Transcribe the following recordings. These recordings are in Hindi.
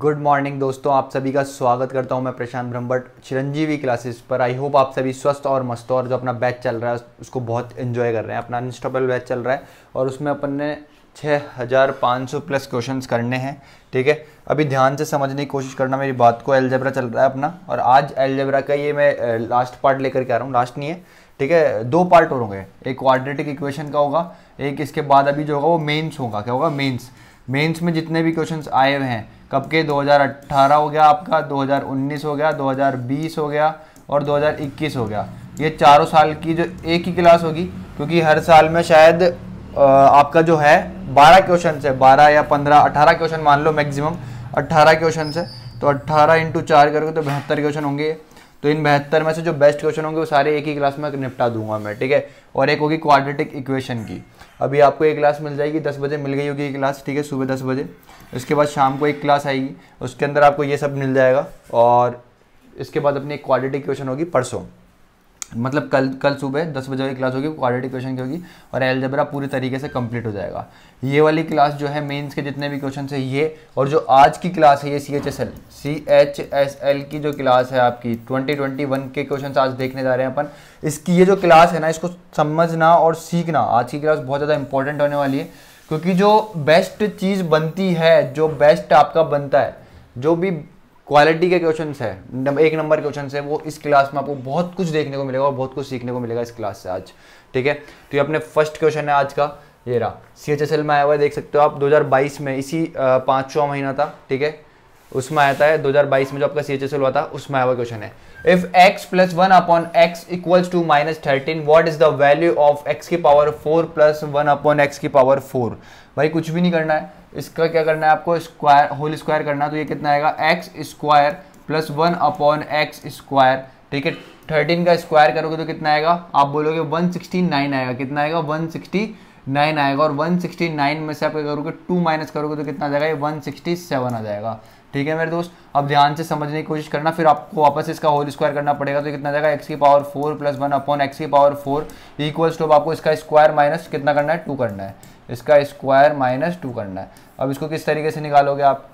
गुड मॉर्निंग दोस्तों आप सभी का स्वागत करता हूं मैं प्रशांत ब्रह्मभट चिरंजीवी क्लासेस पर आई होप आप सभी स्वस्थ और मस्त और जो अपना बैच चल रहा है उसको बहुत इन्जॉय कर रहे हैं अपना अनस्टॉपेबल बैच चल रहा है और उसमें अपन ने 6500 प्लस क्वेश्चन करने हैं ठीक है अभी ध्यान से समझने की कोशिश करना मेरी बात को एलजेब्रा चल रहा है अपना और आज एलजेब्रा का ये मैं लास्ट पार्ट लेकर के आ रहा हूँ लास्ट नहीं है ठीक है दो पार्ट और होंगे एक क्वाड्रेटिक इक्वेशन का होगा एक इसके बाद अभी जो होगा वो मेन्स होगा क्या होगा मेन्स मेंस में जितने भी क्वेश्चंस आए हुए हैं कब के 2018 हो गया आपका 2019 हो गया 2020 हो गया और 2021 हो गया ये चारों साल की जो एक ही क्लास होगी क्योंकि हर साल में शायद आपका जो है 12 क्वेश्चन है 12 या 15 18 क्वेश्चन मान लो मैक्सिमम 18 क्वेश्चन है तो 18 इंटू चार करोगे तो बहत्तर क्वेश्चन होंगे तो इन बहत्तर में से जो बेस्ट क्वेश्चन होंगे वो सारे एक ही क्लास में निपटा दूंगा मैं ठीक है और एक होगी क्वाड्रेटिक इक्वेशन की अभी आपको एक क्लास मिल जाएगी दस बजे मिल गई होगी एक क्लास ठीक है सुबह दस बजे उसके बाद शाम को एक क्लास आएगी उसके अंदर आपको ये सब मिल जाएगा और इसके बाद अपनी एक क्वालिटी क्वेश्चन होगी परसों मतलब कल कल सुबह दस बजे वाली क्लास होगी क्वाड्रेटिक क्वेश्चन की होगी और एलजेब्रा पूरी तरीके से कंप्लीट हो जाएगा ये वाली क्लास जो है मेंस के जितने भी क्वेश्चन है ये और जो आज की क्लास है ये C H S L C H S L की जो क्लास है आपकी ट्वेंटी ट्वेंटी वन के क्वेश्चन आज देखने जा रहे हैं अपन इसकी ये जो क्लास है ना इसको समझना और सीखना आज की क्लास बहुत ज़्यादा इंपॉर्टेंट होने वाली है क्योंकि जो बेस्ट चीज़ बनती है जो बेस्ट आपका बनता है जो भी क्वालिटी के क्वेश्चन है एक नंबर के क्वेश्चन है वो इस क्लास में आपको बहुत कुछ देखने को मिलेगा और बहुत कुछ सीखने को मिलेगा इस क्लास से आज ठीक है तो ये अपने फर्स्ट क्वेश्चन है आज का ये रहा सी एच एस एल में आया हुआ है देख सकते हो आप 2022 में इसी पाँचवा महीना था ठीक है उसमें आया था 2022 में जो आपका सी एच एस एल हुआ था उसमें आया हुआ क्वेश्चन है if x plus one upon x equals to minus thirteen what is the value of x की power four plus one upon x की पावर फोर भाई कुछ भी नहीं करना है इसका क्या करना है आपको स्क्वायर होल स्क्वायर करना तो ये कितना आएगा x square plus one upon x square ठीक है थर्टीन का स्क्वायर करोगे तो कितना आएगा आप बोलोगे वन सिक्सटी नाइन आएगा कितना आएगा वन सिक्सटी नाइन आएगा और वन सिक्सटी नाइन में से आप क्या करोगे टू माइनस करोगे तो कितना आ जाएगा ये वन सिक्सटी सेवन आ जाएगा ठीक है मेरे दोस्त अब ध्यान से समझने की कोशिश करना फिर आपको वापस इसका होल स्क्वायर करना पड़ेगा तो कितना जाएगा एक्स की power four plus one upon x की पावर फोर इक्वल्स टू आपको इसका स्क्वायर माइनस कितना करना है टू करना है इसका स्क्वायर माइनस टू करना है अब इसको किस तरीके से निकालोगे आप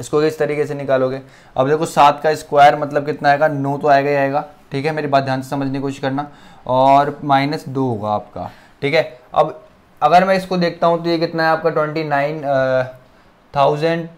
इसको किस तरीके से निकालोगे अब देखो सात का स्क्वायर मतलब कितना आएगा नौ तो आएगा ही आएगा ठीक है मेरी बात ध्यान से समझने की कोशिश करना और माइनस दो होगा आपका ठीक है अब अगर मैं इसको देखता हूँ तो ये कितना है आपका twenty nine thousand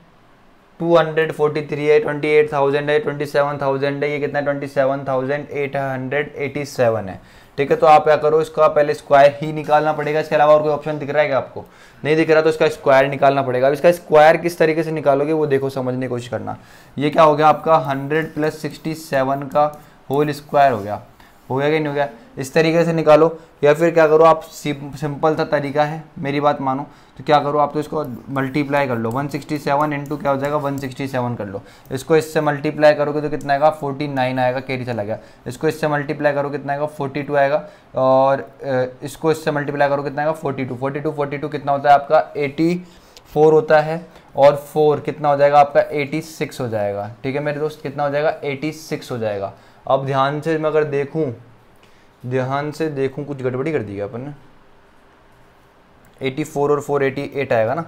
two hundred forty three है ट्वेंटी एट थाउजेंड है ट्वेंटी सेवन थाउजेंड है ये कितना twenty seven thousand eight hundred eighty seven है ठीक है तो आप क्या करो इसका पहले स्क्वायर ही निकालना पड़ेगा इसके अलावा और कोई ऑप्शन दिख रहा है क्या आपको नहीं दिख रहा तो इसका स्क्वायर निकालना पड़ेगा अब इसका स्क्वायर किस तरीके से निकालोगे वो देखो समझने की कोशिश करना ये क्या हो गया आपका हंड्रेड प्लस सिक्सटी सेवन का होल स्क्वायर हो गया हो गया कि नहीं हो गया इस तरीके से निकालो या फिर क्या करो आप सिंपल सा तरीका है मेरी बात मानो तो क्या करो आप तो इसको मल्टीप्लाई कर लो 167 सिक्सटी सेवन क्या हो जाएगा 167 कर लो इसको इससे मल्टीप्लाई करोगे तो कितना आएगा 49 आएगा कैरी चला गया इसको इससे मल्टीप्लाई करो कितना आएगा 42 आएगा और इसको इससे मल्टीप्लाई करो कितना आएगा 42 42 42 कितना होता है आपका 84 होता है और फोर कितना हो जाएगा आपका 86 हो जाएगा ठीक है मेरे दोस्त कितना हो जाएगा 86 हो जाएगा अब ध्यान से मैं अगर देखूँ ध्यान से देखूँ कुछ गड़बड़ी कर दी अपन ने एटी फोर और फोर एटी एट आएगा ना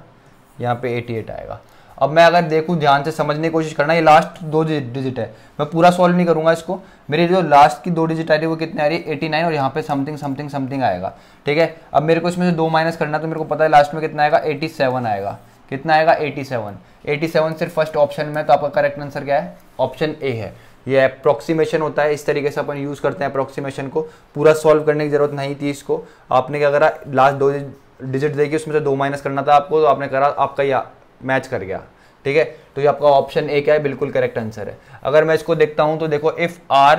यहाँ पे एटी एट आएगा अब मैं अगर देखूं ध्यान से समझने की कोशिश करना ये लास्ट दो डिजिट है मैं पूरा सॉल्व नहीं करूंगा इसको मेरी जो लास्ट की दो डिजिट आ रही है वो कितनी आ रही है एटी नाइन और यहाँ पे समथिंग समथिंग समथिंग आएगा ठीक है अब मेरे को इसमें से दो माइनस करना तो मेरे को पता है लास्ट में कितना आएगा एटी सेवन आएगा कितना आएगा एटी सेवन एटी सेवन सिर्फ फर्स्ट ऑप्शन में तो आपका करेक्ट आंसर क्या है ऑप्शन ए है ये अप्रोक्सीमेशन होता है इस तरीके से अपन यूज़ करते हैं अप्रोक्सीमेशन को पूरा सॉल्व करने की जरूरत नहीं थी इसको आपने क्या करा लास्ट दो डिजिट देखिए उसमें से दो माइनस करना था आपको तो आपने करा आपका यह मैच कर गया ठीक है तो ये आपका ऑप्शन ए क्या है बिल्कुल करेक्ट आंसर है अगर मैं इसको देखता हूँ तो देखो if R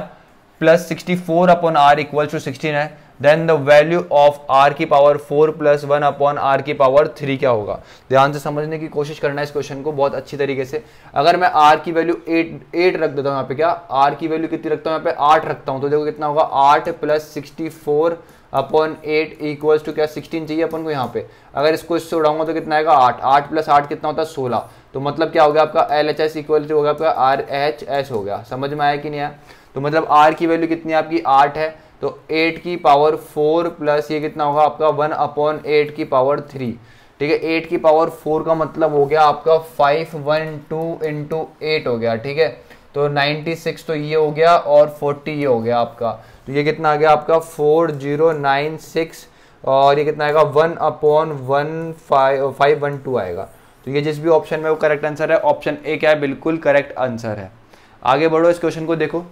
plus sixty four upon R equals to sixteen है then the value of R की power four plus one upon are की पावर थ्री क्या होगा ध्यान से समझने की कोशिश करना इस क्वेश्चन को बहुत अच्छी तरीके से अगर मैं आर की वैल्यू एट एट रख देता हूँ यहाँ पे क्या आर की वैल्यू कितनी रखता हूँ यहाँ पे आठ रखता हूँ तो देखो कितना होगा आठ plus sixty four upon eight equals to क्या सिक्सटीन चाहिए अपन को यहाँ पे अगर इसको इससे उड़ाऊंगा तो कितना आएगा आठ आठ प्लस आठ कितना होता है सोलह तो मतलब क्या हो गया आपका L H S equal to होगा आपका आर एच एस हो गया समझ में आया कि नहीं आया तो मतलब आर की वैल्यू कितनी आपकी आठ है तो एट की पावर फोर प्लस ये कितना होगा आपका वन अपॉन एट की पावर थ्री ठीक है एट की पावर फोर का मतलब हो गया आपका five one two into eight हो गया ठीक है तो नाइनटी सिक्स तो ये हो गया और फोर्टी ये हो गया आपका तो ये कितना आ गया आपका फोर जीरो नाइन सिक्स और ये कितना आएगा one upon one five five one two आएगा तो ये जिस भी ऑप्शन में वो करेक्ट आंसर है ऑप्शन ए क्या है बिल्कुल करेक्ट आंसर है आगे बढ़ो इस क्वेश्चन को देखो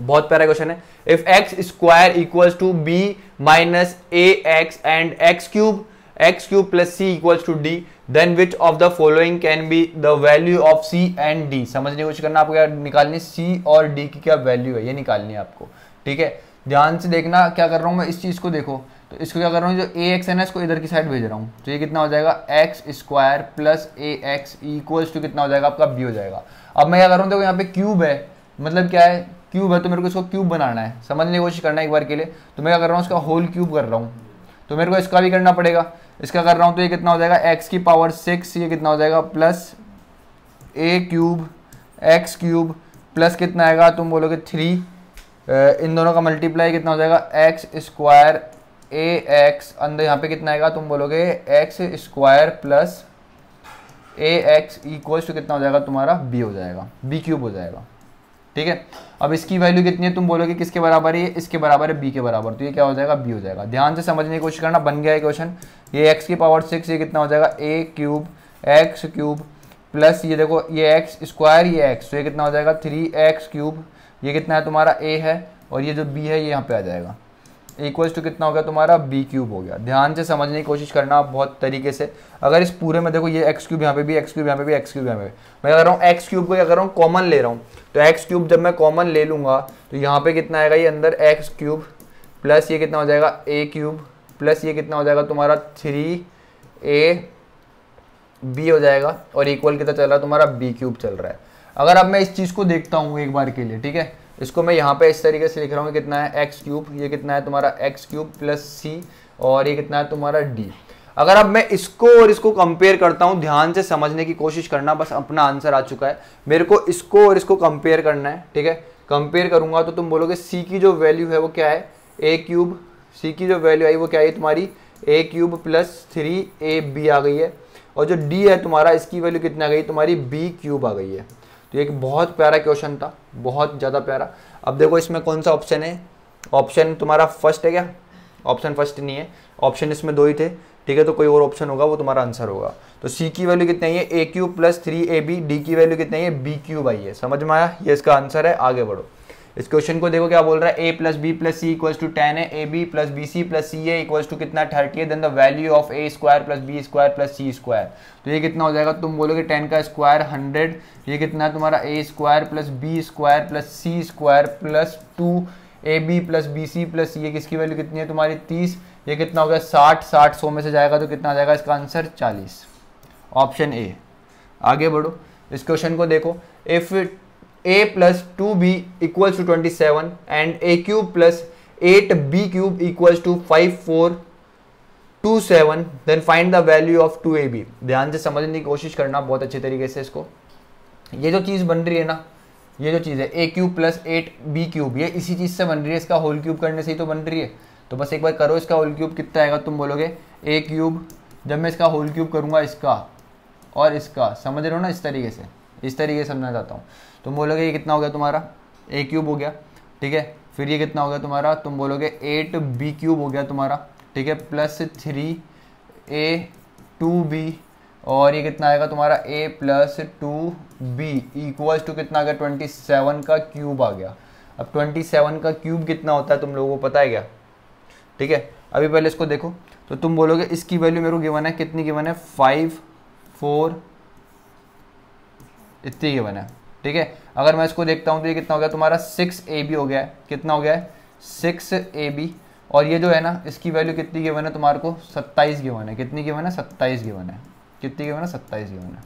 बहुत प्यारा क्वेश्चन है if x square equals to B minus A X and X cube x cube plus C equals to D then which of the following can be the value of C and D समझने की कोशिश करना आपको क्या निकालनी सी और डी की क्या वैल्यू है ये निकालनी है आपको ठीक है ध्यान से देखना क्या कर रहा हूँ मैं इस चीज़ को देखो तो इसको क्या कर रहा हूँ जो ए एक्स है ना इसको इधर की साइड भेज रहा हूँ तो ये कितना हो जाएगा x square plus A x equals to कितना हो जाएगा आपका बी हो जाएगा अब मैं क्या कर रहा हूँ देखो यहाँ पे क्यूब है मतलब क्या है क्यूब है तो मेरे को इसको क्यूब बनाना है समझने की कोशिश करना है एक बार के लिए तो मैं क्या कर रहा हूँ इसका होल क्यूब कर रहा हूँ तो मेरे को इसका भी करना पड़ेगा इसका कर रहा हूँ तो ये कितना हो जाएगा एक्स की पावर सिक्स ये कितना हो जाएगा plus A cube x cube plus कितना आएगा तुम बोलोगे थ्री इन दोनों का मल्टीप्लाई कितना हो जाएगा एक्स स्क्वायर ए एक्स अंदर यहाँ पे कितना आएगा तुम बोलोगे x square plus A x equals to कितना हो जाएगा तुम्हारा बी हो जाएगा बी क्यूब हो जाएगा ठीक है अब इसकी वैल्यू कितनी है तुम बोलोगे कि किसके बराबर है इसके बराबर है बी के बराबर तो ये क्या हो जाएगा बी हो जाएगा ध्यान से समझने की कोशिश करना बन गया है क्वेश्चन ये एक्स की पावर सिक्स ये कितना हो जाएगा a cube x cube plus ये देखो ये एक्स स्क्वायर ये एक्स तो ये कितना हो जाएगा थ्री एक्स क्यूब ये कितना है तुम्हारा ए है और ये जो बी है ये यहाँ पे आ जाएगा इक्वल्स टू कितना हो गया तुम्हारा बी क्यूब हो गया ध्यान से समझने की कोशिश करना आप बहुत तरीके से अगर इस पूरे में देखो ये एक्स क्यूब यहाँ पे भी एक्स क्यूब यहाँ पे भी एक्स क्यूब यहाँ पे मैं कह रहा हूँ एक्स क्यूब को क्या कर रहा हूँ कॉमन ले रहा हूँ तो एक्स क्यूब जब मैं कॉमन ले लूँगा तो यहाँ पे कितना आएगा ये अंदर एक्स क्यूब प्लस ये कितना हो जाएगा ए क्यूब प्लस ये कितना हो जाएगा तुम्हारा थ्री ए बी हो जाएगा और इक्वल कितना चल रहा है तुम्हारा बी क्यूब चल रहा है अगर अब मैं इस चीज़ को देखता हूँ एक बार के लिए ठीक है इसको मैं यहाँ पे इस तरीके से लिख रहा हूँ कितना है एक्स क्यूब ये कितना है तुम्हारा एक्स क्यूब प्लस सी और ये कितना है तुम्हारा डी अगर अब मैं इसको और इसको कंपेयर करता हूँ ध्यान से समझने की कोशिश करना बस अपना आंसर आ चुका है मेरे को इसको और इसको कंपेयर करना है ठीक है कंपेयर करूंगा तो तुम बोलोगे सी की जो वैल्यू है वो क्या है ए क्यूब सी की जो वैल्यू आई वो क्या है तुम्हारी a cube plus three A b आ गई है और जो डी है तुम्हारा इसकी वैल्यू कितना आ गई तुम्हारी बी क्यूब आ गई है तो एक बहुत प्यारा क्वेश्चन था बहुत ज़्यादा प्यारा अब देखो इसमें कौन सा ऑप्शन है ऑप्शन तुम्हारा फर्स्ट है क्या ऑप्शन फर्स्ट नहीं है ऑप्शन इसमें दो ही थे ठीक है तो कोई और ऑप्शन होगा वो तुम्हारा आंसर होगा तो सी की वैल्यू कितनी है a cube plus three A b d की वैल्यू कितनी है बी क्यू बाई है समझ में आया ये इसका आंसर है आगे बढ़ो इस क्वेश्चन को देखो क्या बोल रहा है a plus B plus C equals to ten है a B plus b c plus c equal to कितना थर्टी है then the value of A square plus B square plus C square तो ये कितना हो जाएगा तुम बोलोगे टेन का स्क्वायर हंड्रेड ये कितना है तुम्हारा ए square plus B square plus C square plus two A B plus b c plus c a किसकी वैल्यू कितनी है तुम्हारी तीस ये कितना हो गया साठ साठ सौ में से जाएगा तो कितना आ जाएगा इसका आंसर चालीस ऑप्शन ए आगे बढ़ो इस क्वेश्चन को देखो if a plus two B equals to twenty seven and a cube plus eight b cube equals to five four two seven then find the value of two A b ध्यान से समझने की कोशिश करना बहुत अच्छे तरीके से इसको ये जो चीज़ बन रही है ना ये जो चीज़ है ए cube plus eight b cube ये इसी चीज़ से बन रही है इसका होल क्यूब करने से ही तो बन रही है तो बस एक बार करो इसका होल क्यूब कितना आएगा तुम बोलोगे ए क्यूब जब मैं इसका होल क्यूब करूँगा इसका और इसका समझ रहे हो ना इस तरीके से इस तरीके से समझना चाहता हूँ तुम बोलोगे ये कितना हो गया तुम्हारा ए क्यूब हो गया ठीक है फिर ये कितना हो गया तुम्हारा तुम बोलोगे एट बी क्यूब हो गया तुम्हारा ठीक है plus three a two b और ये कितना आएगा तुम्हारा ए plus two B equals to कितना आ गया ट्वेंटी सेवन का क्यूब आ गया अब ट्वेंटी सेवन का क्यूब कितना होता है तुम लोगों को पता है क्या ठीक है अभी पहले इसको देखो तो तुम बोलोगे इसकी वैल्यू मेरे को गिवन है कितनी गिवन है फाइव फोर इतनी गिवन है ठीक है अगर मैं इसको देखता हूँ तो ये कितना हो गया तुम्हारा सिक्स ए बी हो गया है कितना हो गया है सिक्स ए बी और ये जो है ना इसकी वैल्यू कितनी गिवन है तुम्हारे को सत्ताईस गिवन है कितनी गिवन है सत्ताईस गिवन है कितनी गिवन है सत्ताईस गिवन है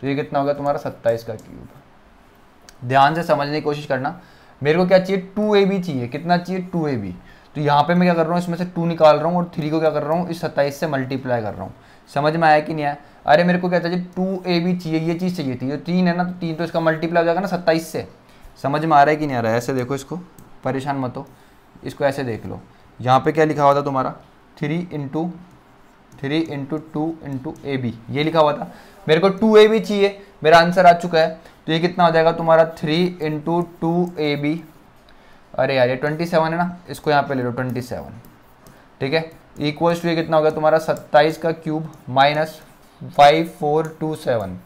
तो ये कितना होगा तुम्हारा सत्ताईस का क्यूब ध्यान से समझने की कोशिश करना मेरे को क्या चाहिए टू ए बी चाहिए कितना चाहिए टू ए बी तो यहाँ पे मैं क्या कर रहा हूँ इसमें से टू निकाल रहा हूँ और थ्री को क्या कर रहा हूँ इस सत्ताईस से मल्टीप्लाई कर रहा हूँ समझ में आया कि नहीं आया अरे मेरे को कहता जी टू ए बी चाहिए ये चीज़ चाहिए थी जो तीन है ना तो तीन तो इसका मल्टीप्लाई हो जाएगा ना सत्ताईस से समझ में आ रहा है कि नहीं आ रहा है ऐसे देखो इसको परेशान मत हो इसको ऐसे देख लो यहाँ पे क्या लिखा हुआ था तुम्हारा three into three into two into a b ये लिखा हुआ था मेरे को टू ए बी चाहिए मेरा आंसर आ चुका है तो ये कितना हो जाएगा तुम्हारा थ्री इंटू टू ए बी अरे यार ये ट्वेंटी सेवन है ना इसको यहाँ पे ले लो ट्वेंटी सेवन ठीक है इक्वल टू ये कितना होगा तुम्हारा सत्ताईस का cube minus five four two seven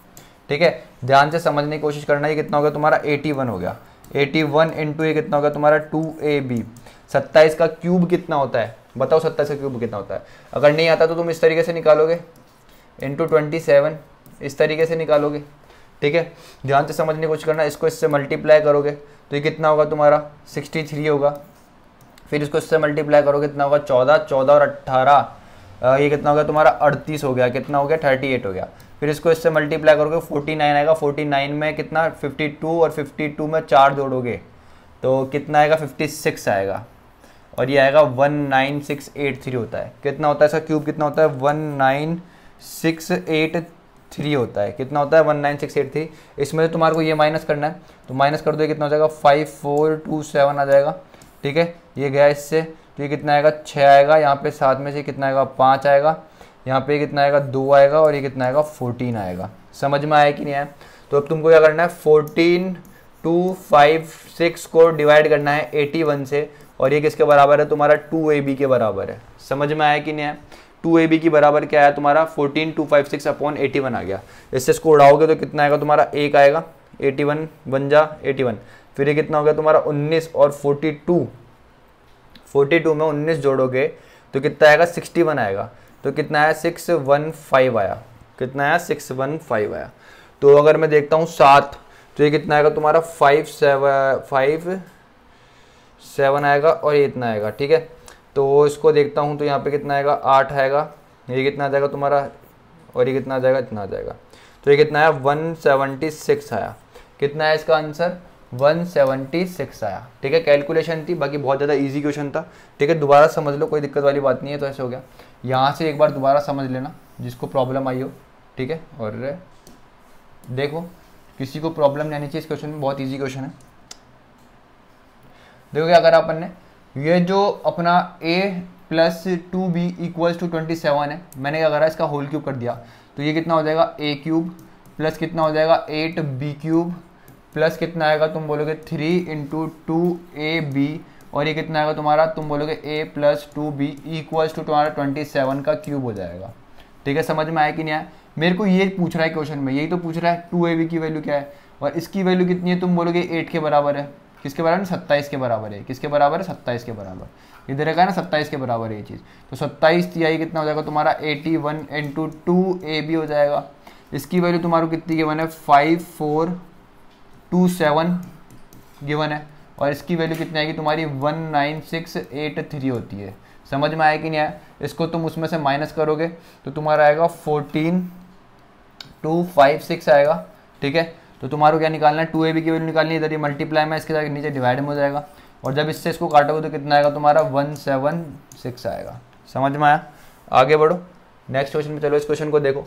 ठीक है ध्यान से समझने की कोशिश करना ये कितना होगा तुम्हारा एटी वन हो गया एटी वन इंटू ये कितना होगा तुम्हारा टू ए बी सत्ताईस का क्यूब कितना होता है बताओ सत्ताईस का क्यूब कितना होता है अगर नहीं आता तो तुम इस तरीके से निकालोगे इंटू ट्वेंटी सेवन इस तरीके से निकालोगे ठीक है ध्यान से समझने की कोशिश करना इसको इससे मल्टीप्लाई करोगे तो ये कितना होगा तुम्हारा सिक्सटी थ्री होगा फिर इसको इससे मल्टीप्लाई करो कितना होगा चौदह चौदह और अट्ठारह ये कितना हो गया तुम्हारा अड़तीस हो गया कितना हो गया थर्टी एट हो गया फिर इसको इससे मल्टीप्लाई करोगे फोर्टी नाइन आएगा फोर्टी नाइन में कितना फिफ्टी टू और फिफ्टी टू में चार जोड़ोगे तो कितना आएगा फिफ्टी सिक्स आएगा और ये आएगा one nine six eight three होता है कितना होता है इसका क्यूब कितना होता है one nine six eight three होता है कितना होता है one nine six eight three इसमें से तुम्हारे को ये माइनस करना है तो माइनस कर दो कितना हो जाएगा फाइव फोर टू सेवन आ जाएगा ठीक है ये गया इससे तो ये कितना आएगा छः आएगा यहाँ पे सात में से कितना आएगा पाँच आएगा यहाँ पे कितना आएगा दो आएगा और ये कितना आएगा फोर्टीन आएगा समझ में आया कि नहीं आया तो अब तुमको क्या करना है फोर्टीन टू फाइव सिक्स को डिवाइड करना है एटी वन से और ये किसके बराबर है तुम्हारा टू ए बी के बराबर है समझ में आया कि नहीं आया टू ए बी की बराबर क्या आया तुम्हारा fourteen two five six upon eighty one आ गया इससे इसको उड़ाओगे तो कितना आएगा तुम्हारा एक आएगा एटी वन वन जा एटी वन फिर ये कितना हो गया तुम्हारा 19 और 42 42 में 19 जोड़ोगे तो कितना आएगा 61 आएगा तो कितना आया सिक्स वन फाइव आया कितना आया सिक्स वन फाइव आया तो अगर मैं देखता हूँ सात तो ये कितना आएगा तुम्हारा फाइव सेवन फाइव सेवन आएगा और ये इतना आएगा ठीक है तो इसको देखता हूँ तो यहाँ पे कितना आएगा आठ आएगा ये कितना आ जाएगा तुम्हारा और ये कितना आ जाएगा इतना आ जाएगा तो ये कितना आया वन सेवनटी सिक्स आया कितना है इसका आंसर 176 आया ठीक है कैलकुलेशन थी बाकी बहुत ज़्यादा इजी क्वेश्चन था ठीक है दोबारा समझ लो कोई दिक्कत वाली बात नहीं है तो ऐसे हो गया यहाँ से एक बार दोबारा समझ लेना जिसको प्रॉब्लम आई हो ठीक है और देखो किसी को प्रॉब्लम नहीं आनी चाहिए इस क्वेश्चन में बहुत ईजी क्वेश्चन है देखो क्या अगर अपन ने ये जो अपना a plus two B equals to twenty seven है मैंने क्या करा इसका होल क्यूब कर दिया तो ये कितना हो जाएगा ए क्यूब प्लस कितना हो जाएगा एट बी क्यूब प्लस कितना आएगा तुम बोलोगे थ्री इंटू टू ए बी और ये कितना आएगा तुम्हारा तुम बोलोगे a plus two B equals to तुम्हारा ट्वेंटी सेवन का क्यूब हो जाएगा ठीक है समझ में आया कि नहीं आया मेरे को ये पूछ रहा है क्वेश्चन में यही तो पूछ रहा है टू ए बी की वैल्यू क्या है और इसकी वैल्यू कितनी है तुम बोलोगे एट के बराबर है किसके बराबर सत्ताईस के बराबर है किसके बराबर है सत्ताईस के बराबर इधर का ना सत्ताईस के बराबर है ये चीज़ तो सत्ताईस तिहाई आई कितना हो जाएगा तुम्हारा एटी वन इंटू टू ए बी हो जाएगा इसकी वैल्यू तुम्हारा कितनी बन है five four two seven given है और इसकी वैल्यू कितनी आएगी तुम्हारी one nine six eight three होती है समझ में आया कि नहीं आया इसको तुम उसमें से माइनस करोगे तो तुम्हारा आएगा फोर्टीन टू फाइव सिक्स आएगा ठीक है तो तुम्हारा क्या निकालना है टू ए बी की वैल्यू निकालनी है इधर ये मल्टीप्लाई में इसके नीचे डिवाइड में हो जाएगा और जब इससे इसको काटोगे तो कितना आएगा तुम्हारा वन सेवन सिक्स आएगा समझ में आया आगे बढ़ो नेक्स्ट क्वेश्चन में चलो इस क्वेश्चन को देखो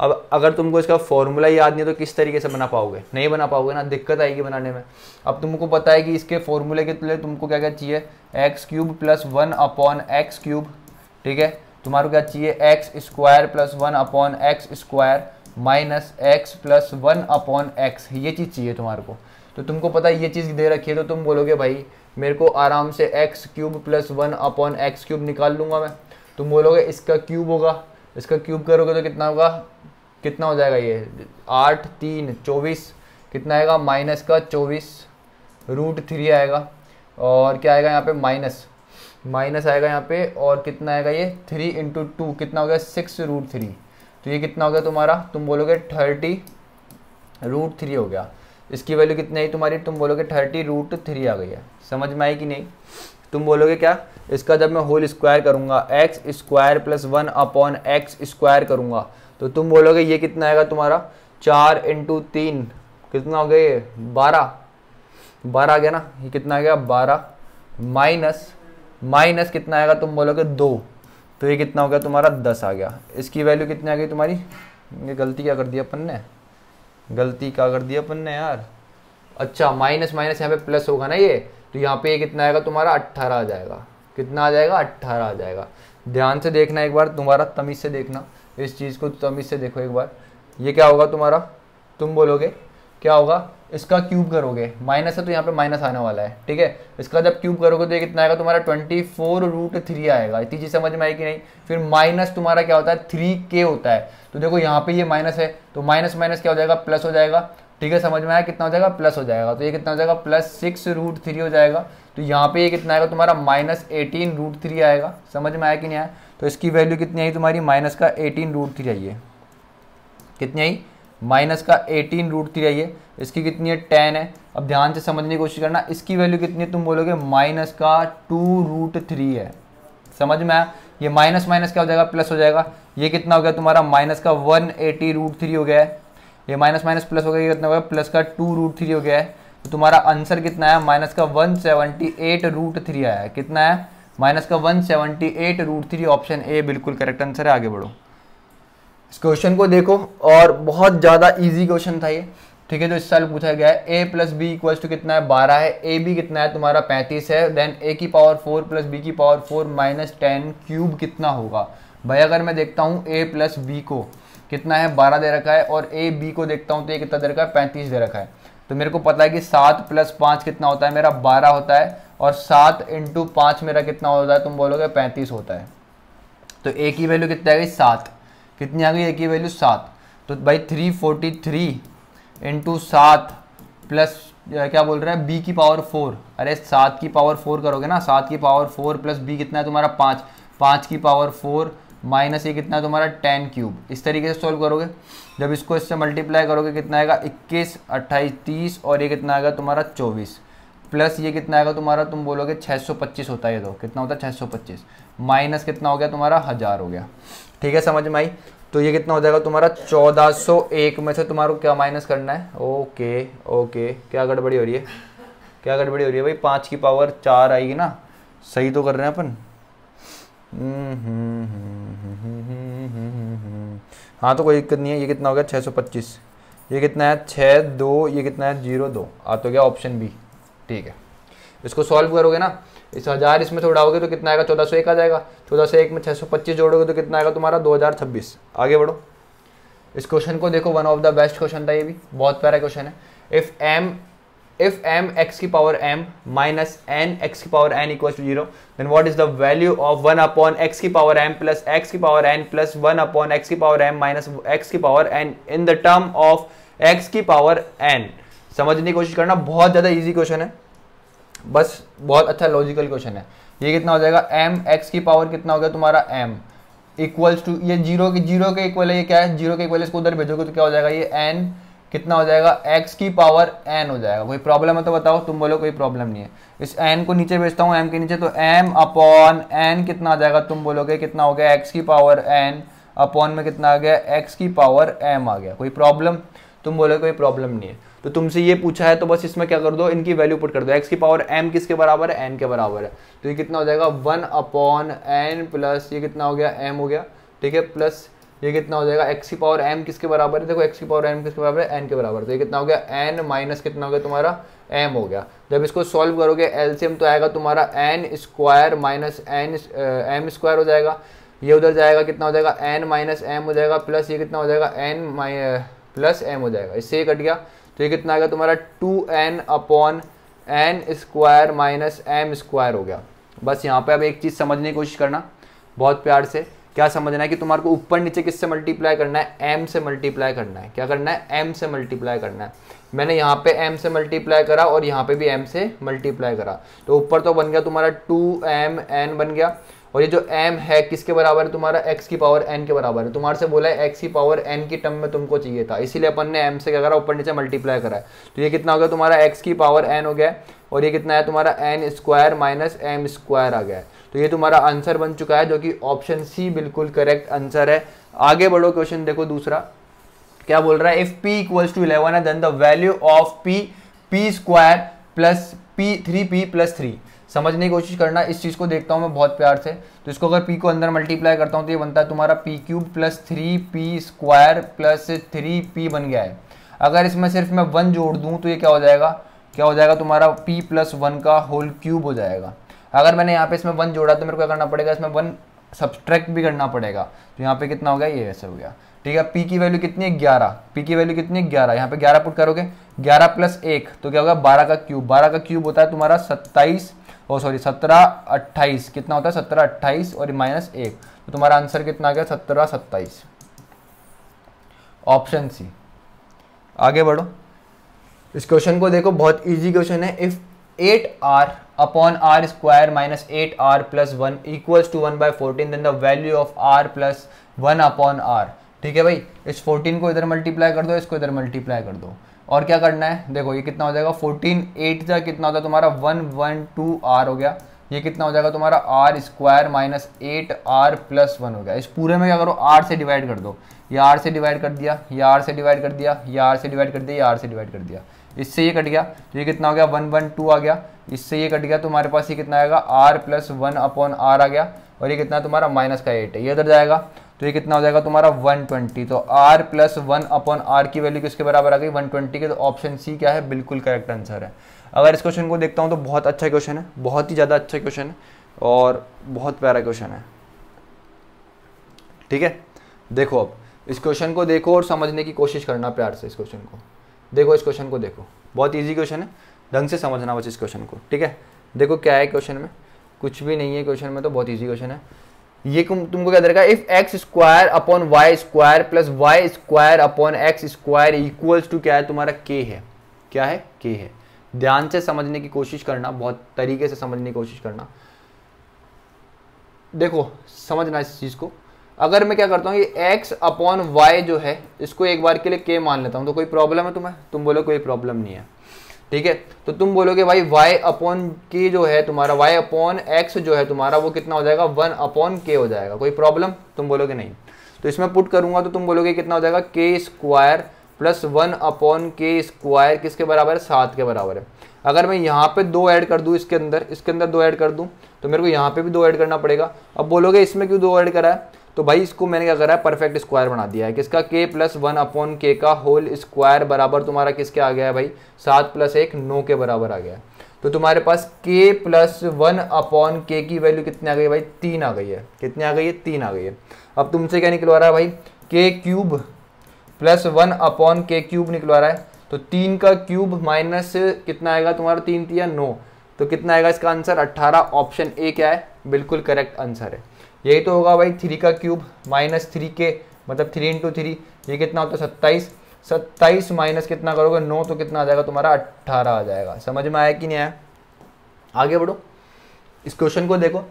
अब अगर तुमको इसका फॉर्मूला याद नहीं तो किस तरीके से बना पाओगे नहीं बना पाओगे ना दिक्कत आएगी बनाने में अब तुमको पता है कि इसके फॉर्मूले के लिए तुमको क्या क्या चाहिए x cube plus one upon x cube ठीक है तुम्हारे क्या चाहिए x square plus one upon x square minus x plus one upon x ये चीज़ चाहिए तुम्हारे को तो तुमको पता है ये चीज़ दे रखी है तो तुम बोलोगे भाई मेरे को आराम से x cube plus one upon x cube निकाल लूँगा मैं तुम बोलोगे इसका क्यूब होगा इसका क्यूब करोगे तो कितना होगा कितना हो जाएगा ये आठ तीन चौबीस कितना आएगा माइनस का चौबीस रूट थ्री आएगा और क्या आएगा यहाँ पे माइनस माइनस आएगा यहाँ पे और कितना आएगा ये थ्री इंटू टू कितना हो गया सिक्स रूट थ्री तो ये कितना हो गया तुम्हारा तुम बोलोगे थर्टी रूट थ्री हो गया इसकी वैल्यू कितनी आई तुम्हारी तुम बोलोगे थर्टी रूट थ्री आ गई है समझ में आई कि नहीं तुम बोलोगे क्या इसका जब मैं होल स्क्वायर करूँगा x square plus one upon x square करूँगा तो तुम बोलोगे ये कितना आएगा तुम्हारा चार इंटू तीन कितना हो गया ये बारह बारह आ गया ना ये कितना आ गया बारह माइनस माइनस कितना आएगा तुम बोलोगे दो तो ये कितना हो गया तुम्हारा दस आ गया इसकी वैल्यू कितनी आ गई तुम्हारी ये गलती क्या कर दिया अपन ने गलती क्या कर दिया अपन ने यार अच्छा माइनस माइनस यहाँ पे प्लस होगा ना ये तो यहाँ पे ये कितना आएगा तुम्हारा अट्ठारह आ जाएगा कितना आ जाएगा अट्ठारह आ जाएगा ध्यान से देखना एक बार तुम्हारा तमीज से देखना इस चीज़ को तुम इससे देखो एक बार ये क्या होगा तुम्हारा तुम बोलोगे क्या होगा इसका क्यूब करोगे माइनस है तो यहाँ पे माइनस आने वाला है ठीक है इसका जब क्यूब करोगे तो ये कितना आएगा तुम्हारा ट्वेंटी फोर रूट थ्री आएगा इतनी चीज़ समझ में आई कि नहीं फिर माइनस तुम्हारा क्या होता है थ्री के होता है तो देखो यहाँ पे ये माइनस है तो माइनस माइनस क्या हो जाएगा प्लस हो जाएगा ठीक है समझ में आया कितना हो जाएगा प्लस हो जाएगा तो ये कितना हो जाएगा प्लस सिक्स रूट थ्री हो जाएगा तो यहाँ पे ये कितना आएगा तुम्हारा माइनस एटीन रूट थ्री आएगा समझ में आया कि नहीं आया तो इसकी वैल्यू कितनी आई तुम्हारी माइनस का एटीन रूट थ्री आइए कितनी आई माइनस का एटीन रूट थ्री आइए इसकी कितनी है टेन है अब ध्यान से समझने की कोशिश करना इसकी वैल्यू कितनी है तुम बोलोगे माइनस का टू रूट थ्री है समझ में आया ये माइनस माइनस क्या हो जाएगा प्लस हो जाएगा ये कितना हो गया तुम्हारा माइनस का वन एटी रूट थ्री हो गया है ये माइनस माइनस प्लस हो गया ये कितना हो गया प्लस का टू रूट थ्री हो गया है तो तुम्हारा आंसर कितना है माइनस का one seventy eight root three आया है कितना है माइनस का one eight root three option A बिल्कुल करेक्ट आंसर है आगे बढ़ो इस क्वेश्चन को देखो और बहुत ज़्यादा इजी क्वेश्चन था ये ठीक है जो तो इस साल पूछा गया है a plus B equals to कितना है बारह है ए बी कितना है तुम्हारा पैंतीस है देन ए की पावर फोर प्लस बी की power four minus ten cube कितना होगा भाई अगर मैं देखता हूँ ए प्लस बी को कितना है बारह दे रखा है और ए बी को देखता हूँ तो ये कितना दे रखा है पैंतीस दे रखा है तो मेरे को पता है कि सात प्लस पाँच कितना होता है मेरा बारह होता है और सात इंटू पाँच मेरा कितना होता है तुम बोलोगे पैंतीस होता है तो ए की वैल्यू कितनी आ गई सात कितनी आ गई ए की वैल्यू सात तो भाई थ्री फोर्टी थ्री इंटू सात प्लस क्या बोल रहा है बी की पावर फोर अरे सात की पावर फोर करोगे ना सात की पावर फोर प्लस बी कितना है तुम्हारा पाँच पाँच की पावर फोर माइनस ये कितना है तुम्हारा टेन क्यूब इस तरीके से सॉल्व करोगे जब इसको इससे मल्टीप्लाई करोगे कितना आएगा इक्कीस अट्ठाईस तीस और ये कितना आएगा तुम्हारा चौबीस प्लस ये कितना आएगा तुम्हारा तुम बोलोगे 625 होता है ये तो कितना होता है 625 माइनस कितना हो गया तुम्हारा हज़ार हो गया ठीक है समझ में आई तो ये कितना हो जाएगा तुम्हारा 1401 में से तुम्हारा क्या माइनस करना है ओके ओके क्या गड़बड़ी हो रही है क्या गड़बड़ी हो रही है भाई पाँच की पावर चार आएगी ना सही तो कर रहे हैं अपन हम्म, हम्म, हम्म, हाँ तो कोई दिक्कत नहीं है ये कितना हो गया छः ये कितना है छः दो ये कितना है जीरो दो आ तो गया ऑप्शन बी ठीक है इसको सॉल्व करोगे ना इस हज़ार इसमें थोड़ा होगे तो कितना आएगा चौदह सौ एक आ जाएगा चौदह सौ एक में छः सौ पच्चीस जोड़ोगे तो कितना आएगा तुम्हारा दो हज़ार छब्बीस आगे बढ़ो इस क्वेश्चन को देखो one of the best question था ये भी बहुत प्यारा क्वेश्चन है if m if m x की power m minus n x की power n equal to zero then what is the value of one upon x की पावर एम प्लस एक्स की power n plus one upon x की पावर एम माइनस एक्स की power n in the term of x की पावर एन समझने की कोशिश करना बहुत ज़्यादा ईजी क्वेश्चन है बस बहुत अच्छा लॉजिकल क्वेश्चन है ये कितना हो जाएगा एम एक्स की पावर कितना हो गया तुम्हारा एम इक्वल्स टू ये जीरो के जीरो के इक्वल है ये क्या है जीरो के इक्वल इसको उधर भेजोगे तो क्या हो जाएगा ये एन कितना हो जाएगा एक्स की पावर एन हो जाएगा कोई प्रॉब्लम है तो बताओ तुम बोलो कोई प्रॉब्लम नहीं है इस एन को नीचे भेजता हूँ एम के नीचे तो एम अपॉन एन कितना आ जाएगा तुम बोलोगे कितना हो गया एक्स की पावर एन अपॉन में कितना आ गया एक्स की पावर एम आ गया कोई प्रॉब्लम तुम बोलोगे कोई प्रॉब्लम नहीं है तो तुमसे ये पूछा है तो बस इसमें क्या कर दो इनकी वैल्यू पुट कर दो एक्स की पावर एम किसके बराबर है एन के बराबर है तो ये कितना हो जाएगा वन अपॉन एन प्लस ये कितना हो गया एम हो गया ठीक है प्लस ये कितना हो जाएगा एक्स की पावर एम किसके बराबर है देखो एक्स की पावर एम किसके बराबर है एन के बराबर तो ये कितना हो गया एन माइनस कितना हो गया तुम्हारा एम हो गया जब इसको सॉल्व करोगे एलसीएम तो आएगा तुम्हारा n square minus n m square हो जाएगा ये उधर जाएगा कितना हो जाएगा एन माइनस एम हो जाएगा प्लस ये कितना हो जाएगा एन प्लस एम हो जाएगा इससे ये कट गया तो ये कितना आ गया तुम्हारा two n upon n square minus m square हो गया बस यहाँ पे अब एक चीज़ समझने की कोशिश करना बहुत प्यार से क्या समझना है कि तुम्हारे को ऊपर नीचे किससे मल्टीप्लाई करना है एम से मल्टीप्लाई करना है क्या करना है एम से मल्टीप्लाई करना है मैंने यहाँ पे एम से मल्टीप्लाई करा और यहाँ पे भी एम से मल्टीप्लाई करा तो ऊपर तो बन गया तुम्हारा टू एम एन बन गया और ये जो m है किसके बराबर है तुम्हारा x की पावर n के बराबर है तुम्हारे से बोला है x की पावर n की टर्म में तुमको चाहिए था इसीलिए अपन ने m से क्या करा ऊपर नीचे मल्टीप्लाई करा है तो ये कितना हो गया तुम्हारा x की पावर n हो गया और ये कितना है तुम्हारा n square minus m square आ गया है तो ये तुम्हारा आंसर बन चुका है जो कि ऑप्शन सी बिल्कुल करेक्ट आंसर है आगे बढ़ो क्वेश्चन देखो दूसरा क्या बोल रहा है if p equals to eleven है then the value of p p square plus p three P plus three समझने की कोशिश करना इस चीज़ को देखता हूँ मैं बहुत प्यार से तो इसको अगर पी को अंदर मल्टीप्लाई करता हूँ तो ये बनता है तुम्हारा p cube plus three P square plus three p बन गया है अगर इसमें सिर्फ मैं वन जोड़ दूँ तो ये क्या हो जाएगा क्या हो जाएगा तुम्हारा पी प्लस वन का होल क्यूब हो जाएगा अगर मैंने यहाँ पे इसमें वन जोड़ा तो मेरे को क्या करना पड़ेगा इसमें वन सब्सट्रैक्ट भी करना पड़ेगा तो यहाँ पे कितना हो गया ये ऐसे हो गया ठीक है पी की वैल्यू कितनी है ग्यारह पी की वैल्यू कितनी है ग्यारह यहाँ पे ग्यारह पुट करोगे ग्यारह प्लस एक तो क्या होगा बारह का क्यूब बारह का क्यूब होता है तुम्हारा सत्ताईस ओ oh, सॉरी सत्रह अट्ठाईस कितना होता है सत्रह अट्ठाईस और माइनस एक तो तुम्हारा आंसर कितना आ गया सत्रह सत्ताईस ऑप्शन सी आगे बढ़ो इस क्वेश्चन को देखो बहुत इजी क्वेश्चन है if eight r upon r square minus eight r plus one equals to one by fourteen then the value of r plus one upon r ठीक है भाई इस फोर्टीन को इधर मल्टीप्लाई कर दो इसको इधर मल्टीप्लाई कर दो और क्या करना है देखो ये कितना हो जाएगा फोर्टीन एट जा कितना होता है तुम्हारा वन वन टू आर हो गया ये कितना हो जाएगा तुम्हारा r square minus eight r plus one हो गया इस पूरे में क्या करो आर से डिवाइड कर दो ये आर से डिवाइड कर दिया ये आर से डिवाइड कर दिया ये आर से डिवाइड कर दिया ये आर से डिवाइड कर दिया इससे ये कट गया तो ये कितना हो गया वन वन टू आ गया इससे ये कट गया तुम्हारे तो पास ये कितना आएगा r plus one upon r आ गया और ये कितना तुम्हारा माइनस का एट है ये उधर जाएगा तो ये कितना हो जाएगा तुम्हारा 120 तो r plus one upon are की वैल्यू किसके बराबर आ गई 120 के तो ऑप्शन सी क्या है बिल्कुल करेक्ट आंसर है अगर इस क्वेश्चन को देखता हूँ तो बहुत अच्छा क्वेश्चन है बहुत ही ज़्यादा अच्छा क्वेश्चन है और बहुत प्यारा क्वेश्चन है ठीक है देखो अब इस क्वेश्चन को देखो और समझने की कोशिश करना प्यार से इस क्वेश्चन को देखो इस क्वेश्चन को देखो बहुत ईजी क्वेश्चन है ढंग से समझना बस इस क्वेश्चन को ठीक है देखो क्या है क्वेश्चन में कुछ भी नहीं है क्वेश्चन में तो बहुत ईजी क्वेश्चन है ये तुमको क्या देगा if x square upon y square plus Y square upon x square equals to क्या है तुम्हारा के है क्या है के है ध्यान से समझने की कोशिश करना बहुत तरीके से समझने की कोशिश करना देखो समझना इस चीज़ को अगर मैं क्या करता हूँ ये एक्स अपॉन वाई जो है इसको एक बार के लिए के मान लेता हूँ तो कोई प्रॉब्लम है तुम्हें तुम बोलो कोई प्रॉब्लम नहीं है ठीक है तो तुम बोलोगे भाई y अपॉन के जो है तुम्हारा y अपॉन एक्स जो है तुम्हारा वो कितना हो जाएगा वन अपॉन के हो जाएगा कोई प्रॉब्लम तुम बोलोगे नहीं तो इसमें पुट करूंगा तो तुम बोलोगे कितना हो जाएगा k square plus one upon k square किसके बराबर है सात के बराबर है अगर मैं यहाँ पे दो ऐड कर दूँ इसके अंदर इसके अंदर दो ऐड कर दूँ तो मेरे को यहाँ पे भी दो ऐड करना पड़ेगा अब बोलोगे इसमें क्यों दो ऐड करा है तो भाई इसको मैंने क्या करा है परफेक्ट स्क्वायर बना दिया है किसका के प्लस वन अपॉन के का होल स्क्वायर बराबर तुम्हारा किसके आ गया है भाई सात प्लस एक नौ के बराबर आ गया है तो तुम्हारे पास के प्लस वन अपॉन के की वैल्यू कितनी आ गई भाई तीन आ गई है कितनी आ गई है तीन आ गई है अब तुमसे क्या निकलवा रहा है भाई k cube plus one upon k cube निकलवा रहा है तो तीन का क्यूब माइनस कितना आएगा तुम्हारा तीन तीन नौ तो कितना आएगा इसका आंसर अट्ठारह ऑप्शन ए क्या है बिल्कुल करेक्ट आंसर है यही तो होगा भाई थ्री का क्यूब माइनस थ्री के मतलब थ्री इंटू थ्री ये कितना होता है सत्ताईस सत्ताईस माइनस कितना करोगे नौ तो कितना आ जाएगा तुम्हारा अट्ठारह आ जाएगा समझ में आया कि नहीं आया आगे बढ़ो इस क्वेश्चन को देखो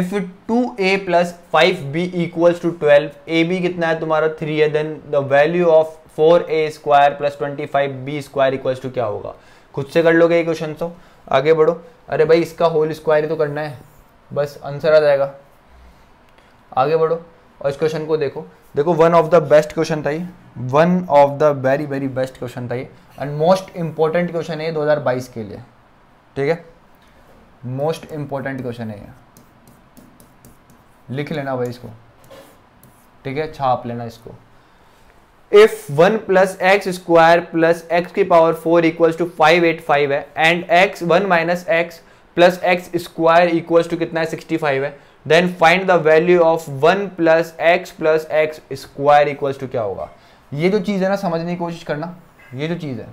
if two a plus five b equals to twelve a b कितना है तुम्हारा थ्री है then the value of four a square plus twenty five b square equals to क्या होगा खुद से कर लोगे ये क्वेश्चन तो आगे बढ़ो अरे भाई इसका होल स्क्वायर ही तो करना है बस आंसर आ जाएगा आगे बढ़ो और इस क्वेश्चन को देखो देखो one of the best question था ये one of the very very best question था ये एंड मोस्ट इंपॉर्टेंट क्वेश्चन है ये 2022 के लिए ठीक है मोस्ट इंपॉर्टेंट क्वेश्चन है ये लिख लेना भाई इसको ठीक है छाप लेना इसको if one plus x square plus x की power four equal to five eight five है and x one minus x plus x square equal to कितना है सिक्सटी फाइव है then find the value of one plus x plus x square equals to क्या होगा ये जो चीज़ है ना समझने की कोशिश करना ये जो चीज़ है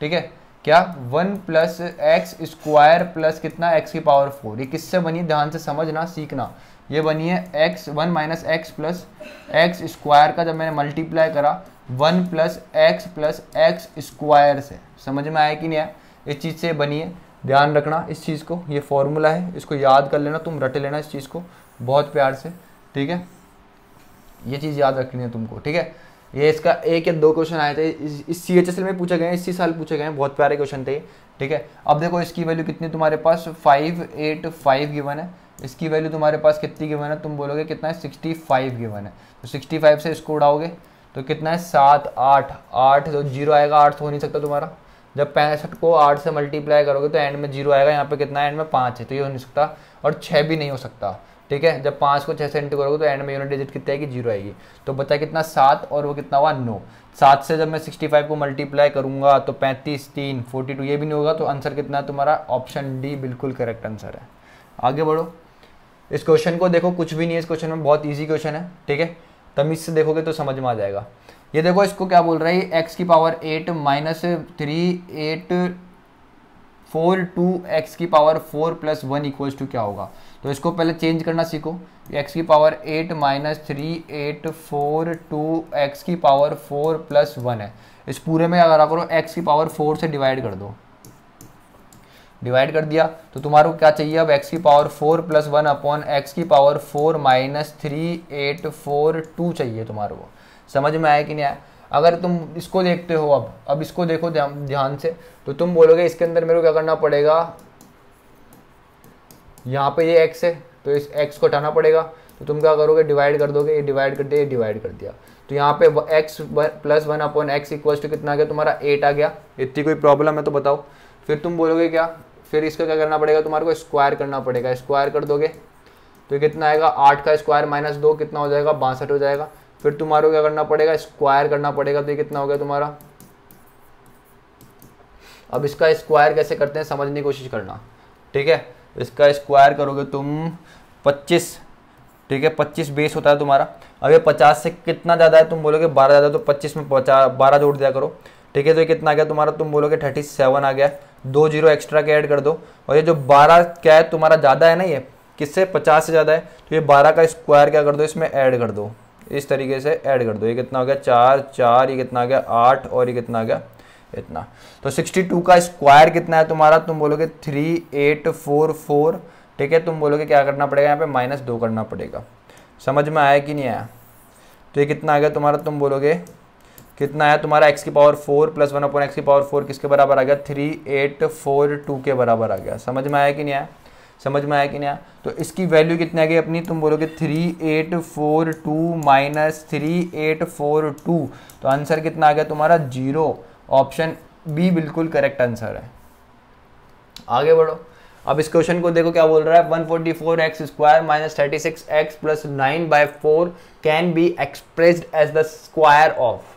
ठीक है क्या one plus x square plus कितना एक्स की पावर फोर ये किससे बनी ध्यान से समझना सीखना ये बनी है x one minus x plus x square का जब मैंने मल्टीप्लाई करा one plus x plus x square से समझ में आया कि नहीं आया इस चीज़ से बनी है ध्यान रखना इस चीज़ को ये फॉर्मूला है इसको याद कर लेना तुम रट लेना इस चीज़ को बहुत प्यार से ठीक है ये चीज़ याद रखनी है तुमको ठीक है ये इसका एक या दो क्वेश्चन आए थे इस सी एच एस एल में पूछे गए हैं इसी साल पूछे गए हैं बहुत प्यारे क्वेश्चन थे ठीक है अब देखो इसकी वैल्यू कितनी तुम्हारे पास फाइव एट फाइव गिवन है इसकी वैल्यू तुम्हारे पास कितनी गिवन है तुम बोलोगे कितना है सिक्सटी फाइव गिवन है तो सिक्सटी फाइव से इसको उड़ाओगे तो कितना है सात आठ आठ तो जीरो आएगा आठ तो हो नहीं सकता तुम्हारा जब पैंसठ को आठ से मल्टीप्लाई करोगे तो एंड में जीरो आएगा यहाँ पे कितना एंड में पाँच है तो ये हो नहीं सकता और छः भी नहीं हो सकता ठीक है जब पाँच को छः से इंटू करोगे तो एंड में यूनिट डिजिट कितनी आएगी जीरो आएगी तो बता कितना सात और वो कितना हुआ नौ सात से जब मैं सिक्सटी फाइव को मल्टीप्लाई करूंगा तो पैंतीस तीन फोर्टी टू ये भी नहीं होगा तो आंसर कितना है तुम्हारा ऑप्शन डी बिल्कुल करेक्ट आंसर है आगे बढ़ो इस क्वेश्चन को देखो कुछ भी नहीं है इस क्वेश्चन में बहुत ईजी क्वेश्चन है ठीक है तमीज़ से देखोगे तो समझ में आ जाएगा ये देखो इसको क्या बोल रहा है एक्स की power eight minus three eight four two x की power four plus one equals to क्या होगा तो इसको पहले चेंज करना सीखो एक्स की power eight minus three eight four two x की पावर फोर प्लस वन है इस पूरे में अगर करो एक्स की पावर फोर से डिवाइड कर दो डिवाइड कर दिया तो को क्या चाहिए अब एक्स की power four plus one upon x की power four minus three eight four two चाहिए तुम्हारे को समझ में आया कि नहीं आया अगर तुम इसको देखते हो अब अब इसको देखो ध्यान से तो तुम बोलोगे इसके अंदर मेरे को क्या करना पड़ेगा यहाँ पे ये एक्स है तो इस एक्स को हटाना पड़ेगा तो तुम क्या करोगे डिवाइड कर दोगे ये डिवाइड कर दिया ये डिवाइड कर दिया तो यहाँ पे x plus one upon x equal to कितना आ गया तुम्हारा एट आ गया इतनी कोई प्रॉब्लम है तो बताओ फिर तुम बोलोगे क्या फिर इसका क्या करना पड़ेगा तुम्हारे को स्क्वायर करना पड़ेगा स्क्वायर कर दोगे तो कितना आएगा आठ का स्क्वायर माइनस दो कितना हो जाएगा बासठ हो जाएगा फिर तुम्हारे क्या करना पड़ेगा स्क्वायर करना पड़ेगा तो ये कितना हो गया तुम्हारा अब इसका स्क्वायर कैसे करते हैं समझने की कोशिश करना ठीक है इसका स्क्वायर करोगे तुम पच्चीस ठीक है पच्चीस बेस होता है तुम्हारा अब ये पचास से कितना ज़्यादा है तुम बोलोगे बारह ज़्यादा तो पच्चीस में पचास बारह जोड़ दिया करो ठीक है तो ये कितना आ गया तुम्हारा तुम बोलोगे थर्टी सेवन आ गया दो जीरो एक्स्ट्रा के ऐड कर दो और ये जो बारह क्या है तुम्हारा ज़्यादा है ना ये किससे पचास से ज़्यादा है तो ये बारह का स्क्वायर क्या कर दो इसमें ऐड कर दो इस तरीके से ऐड कर दो ये कितना हो गया चार चार ये कितना आ गया आठ और ये कितना आ गया इतना तो 62 का स्क्वायर कितना है तुम्हारा तुम बोलोगे थ्री एट फोर फोर ठीक है तुम बोलोगे क्या करना पड़ेगा यहाँ पे माइनस दो करना पड़ेगा समझ में आया कि नहीं आया तो ये कितना आ गया तुम्हारा तुम बोलोगे कितना आया तुम्हारा एक्स की power four plus one upon x की पावर फोर किसके बराबर आ गया थ्री एट फोर टू के बराबर आ गया समझ में आया कि नहीं आया समझ में आया कि नहीं तो इसकी वैल्यू कितनी आ गई अपनी तुम बोलोगे three eight four two minus three eight four two तो आंसर कितना आ गया तुम्हारा जीरो ऑप्शन बी बिल्कुल करेक्ट आंसर है आगे बढ़ो अब इस क्वेश्चन को देखो क्या बोल रहा है one forty four x square minus thirty six x plus nine by four can be expressed as the square of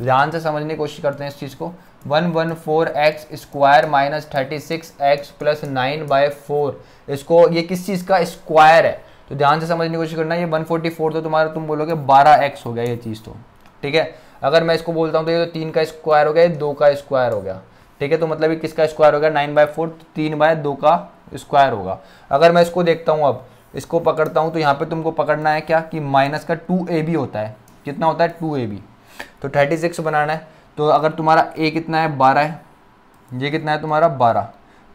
ध्यान से समझने की कोशिश करते हैं इस चीज़ को one one four x square minus thirty six x plus nine by four इसको ये किस चीज़ का स्क्वायर है तो ध्यान से समझने की कोशिश करना ये वन फोर्टी फोर तो तुम्हारा तुम बोलोगे बारह एक्स हो गया ये चीज़ तो ठीक है अगर मैं इसको बोलता हूँ तो ये तो तीन का स्क्वायर हो गया ये दो का स्क्वायर हो गया ठीक है तो मतलब ये किसका स्क्वायर हो गया नाइन बाय फोर तो तीन बाय दो का स्क्वायर होगा अगर मैं इसको देखता हूँ अब इसको पकड़ता हूँ तो यहाँ पर तुमको पकड़ना है क्या कि माइनस का टू ए बी होता है कितना होता है टू ए बी तो थर्टी सिक्स बनाना है तो अगर तुम्हारा ए कितना है बारह है ये कितना है तुम्हारा बारह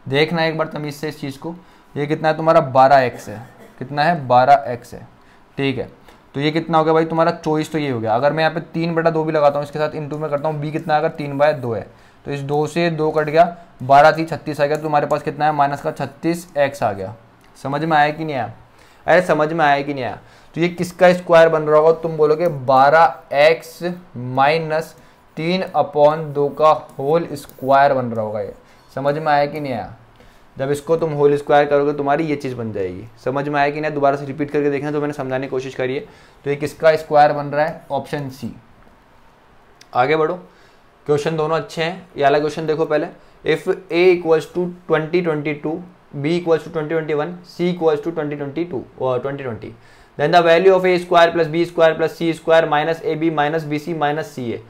देखना एक बार तमीज़ से इस चीज़ को ये कितना है तुम्हारा बारह एक्स है कितना है बारह एक्स है ठीक है तो ये कितना हो गया भाई तुम्हारा चॉइस तो ये हो गया अगर मैं यहाँ पे तीन बटा दो भी लगाता हूँ इसके साथ इंटू में करता हूँ बी कितना अगर तीन बाय दो है तो इस दो से दो कट गया बारह थी छत्तीस आ गया तो तुम्हारे पास कितना है माइनस का छत्तीस एक्स आ गया समझ में आया कि नहीं आया अरे समझ में आया कि नहीं आया तो ये किसका स्क्वायर बन रहा होगा तुम बोलोगे बारह एक्स माइनस तीन अपॉन दो का होल स्क्वायर बन रहा होगा ये समझ में आया कि नहीं आया जब इसको तुम होल स्क्वायर करोगे तुम्हारी ये चीज़ बन जाएगी समझ में आया कि नहीं दोबारा से रिपीट करके देखना तो मैंने समझाने की कोशिश करी है तो ये किसका स्क्वायर बन रहा है ऑप्शन सी आगे बढ़ो क्वेश्चन दोनों अच्छे हैं ये अला क्वेश्चन देखो पहले if A equals to twenty twenty two B equals to twenty twenty one C equals to twenty twenty two और twenty twenty then the value of A square plus B square plus C square minus A B minus B C minus C A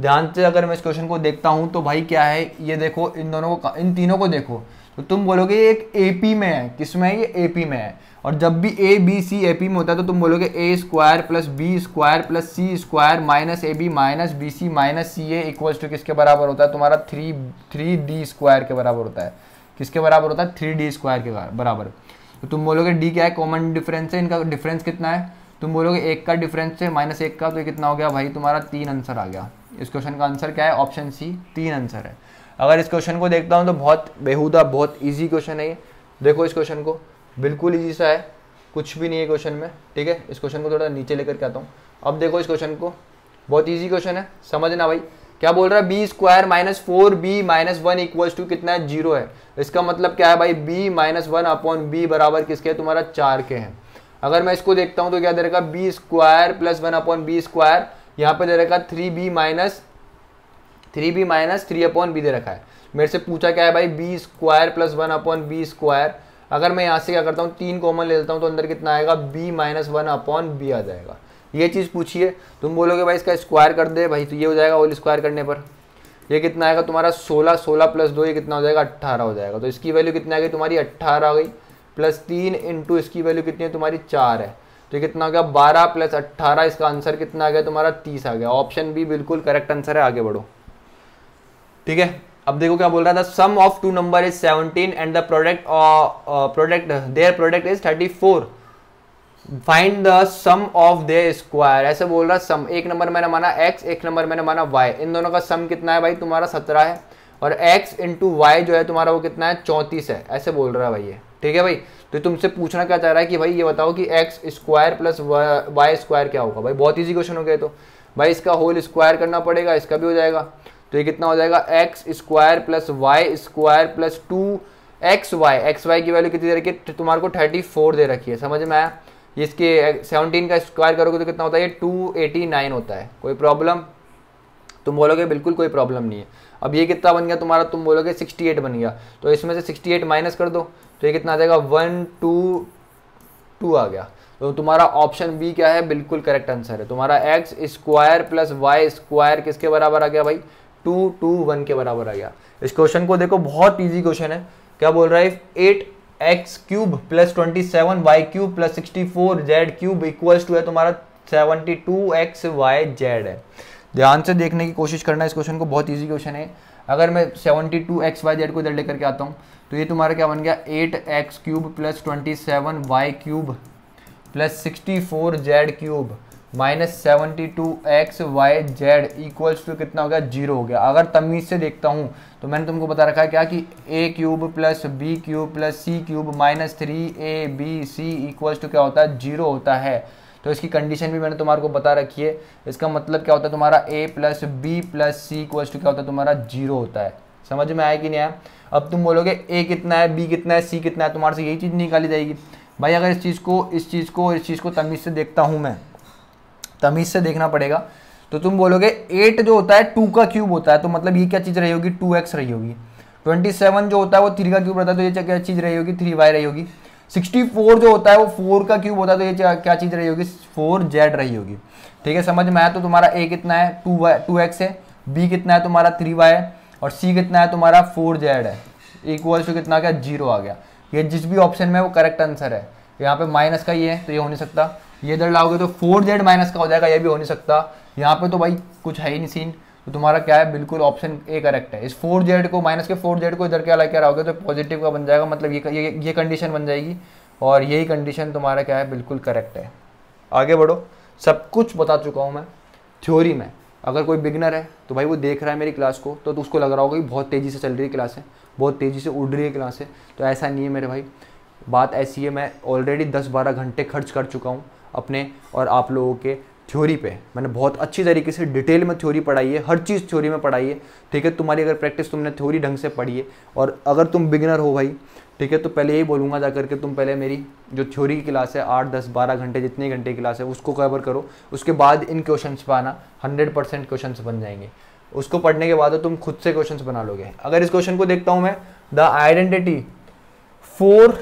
ध्यान से अगर मैं इस क्वेश्चन को देखता हूँ तो भाई क्या है ये देखो इन दोनों को इन तीनों को देखो तो तुम बोलोगे ये एक ए में है किस में है ये ए में है और जब भी ए बी सी ए में होता है तो तुम बोलोगे ए square plus B square plus C square minus A B minus B C minus C A equals to किसके बराबर होता है तुम्हारा थ्री थ्री डी स्क्वायर के बराबर होता है किसके बराबर होता है थ्री डी स्क्वायर के बराबर तो तुम बोलोगे डी क्या है कॉमन डिफरेंस है इनका डिफरेंस कितना है तुम बोलोगे एक का डिफरेंस है माइनस एक का तो कितना हो गया भाई तुम्हारा तीन आंसर आ गया इस क्वेश्चन का आंसर क्या है ऑप्शन सी तीन आंसर है अगर इस क्वेश्चन को देखता हूँ तो बहुत बेहूदा बहुत ईजी क्वेश्चन है ये देखो इस क्वेश्चन को बिल्कुल ईजी सा है कुछ भी नहीं है क्वेश्चन में ठीक है इस क्वेश्चन को थोड़ा नीचे लेकर के आता हूँ अब देखो इस क्वेश्चन को बहुत ईजी क्वेश्चन है समझना भाई क्या बोल रहा है B square minus four B minus one equals to कितना है जीरो है इसका मतलब क्या है भाई B minus one upon B बराबर किसके है तुम्हारा चार के हैं अगर मैं इसको देखता हूँ तो क्या दे रखा B square plus one upon B square यहाँ पे दे रखा है three B minus three B minus three upon B दे रखा है मेरे से पूछा क्या है भाई B square plus one upon B square अगर मैं यहाँ से क्या करता हूँ तीन कॉमन ले लेता हूँ तो अंदर कितना आएगा B minus one upon B आ जाएगा ये चीज़ पूछिए तुम बोलोगे भाई इसका स्क्वायर कर दे भाई तो ये हो जाएगा ओल स्क्वायर करने पर ये कितना आएगा तुम्हारा सोलह सोलह प्लस दो ये कितना हो जाएगा अट्ठारह हो जाएगा तो इसकी वैल्यू कितनी आ गई तुम्हारी अट्ठारह आ गई प्लस तीन इंटू इसकी वैल्यू कितनी है तुम्हारी चार है तो कितना आ गया बारह प्लस अट्ठारह इसका आंसर कितना आ गया तुम्हारा तीस आ गया ऑप्शन बी बिल्कुल करेक्ट आंसर है आगे बढ़ो ठीक है अब देखो क्या बोल रहा था sum of two number is seventeen and the product product their product is thirty four find the sum of their square ऐसे बोल रहा सम एक नंबर मैंने माना एक्स एक नंबर मैंने माना वाई इन दोनों का सम कितना है भाई तुम्हारा सत्रह है और एक्स इंटू वाई जो है तुम्हारा वो कितना है चौंतीस है ऐसे बोल रहा है भाई ये ठीक है भाई तो तुमसे पूछना क्या चाह रहा है कि भाई ये बताओ कि x square plus Y square क्या होगा भाई बहुत ईजी क्वेश्चन हो गया तो भाई इसका होल स्क्वायर करना पड़ेगा इसका भी हो जाएगा तो ये कितना हो जाएगा x square plus Y square plus two x Y X Y की वैल्यू कितनी दे रखी है तो तुम्हारे को थर्टी फोर दे रखी है समझ में आया इसके सेवनटीन का स्क्वायर करोगे तो कितना होता है ये टू एटी नाइन होता है कोई प्रॉब्लम तुम बोलोगे बिल्कुल कोई प्रॉब्लम नहीं है अब ये कितना बन गया तुम्हारा तुम बोलोगे सिक्सटी एट बन गया तो इसमें से सिक्सटी एट माइनस कर दो तो ये कितना आ जाएगा वन टू टू आ गया तो तुम्हारा ऑप्शन बी क्या है बिल्कुल करेक्ट आंसर है तुम्हारा x square plus Y square किसके बराबर आ गया भाई टू टू वन के बराबर आ गया इस क्वेश्चन को देखो बहुत ईजी क्वेश्चन है क्या बोल रहा है eight X cube plus twenty seven Y cube plus sixty four Z cube equals to है तुम्हारा seventy two x Y Z है ध्यान से देखने की कोशिश करना इस क्वेश्चन को बहुत ईजी क्वेश्चन है अगर मैं seventy two x Y Z को इधर लेकर के आता हूँ तो ये तुम्हारा क्या बन गया eight X cube plus twenty seven Y cube plus sixty four Z cube minus seventy two x Y Z equals to कितना हो गया जीरो हो गया अगर तमीज़ से देखता हूँ तो मैंने तुमको बता रखा है क्या कि A cube plus B cube plus C cube minus three A B C equals to क्या होता है जीरो होता है तो इसकी कंडीशन भी मैंने तुम्हारे को बता रखी है इसका मतलब क्या होता है तुम्हारा ए plus B plus C equals to क्या होता है तुम्हारा जीरो होता है समझ में आया कि नहीं आया अब तुम बोलोगे ए कितना है बी कितना है सी कितना है तुम्हारे से यही चीज़ निकाली जाएगी भाई अगर इस चीज़ को इस चीज़ को इस चीज़ को तमीज़ से देखता हूँ मैं तमीज़ से देखना पड़ेगा तो तुम बोलोगे एट जो होता है टू का क्यूब होता है तो मतलब ये क्या चीज़ रही होगी टू एक्स रही होगी ट्वेंटी सेवन जो होता है वो थ्री का क्यूब रहता है तो ये क्या चीज़ रही होगी थ्री वाई रही होगी सिक्सटी फोर जो होता है वो फोर का क्यूब होता है तो ये क्या चीज़ रही होगी फोर जेड रही होगी ठीक है समझ में आया तो तुम्हारा ए कितना है टू वाई टू एक्स है बी कितना है तुम्हारा थ्री वाई है और सी कितना है तुम्हारा फोर जेड है इक्वल्स टू कितना आ गया जीरो आ गया ये जिस भी ऑप्शन में वो करेक्ट आंसर है यहाँ पे माइनस का ये है तो ये हो नहीं सकता ये इधर लाओगे तो फोर जेड माइनस का हो जाएगा ये भी हो नहीं सकता यहाँ पे तो भाई कुछ है ही नहीं सीन तो तुम्हारा क्या है बिल्कुल ऑप्शन ए करेक्ट है इस फोर जेड को माइनस के फोर जेड को इधर क्या ला क्या तो पॉजिटिव का बन जाएगा मतलब ये ये ये कंडीशन बन जाएगी और यही कंडीशन तुम्हारा क्या है बिल्कुल करेक्ट है आगे बढ़ो सब कुछ बता चुका हूँ मैं थ्योरी में अगर कोई बिगनर है तो भाई वो देख रहा है मेरी क्लास को तो, तो उसको लग रहा होगा कि बहुत तेज़ी से चल रही है क्लासें बहुत तेज़ी से उड़ रही है क्लासें तो ऐसा नहीं है मेरे भाई बात ऐसी है मैं ऑलरेडी दस बारह घंटे खर्च कर चुका हूँ अपने और आप लोगों के थ्योरी पे मैंने बहुत अच्छी तरीके से डिटेल में थ्योरी पढ़ाई है हर चीज़ थ्योरी में पढ़ाई है ठीक है तुम्हारी अगर प्रैक्टिस तुमने थ्योरी ढंग से पढ़ी है और अगर तुम बिगनर हो भाई ठीक है तो पहले यही बोलूँगा जा करके तुम पहले मेरी जो थ्योरी की क्लास है आठ दस बारह घंटे जितने घंटे की क्लास है उसको कवर करो उसके बाद इन क्वेश्चन पर आना हंड्रेड परसेंट क्वेश्चन बन जाएंगे उसको पढ़ने के बाद तो तुम खुद से क्वेश्चन बना लोगे अगर इस क्वेश्चन को देखता हूँ मैं the identity four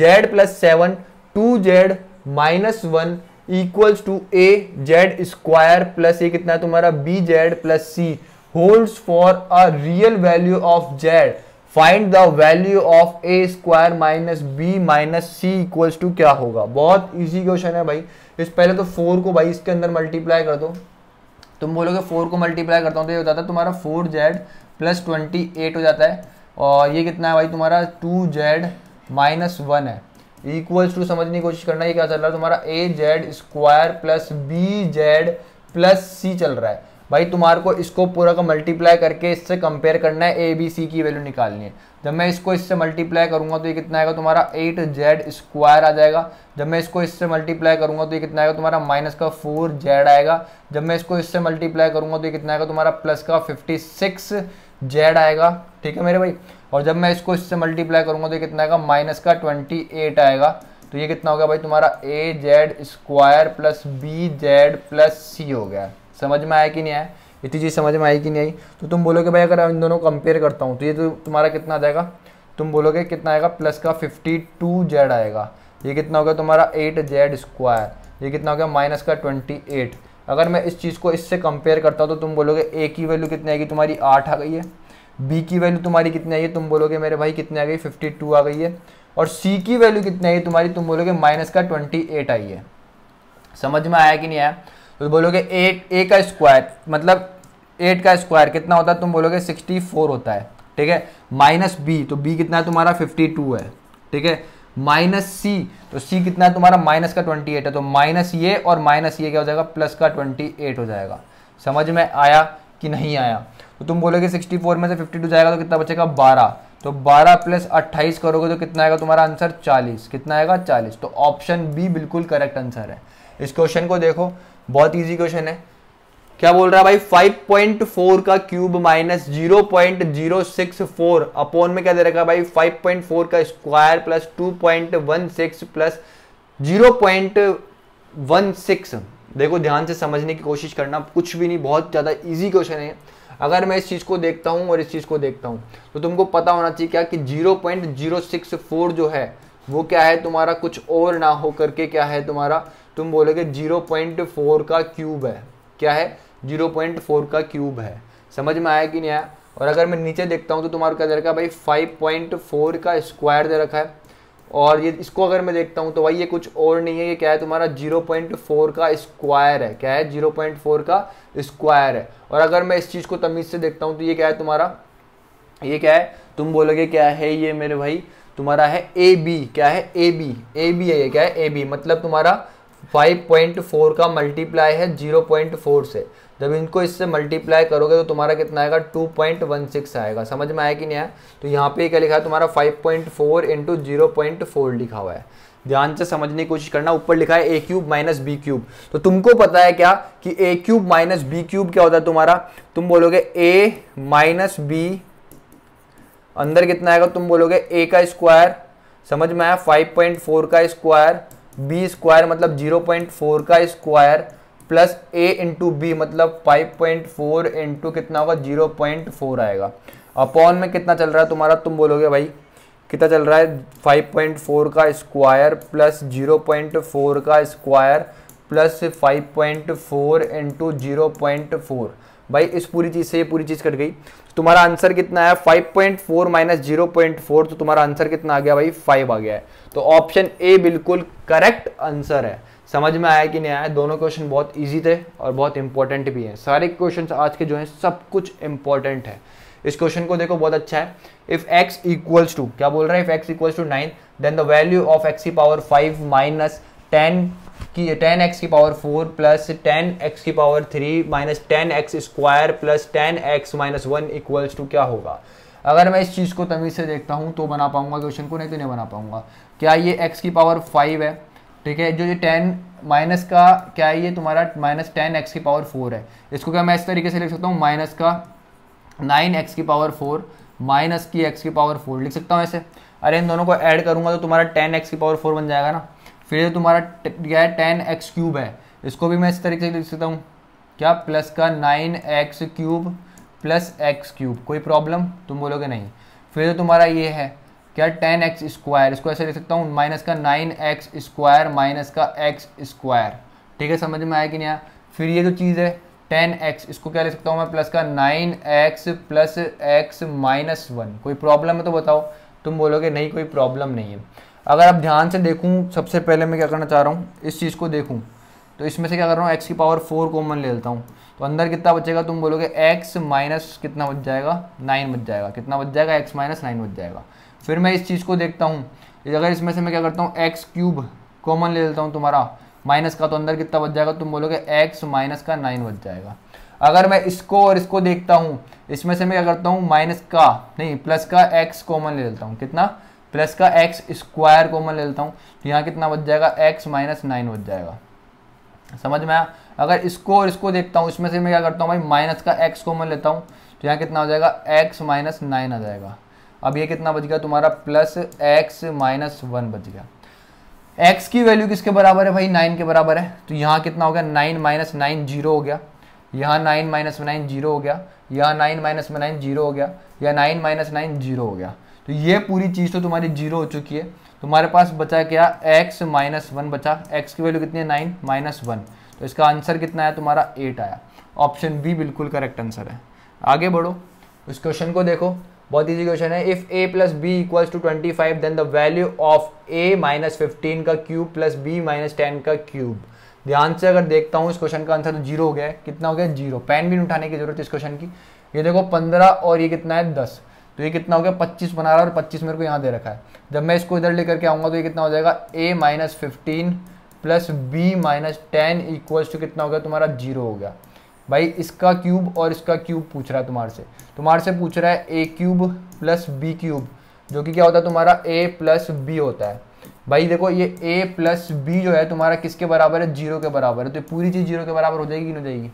Z plus seven two Z minus one equals to A Z square plus A कितना है तुम्हारा B Z plus C holds for a real value of Z find the value of A square minus B minus C equals to क्या होगा बहुत इजी क्वेश्चन है भाई इस पहले तो फोर को भाई इसके अंदर मल्टीप्लाई कर दो तुम बोलोगे फोर को मल्टीप्लाई करता हूँ तो ये हो जाता है तुम्हारा four Z plus twenty eight हो जाता है और ये कितना है भाई तुम्हारा टू जेड माइनस वन है इक्वल्स टू समझने की कोशिश करना ये क्या चल रहा है तुम्हारा A Z square plus B Z plus C चल रहा है भाई तुम्हारे को इसको पूरा का मल्टीप्लाई करके इससे कंपेयर करना है ए बी सी की वैल्यू निकालनी है जब मैं इसको इससे मल्टीप्लाई करूंगा तो ये कितना आएगा तुम्हारा एट जेड स्क्वायर आ जाएगा जब मैं इसको इससे मल्टीप्लाई करूंगा तो ये कितना आएगा तुम्हारा माइनस का फोर जेड आएगा जब मैं इसको इससे मल्टीप्लाई करूंगा तो ये कितना आएगा तुम्हारा प्लस का फिफ्टी सिक्स जेड आएगा ठीक है मेरे भाई और जब मैं इसको इससे मल्टीप्लाई करूंगा तो ये कितना आएगा माइनस का ट्वेंटी एट आएगा तो ये कितना हो गया भाई तुम्हारा A Z square plus B Z plus C हो गया समझ में आया कि नहीं आया इतनी तो चीज़ समझ में आई कि नहीं आई तो तुम बोलोगे भाई अगर इन दोनों कंपेयर करता हूँ तो ये तो तुम्हारा कितना आ जाएगा तुम बोलोगे कितना आएगा प्लस का फिफ्टी टू जेड आएगा ये कितना हो गया तुम्हारा एट जेड स्क्वायर ये कितना हो गया माइनस का ट्वेंटी एट अगर मैं इस चीज़ को इससे कंपेयर करता हूँ तो तुम बोलोगे ए की वैल्यू कितनी आएगी तुम्हारी आठ आ गई है बी की वैल्यू तुम्हारी कितनी आई है तुम बोलोगे मेरे भाई कितनी आ गई फिफ्टी टू आ गई है और सी की वैल्यू कितनी आई है तुम्हारी तुम बोलोगे माइनस का ट्वेंटी एट आई है समझ में आया कि नहीं आया तो बोलोगे एट ए का स्क्वायर मतलब एट का स्क्वायर कितना होता है तुम बोलोगे सिक्सटी फोर होता है ठीक है माइनस बी तो बी कितना है तुम्हारा फिफ्टी टू है ठीक है माइनस सी तो सी कितना है तुम्हारा माइनस का ट्वेंटी एट है तो माइनस ये और माइनस ये क्या हो जाएगा प्लस का ट्वेंटी एट हो जाएगा समझ में आया कि नहीं आया तो तुम बोलोगे सिक्सटी फोर में से फिफ्टी टू जाएगा तो कितना बचेगा बारह तो बारह प्लस अट्ठाईस करोगे तो कितना आएगा तुम्हारा आंसर चालीस कितना आएगा चालीस तो ऑप्शन बी बिल्कुल करेक्ट आंसर है इस क्वेश्चन को देखो बहुत इजी क्वेश्चन है क्या बोल रहा है भाई 5.4 का cube minus zero point zero six four upon में क्या दे रखा है भाई 5.4 का स्क्वायर प्लस 2.16 प्लस 0.16 देखो ध्यान से समझने की कोशिश करना कुछ भी नहीं बहुत ज़्यादा इजी क्वेश्चन है अगर मैं इस चीज़ को देखता हूं और इस चीज़ को देखता हूं तो तुमको पता होना चाहिए क्या कि 0.064 जो है वो क्या है तुम्हारा कुछ और ना हो करके क्या है तुम्हारा तुम बोलोगे जीरो पॉइंट फोर का क्यूब है क्या है जीरो पॉइंट फोर का क्यूब है समझ में आया कि नहीं आया और अगर मैं नीचे देखता हूँ तो तुम्हारा क्या दे रखा है भाई फाइव पॉइंट फोर का स्क्वायर दे रखा है और ये इसको अगर मैं देखता हूँ तो भाई ये कुछ और नहीं है ये क्या है तुम्हारा 0.4 का स्क्वायर है क्या है 0.4 का स्क्वायर है और अगर मैं इस चीज़ को तमीज़ से देखता हूँ तो ये क्या है तुम्हारा ये क्या है तुम बोलोगे क्या है ये मेरे भाई तुम्हारा है ए बी क्या है ए बी ए बी है ये क्या है ए बी मतलब तुम्हारा 5.4 का मल्टीप्लाई है 0.4 से जब इनको इससे मल्टीप्लाई करोगे तो तुम्हारा कितना आएगा 2.16 आएगा समझ में आया कि नहीं आया तो यहाँ पे क्या लिखा है तुम्हारा 5.4 पॉइंट फोर लिखा हुआ है ध्यान से समझने की कोशिश करना ऊपर लिखा है ए क्यूब माइनस बी क्यूब तो तुमको पता है क्या कि A cube minus B cube क्या होता है तुम्हारा तुम बोलोगे ए माइनस बी अंदर कितना आएगा तुम बोलोगे ए का स्क्वायर समझ में आया 5.4 का स्क्वायर बी स्क्वायर मतलब जीरो पॉइंट फोर का square plus A into B मतलब फाइव पॉइंट फोर इंटू कितना होगा जीरो पॉइंट फोर आएगा अपॉन में कितना चल रहा है तुम्हारा तुम बोलोगे भाई कितना चल रहा है फाइव पॉइंट फोर का square plus zero point four का square plus five point four into zero point four भाई इस पूरी चीज़ से ये पूरी चीज़ कट गई तुम्हारा आंसर कितना है 5.4 point four minus zero point four तो तुम्हारा आंसर कितना आ गया भाई 5 आ गया है तो ऑप्शन ए बिल्कुल करेक्ट आंसर है समझ में आया कि नहीं आया दोनों क्वेश्चन बहुत ईजी थे और बहुत इंपॉर्टेंट भी हैं सारे क्वेश्चन आज के जो हैं सब कुछ इंपॉर्टेंट है इस क्वेश्चन को देखो बहुत अच्छा है इफ एक्स इक्वल्स टू क्या बोल रहा है if x equals to nine then the value of x की पावर फाइव माइनस टेन कि टेन एक्स की power four plus ten X की power three minus ten X square plus ten X minus one equals to क्या होगा अगर मैं इस चीज़ को तमीज़ से देखता हूँ तो बना पाऊंगा क्वेश्चन को नहीं तो नहीं बना पाऊंगा क्या ये एक्स की पावर फाइव है ठीक है जो ये टेन माइनस का क्या है ये तुम्हारा माइनस टेन एक्स की पावर फोर है इसको क्या मैं इस तरीके से लिख सकता हूँ माइनस का नाइन एक्स की पावर फोर माइनस की एक्स की पावर फोर लिख सकता हूँ ऐसे अरे इन दोनों को ऐड करूँगा तो तुम्हारा टेन एक्स की पावर फोर बन जाएगा ना फिर ये तुम्हारा क्या है टेन एक्स क्यूब है इसको भी मैं इस तरीके से लिख सकता हूँ क्या प्लस का nine X cube plus X cube कोई प्रॉब्लम तुम बोलोगे नहीं फिर जो तो तुम्हारा ये है क्या टेन एक्स स्क्वायर इसको ऐसे लिख सकता हूँ माइनस का नाइन एक्स स्क्वायर माइनस का एक्स स्क्वायर ठीक है समझ में आया कि नहीं आया फिर ये जो चीज़ है टेन एक्स इसको क्या लिख सकता हूँ मैं प्लस का nine x plus X minus one कोई प्रॉब्लम है तो बताओ तुम बोलोगे नहीं कोई प्रॉब्लम नहीं है अगर आप ध्यान से देखूँ सबसे पहले मैं क्या करना चाह रहा हूँ इस चीज़ को देखूँ तो इसमें से क्या कर रहा हूँ एक्स की पावर फोर कॉमन ले लेता हूँ तो अंदर कितना बचेगा तुम बोलोगे एक्स माइनस कितना बच जाएगा नाइन बच जाएगा कितना बच जाएगा एक्स माइनस नाइन बच जाएगा फिर मैं इस चीज़ को देखता हूँ अगर इसमें से मैं क्या करता हूँ एक्स क्यूब कॉमन ले लेता हूँ तुम्हारा माइनस का तो अंदर कितना बच जाएगा तुम बोलोगे एक्स माइनस का नाइन बच जाएगा अगर मैं इसको और इसको देखता हूँ इसमें से मैं क्या करता हूँ माइनस का नहीं प्लस का एक्स कॉमन ले लेता हूँ कितना प्लस का एक्स स्क्वायर मैं ले लेता हूँ तो यहाँ कितना बच जाएगा एक्स माइनस नाइन बच जाएगा समझ में आया अगर इसको और इसको देखता हूँ इसमें से मैं क्या करता हूँ भाई माइनस का एक्स मैं लेता हूँ तो यहाँ कितना हो जाएगा एक्स माइनस नाइन आ जाएगा अब ये कितना बच गया तुम्हारा प्लस एक्स माइनस वन बच गया एक्स की वैल्यू किसके बराबर है भाई नाइन के बराबर है तो यहाँ कितना हो गया नाइन माइनस नाइन जीरो हो गया यहाँ नाइन माइनस नाइन जीरो हो गया यहाँ नाइन माइनस नाइन जीरो हो गया या नाइन माइनस नाइन जीरो हो गया तो ये पूरी चीज़ तो तुम्हारी जीरो हो चुकी है तुम्हारे पास बचा क्या एक्स माइनस वन बचा एक्स की वैल्यू कितनी है नाइन माइनस वन तो इसका आंसर कितना आया तुम्हारा एट आया ऑप्शन बी बिल्कुल करेक्ट आंसर है आगे बढ़ो इस क्वेश्चन को देखो बहुत ईजी क्वेश्चन है if A plus B equals to twenty five then the value of A minus fifteen का cube plus B minus ten का क्यूब ध्यान से अगर देखता हूँ इस क्वेश्चन का आंसर तो जीरो हो गया है कितना हो गया जीरो पेन भी उठाने की जरूरत है इस क्वेश्चन की ये देखो पंद्रह और ये कितना है दस तो ये कितना हो गया पच्चीस बना रहा है और पच्चीस मेरे को यहाँ दे रखा है जब मैं इसको इधर लेकर के आऊँगा तो ये कितना हो जाएगा ए minus fifteen plus B minus ten equals to कितना हो गया तुम्हारा जीरो हो गया भाई इसका क्यूब और इसका क्यूब पूछ रहा है तुम्हारे से तुम्हारे से पूछ रहा है ए क्यूब प्लस बी क्यूब जो कि क्या होता है तुम्हारा ए प्लस बी होता है भाई देखो ये ए प्लस बी जो है तुम्हारा किसके बराबर है जीरो के बराबर है तो पूरी चीज़ जीरो के बराबर हो जाएगी कि नहीं हो जाएगी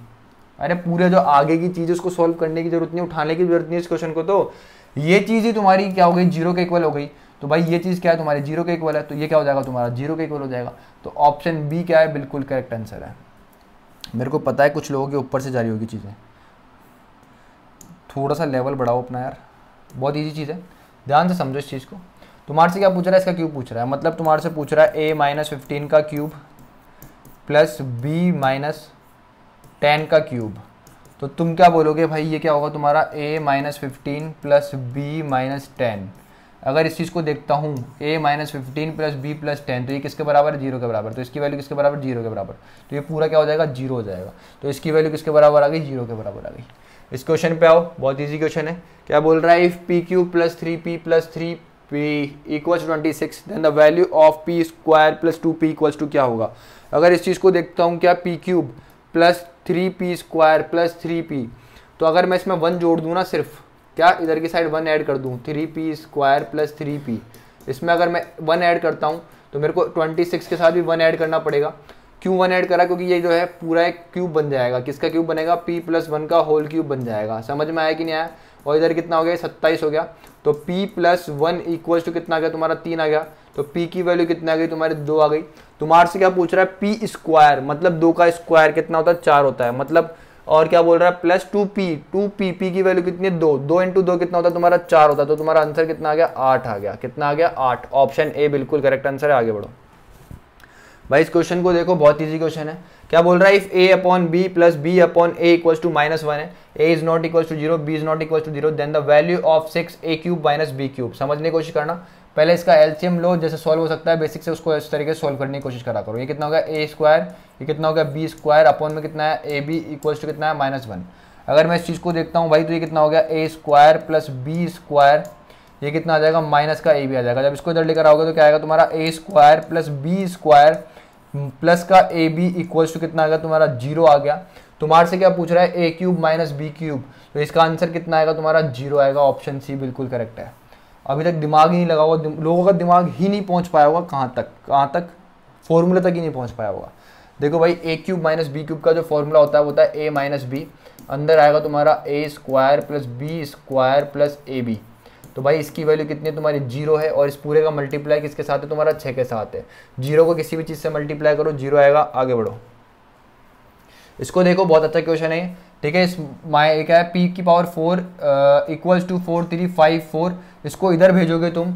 अरे पूरे जो आगे की चीज़ उसको सॉल्व करने की जरूरत नहीं उठाने की जरूरत नहीं इस क्वेश्चन को तो ये चीज़ ही तुम्हारी क्या हो गई जीरो के इक्वल हो गई तो भाई ये चीज़ क्या है तुम्हारे जीरो के इक्वल है तो ये क्या हो जाएगा तुम्हारा जीरो के इक्वल हो जाएगा तो ऑप्शन बी क्या है बिल्कुल करेक्ट आंसर है मेरे को पता है कुछ लोगों के ऊपर से जारी होगी चीज़ें थोड़ा सा लेवल बढ़ाओ अपना यार बहुत ईजी चीज़ है ध्यान से समझो इस चीज़ को तुम्हारे से क्या पूछ रहा है इसका क्यूब पूछ रहा है मतलब तुम्हारे से पूछ रहा है ए माइनस फिफ्टीन का cube plus B minus ten का क्यूब तो तुम क्या बोलोगे भाई ये क्या होगा तुम्हारा A minus fifteen plus B minus ten अगर इस चीज़ को देखता हूँ A minus fifteen plus B plus ten तो ये किसके बराबर है जीरो के बराबर तो इसकी वैल्यू किसके बराबर जीरो के बराबर तो ये पूरा क्या हो जाएगा जीरो हो जाएगा तो इसकी वैल्यू किसके बराबर आ गई जीरो के बराबर आ गई इस क्वेश्चन पे आओ बहुत ईजी क्वेश्चन है क्या बोल रहा है if P Q plus three P plus three P equals twenty six then the value of P square plus two P equals to क्या होगा अगर इस चीज़ को देखता हूँ क्या P cube plus three P square plus three P तो अगर मैं इसमें वन जोड़ दूँ ना सिर्फ क्या इधर की साइड वन ऐड कर दूँ three P square plus three P इसमें अगर मैं वन ऐड करता हूँ तो मेरे को ट्वेंटी सिक्स के साथ भी वन ऐड करना पड़ेगा क्यों वन ऐड करा क्योंकि ये जो है पूरा एक क्यूब बन जाएगा किसका क्यूब बनेगा पी प्लस वन का होल क्यूब बन जाएगा समझ में आया कि नहीं आया और इधर कितना हो गया सत्ताईस हो गया तो P plus one equal to कितना आ गया तुम्हारा तीन आ गया तो पी की वैल्यू कितना आ गई तुम्हारी दो आ गई तुम्हारे से क्या पूछ रहा है पी स्क्वायर मतलब दो का स्क्वायर कितना होता है चार होता है मतलब और क्या बोल रहा है plus two P two P P की वैल्यू कितनी है दो दो इंटू दो कितना होता है तुम्हारा चार होता है तो तुम्हारा आंसर कितना आ गया आठ आ गया कितना आ गया आठ ऑप्शन ए बिल्कुल करेक्ट आंसर है आगे बढ़ो भाई इस क्वेश्चन को देखो बहुत इजी क्वेश्चन है क्या बोल रहा है if A upon B plus B upon A equal to minus one है A is not equal to zero B is not equal to zero then the value of six A cube minus B cube समझने की कोशिश करना पहले इसका एल्शियम लो जैसे सॉल्व हो सकता है बेसिक से उसको इस तरीके से सॉल्व करने की कोशिश करा करो ये कितना होगा ए स्क्वायर ये कितना होगा बी स्क्वायर अपॉन में कितना है ए बी इक्वल्स टू कितना है माइनस वन अगर मैं इस चीज़ को देखता हूँ भाई तो ये कितना हो गया ए स्क्वायर प्लस बी स्क्वायर ये कितना आ जाएगा माइनस का ए भी आ जाएगा जब इसको इधर लेकर आओगे तो क्या आएगा तुम्हारा ए square plus B square plus का ए बी इक्वल्स टू कितना आ गया तुम्हारा जीरो आ गया तुम्हारे से क्या पूछ रहा है ए क्यूब माइनस बी क्यूब तो इसका आंसर कितना आएगा तुम्हारा जीरो आएगा ऑप्शन सी बिल्कुल करेक्ट है अभी तक दिमाग ही नहीं लगा हुआ लोगों का दिमाग ही नहीं पहुंच पाया होगा कहाँ तक कहाँ तक फॉर्मूला तक ही नहीं पहुंच पाया होगा देखो भाई a cube minus B cube का जो फॉर्मूला होता है वो होता है ए माइनस बी अंदर आएगा तुम्हारा ए square plus B square plus a B तो भाई इसकी वैल्यू कितनी है तुम्हारी जीरो है और इस पूरे का मल्टीप्लाई किसके साथ है तुम्हारा छः के साथ है जीरो को किसी भी चीज़ से मल्टीप्लाई करो जीरो आएगा आगे बढ़ो इसको देखो बहुत अच्छा क्वेश्चन है ठीक है इस माई क्या है पी की power four equals to four three five four इसको इधर भेजोगे तुम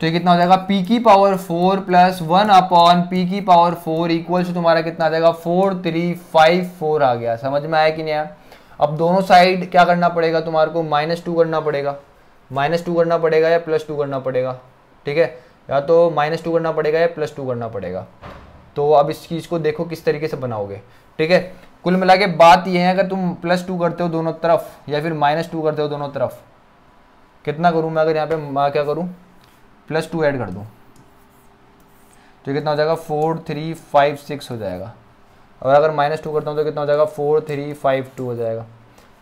तो ये कितना हो जाएगा पी की power four plus one upon p की पावर फोर इक्वल से तुम्हारा कितना आ जाएगा फोर थ्री फाइव फोर आ गया समझ में आया कि नहीं आया अब दोनों साइड क्या करना पड़ेगा तुम्हारे को माइनस टू करना पड़ेगा माइनस टू करना पड़ेगा या प्लस टू करना पड़ेगा ठीक है या तो माइनस टू करना पड़ेगा या प्लस टू करना पड़ेगा तो अब इस चीज़ को देखो किस तरीके से बनाओगे ठीक है कुल मिला के बात यह है अगर तुम प्लस टू करते हो दोनों तरफ या फिर माइनस टू करते हो दोनों तरफ कितना करूँ मैं अगर यहाँ पे मैं क्या करूँ प्लस टू ऐड कर दूँ तो, तो कितना हो जाएगा फोर थ्री फाइव सिक्स हो जाएगा और अगर माइनस टू करता हूँ तो कितना हो जाएगा फोर थ्री फाइव टू हो जाएगा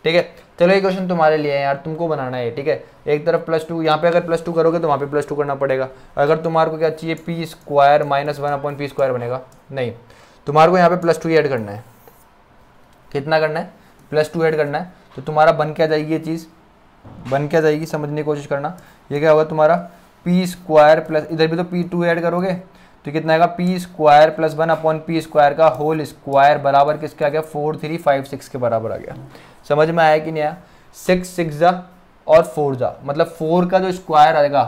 ठीक है चलो ये क्वेश्चन तुम्हारे लिए है यार तुमको बनाना है ठीक है एक तरफ प्लस टू यहाँ पे अगर प्लस टू करोगे तो वहाँ पे प्लस टू करना पड़ेगा अगर तुम्हारे को क्या चाहिए p square minus one upon p square बनेगा नहीं तुम्हारे को यहाँ पे प्लस टू ऐड करना है कितना करना है प्लस टू ऐड करना है तो तुम्हारा बन क्या जाएगी ये चीज़ बन क्या जाएगी समझने की कोशिश करना ये क्या होगा तुम्हारा पी स्क्वायर प्लस इधर भी तो पी टू ऐड करोगे तो कितना आएगा p square plus one upon p square का होल स्क्वायर बराबर किसके आ गया फोर थ्री फाइव सिक्स के बराबर आ गया समझ में आया कि नहीं आया सिक्स सिक्स जा और फोर जा मतलब फोर का जो स्क्वायर आएगा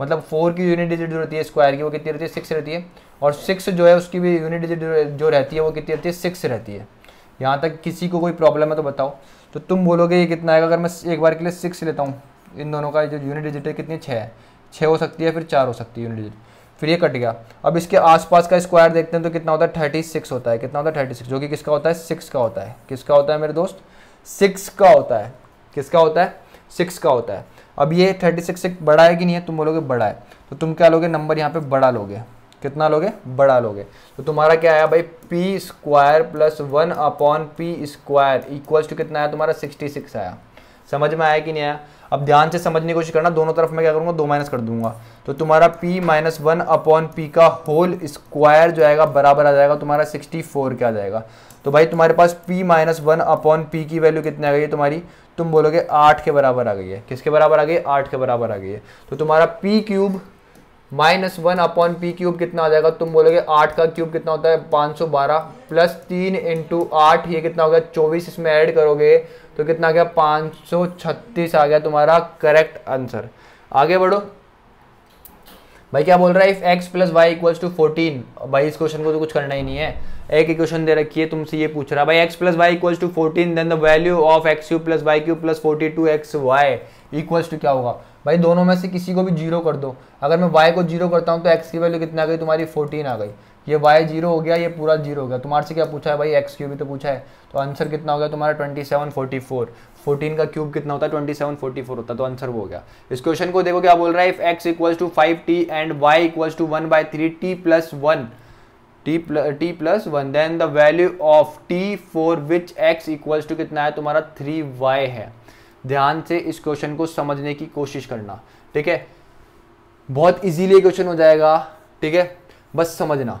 मतलब फोर की यूनिट डिजिट जो रहती है स्क्वायर की वो कितनी रहती है सिक्स रहती है और सिक्स जो है उसकी भी यूनिट डिजिट जो रहती है वो कितनी रहती है सिक्स रहती है यहाँ तक किसी को कोई प्रॉब्लम है तो बताओ तो तुम बोलोगे ये कितना आएगा अगर मैं एक बार के लिए सिक्स लेता हूँ इन दोनों का जो यूनिट डिजिट है कितनी छः है छः हो सकती है फिर चार हो सकती है यूनिट डिजिट फिर ये कट गया अब इसके आसपास का स्क्वायर देखते हैं तो कितना होता है थर्टी सिक्स होता है कितना होता है थर्टी सिक्स जो कि किसका होता है सिक्स का होता है किसका होता है मेरे दोस्त सिक्स का होता है किसका होता है सिक्स का होता है अब ये थर्टी सिक्स से बड़ा है कि नहीं है तुम बोलोगे बड़ा है तो तुम क्या लोगे नंबर यहाँ पे बड़ा लोगे कितना लोगे बड़ा लोगे तो तुम्हारा क्या आया भाई p square plus one upon p square equals to कितना आया तुम्हारा सिक्सटी सिक्स आया समझ में आया कि नहीं आया अब ध्यान से समझने की कोशिश करना दोनों तरफ मैं क्या करूँगा दो माइनस कर दूंगा तो तुम्हारा p minus one upon p का होल स्क्वायर जो आएगा बराबर आ जाएगा तुम्हारा 64 के आ जाएगा तो भाई तुम्हारे पास p minus one upon p की वैल्यू कितनी आ गई है तुम्हारी तुम बोलोगे आठ के बराबर आ गई है किसके बराबर आ गई आठ के बराबर आ गई है तो तुम्हारा p cube minus one upon p cube कितना आ जाएगा तुम बोलोगे आठ का क्यूब कितना होता है पाँच सौ बारह प्लस तीन इंटू आठ ये कितना हो गया चौबीस इसमें ऐड करोगे तो कितना गया पाँच सौ छत्तीस आ गया तुम्हारा करेक्ट आंसर आगे बढ़ो भाई क्या बोल रहा है if x plus y equals to fourteen भाई इस क्वेश्चन को तो कुछ करना ही नहीं है एक इक्वेशन दे रखी है तुमसे ये पूछ रहा है भाई x plus y equals to fourteen then the value of x u plus y q plus forty two x y equals to क्या होगा भाई दोनों में से किसी को भी जीरो कर दो अगर मैं वाई को जीरो करता हूँ तो एक्स की वैल्यू कितना आ गई तुम्हारी फोर्टीन आ गई ये वाई जीरो हो गया ये पूरा जीरो हो गया तुम्हारे से क्या पूछा है भाई एक्स क्यूब भी तो पूछा है तो आंसर कितना हो गया तुम्हारा twenty seven forty four fourteen का क्यूब कितना होता है ट्वेंटी सेवन फोर्टी फोर होता है तो आंसर वो हो गया इस क्वेश्चन को देखो क्या बोल रहा है if x equals to five t and y equals to one by three t plus one t t plus one then the value of t four which x equals to कितना है तुम्हारा थ्री वाई है ध्यान से इस क्वेश्चन को समझने की कोशिश करना ठीक है बहुत इजीली क्वेश्चन हो जाएगा ठीक है बस समझना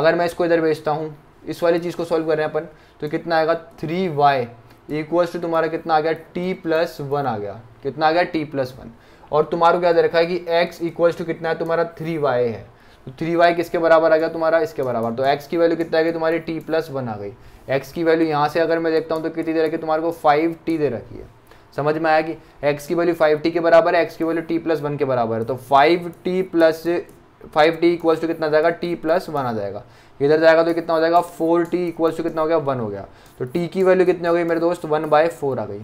अगर मैं इसको इधर भेजता हूँ इस वाली चीज़ को सॉल्व कर रहे हैं अपन तो कितना आएगा थ्री वाई इक्वल्स टू तुम्हारा कितना आ गया टी प्लस वन आ गया कितना आ गया टी प्लस वन और तुम्हारा क्या दे रखा है कि एक्स इक्वल्स टू कितना है तुम्हारा थ्री वाई है तो थ्री वाई किसके बराबर आ गया तुम्हारा इसके बराबर तो एक्स की वैल्यू कितना आ गई तुम्हारी टी प्लस वन आ गई एक्स की वैल्यू यहाँ से अगर मैं देखता हूँ तो कितनी दे रखी है तुम्हारे को फाइव टी दे रखी है समझ में आया कि एक्स की वैल्यू फाइव टी के बराबर है एक्स की वैल्यू टी प्लस वन के बराबर है तो five t plus five t equals to कितना जाएगा टी प्लस वन आ जाएगा इधर जाएगा तो कितना हो जाएगा फोर टी इक्वल्स टू कितना हो गया वन हो गया तो टी की वैल्यू कितनी हो गई मेरे दोस्त वन बाय फोर आ गई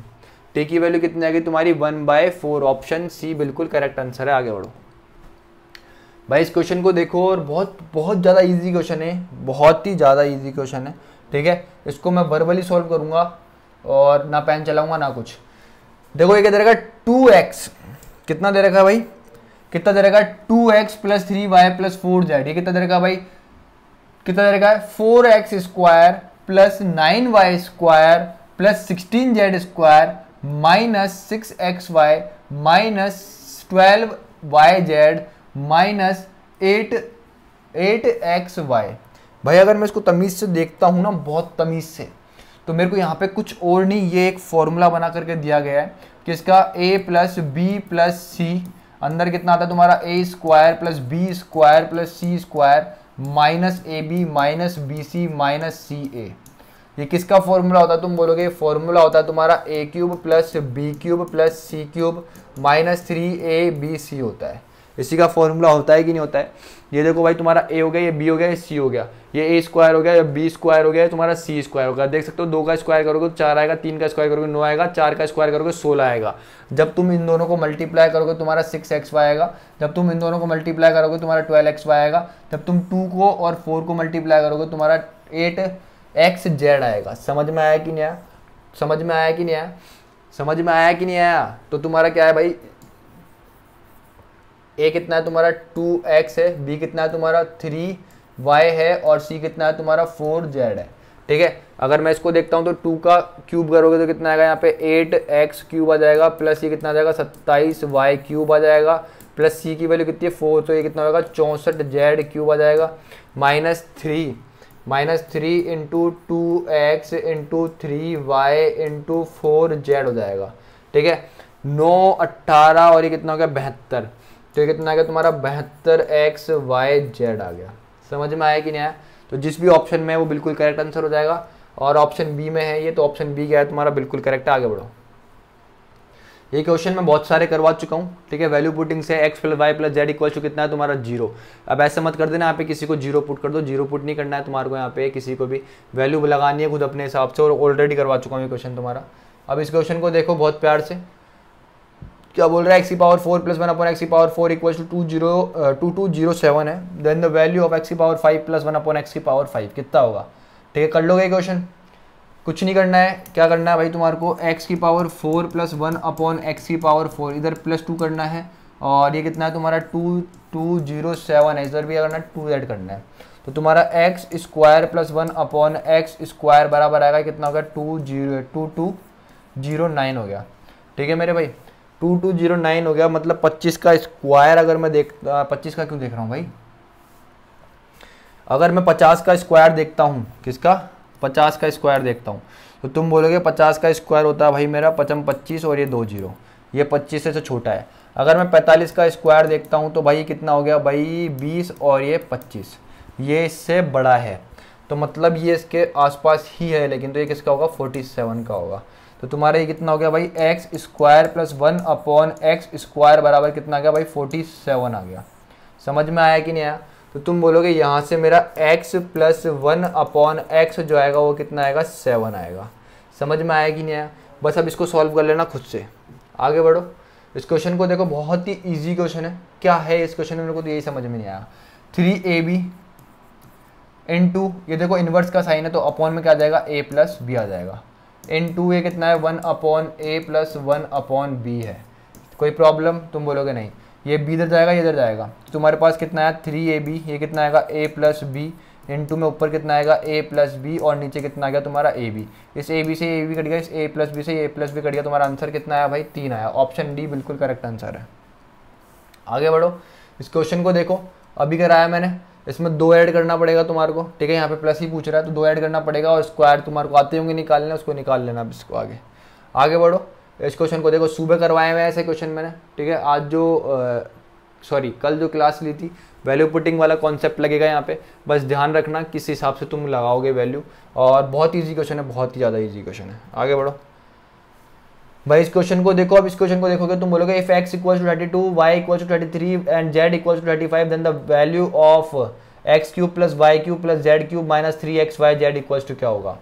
टी की वैल्यू कितनी आ गई तुम्हारी one by four option c बिल्कुल करेक्ट आंसर है आगे बढ़ो भाई इस क्वेश्चन को देखो और बहुत बहुत ज़्यादा इजी क्वेश्चन है बहुत ही ज़्यादा इजी क्वेश्चन है ठीक है इसको मैं वर्बली सॉल्व करूँगा और ना पेन चलाऊँगा ना कुछ देखो ये क्या दे रखा टू एक्स कितना दे रखा भाई कितना दे रखा two x plus three y plus four z ये कितना दे रखा भाई कितना दे रखा है four x square plus nine y square plus sixteen z square minus six x y minus twelve y z minus eight eight x y भाई अगर मैं इसको तमीज़ से देखता हूँ ना बहुत तमीज़ से तो मेरे को यहाँ पे कुछ और नहीं ये एक फॉर्मूला बना करके दिया गया है कि इसका a plus B plus c अंदर कितना आता है तुम्हारा ए square plus B square plus C square minus A B minus B C minus C a ये किसका फॉर्मूला होता है तुम बोलोगे फॉर्मूला होता है तुम्हारा a cube plus B cube plus C cube minus three A B c होता है इसी का फॉर्मूला होता है कि नहीं होता है ये देखो भाई तुम्हारा ए हो गया ये बी हो गया ये सी हो गया ये ए स्क्वायर हो गया या बी स्क्वायर हो गया तुम्हारा सी स्क्वायर होगा देख सकते हो दो का स्क्वायर करोगे तो चार आएगा तीन का स्क्वायर करोगे नौ आएगा चार का स्क्वायर करोगे सोलह आएगा जब तुम इन दोनों को मल्टीप्लाई करोगे तुम्हारा सिक्स एक्स वाई आएगा जब तुम इन दोनों को मल्टीप्लाई करोगे तुम्हारा ट्वेल्व एक्स वाई आएगा जब तुम टू को और फोर को मल्टीप्लाई करोगे तुम्हारा एट एक्स जेड आएगा समझ में आया कि नहीं आया समझ में आया कि नहीं आया समझ में आया कि नहीं आया तो तुम्हारा क्या है भाई ए कितना है तुम्हारा टू एक्स है बी कितना है तुम्हारा थ्री वाई है और सी कितना है तुम्हारा फोर जेड है ठीक है अगर मैं इसको देखता हूँ तो टू का क्यूब करोगे तो कितना आएगा यहाँ पे एट एक्स क्यूब आ जाएगा प्लस ये कितना आ जाएगा सत्ताईस वाई क्यूब आ जाएगा प्लस सी की वैल्यू कितनी है फोर तो ये कितना होगा चौंसठ जेड क्यूब आ जाएगा minus three minus three into two x into three y into four z हो जाएगा ठीक है नौ अट्ठारह और ये कितना हो गया बहत्तर तो ये कितना आ गया तुम्हारा बहत्तर एक्स वाई जेड आ गया समझ में आया कि नहीं आया तो जिस भी ऑप्शन में है वो बिल्कुल करेक्ट आंसर हो जाएगा और ऑप्शन बी में है ये तो ऑप्शन बी क्या है तुम्हारा बिल्कुल करेक्ट आगे बढ़ो ये क्वेश्चन मैं बहुत सारे करवा चुका हूँ ठीक है वैल्यू पुटिंग से x plus y plus z equal to कितना है तुम्हारा जीरो अब ऐसा मत कर देना यहाँ पे किसी को जीरो पुट कर दो जीरो पुट नहीं करना है तुम्हारे को यहाँ पे किसी को भी वैल्यू लगानी है खुद अपने हिसाब से और ऑलरेडी करवा चुका हूँ ये क्वेश्चन तुम्हारा अब इस क्वेश्चन को देखो बहुत प्यार से क्या बोल रहा है एक्सी power four plus one upon एक्सी power four equal to two zero two two zero seven है देन द वैल्यू ऑफ एक्सी power five plus one upon एक्सी पावर फाइव कितना होगा ठीक है कर लोगे क्वेश्चन कुछ नहीं करना है क्या करना है भाई तुम्हारे को एक्स की power four plus one upon x की पावर फोर इधर प्लस टू करना है और ये कितना है तुम्हारा टू टू जीरो सेवन है इधर भी करना है टू एड करना है तो तुम्हारा x square plus one upon x square बराबर आएगा कितना हो गया two zero two two zero nine हो गया ठीक है मेरे भाई टू टू जीरो नाइन हो गया मतलब पच्चीस का स्क्वायर अगर मैं देख पच्चीस का क्यों देख रहा हूँ भाई अगर मैं पचास का स्क्वायर देखता हूँ किसका पचास का स्क्वायर देखता हूँ तो तुम बोलोगे पचास का स्क्वायर होता है भाई मेरा पचम पच्चीस और ये दो जीरो ये पच्चीस से छोटा है अगर मैं पैंतालीस का स्क्वायर देखता हूँ तो भाई कितना हो गया भाई बीस और ये पच्चीस ये इससे बड़ा है तो मतलब ये इसके आसपास ही है लेकिन तो ये किसका होगा फोर्टी सेवन का होगा तो तुम्हारा ये कितना हो गया भाई x square plus one upon x square बराबर कितना आ गया भाई फोर्टी सेवन आ गया समझ में आया कि नहीं आया तो तुम बोलोगे यहाँ से मेरा x plus one upon x जो आएगा वो कितना आएगा सेवन आएगा समझ में आया कि नहीं आया बस अब इसको सॉल्व कर लेना खुद से आगे बढ़ो इस क्वेश्चन को देखो बहुत ही ईजी क्वेश्चन है क्या है इस क्वेश्चन में मेरे को तो यही समझ में नहीं आया थ्री ए बी इन टू ये देखो इन्वर्स का साइन है तो अपॉन में क्या आ जाएगा ए प्लस बी आ जाएगा इन टू ए कितना है one upon a plus one upon b है कोई प्रॉब्लम तुम बोलोगे नहीं ये बी इधर जाएगा ये इधर जाएगा तुम्हारे पास कितना है थ्री ए बी ये कितना आएगा ए प्लस बी टू में ऊपर कितना आएगा ए प्लस बी और नीचे कितना आ गया तुम्हारा ए बी इस ए बी से ए बी कट गया इस ए प्लस बी से ए प्लस बी कट गया तुम्हारा आंसर कितना आया भाई तीन आया ऑप्शन डी बिल्कुल करेक्ट आंसर है आगे बढ़ो इस क्वेश्चन को देखो अभी कराया मैंने इसमें दो ऐड करना पड़ेगा तुम्हारे को ठीक है यहाँ पे प्लस ही पूछ रहा है तो दो ऐड करना पड़ेगा और स्क्वायर तुम्हारे को आते होंगे निकालने उसको निकाल लेना अब इसको आगे आगे बढ़ो इस क्वेश्चन को देखो सुबह करवाए हुए ऐसे क्वेश्चन मैंने ठीक है आज जो सॉरी कल जो क्लास ली थी वैल्यू पुटिंग वाला कॉन्सेप्ट लगेगा यहाँ पे बस ध्यान रखना किस हिसाब से तुम लगाओगे वैल्यू और बहुत ईजी क्वेश्चन है बहुत ही ज़्यादा ईजी क्वेश्चन है आगे बढ़ो भाई इस क्वेश्चन को देखो अब इस क्वेश्चन को देखोगे तुम बोलोगे if x equal to thirty two y equal to thirty three and z equal to thirty five then the value of x cube plus y cube plus z cube minus three x Y Z equals to क्या होगा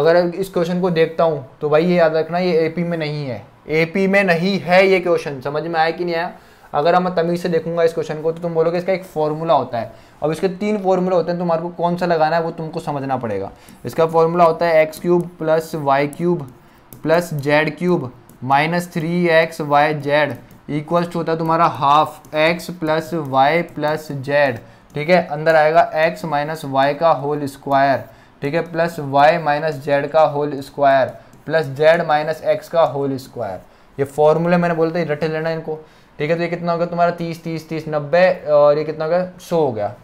अगर इस क्वेश्चन को देखता हूँ तो भाई ये याद रखना ये पी में नहीं है पी में नहीं है ये क्वेश्चन समझ में आया कि नहीं आया अगर हम तमीज़ से देखूंगा इस क्वेश्चन को तो तुम बोलोगे इसका एक फॉर्मूला होता है अब इसके तीन फॉर्मूला होते हैं तो तुम्हारे को कौन सा लगाना है वो तुमको समझना पड़ेगा इसका फॉर्मूला होता है x cube plus y cube plus z cube minus three x Y Z equals to होता है तुम्हारा half x plus y plus z ठीक है अंदर आएगा एक्स माइनस वाई का होल स्क्वायर ठीक है प्लस वाई माइनस जेड का whole square plus z minus x का होल स्क्वायर ये फॉर्मूले मैंने बोलते है रटे लेना इनको ठीक है तो ये कितना हो गया तुम्हारा तीस तीस तीस नब्बे और ये कितना हो गया सौ हो गया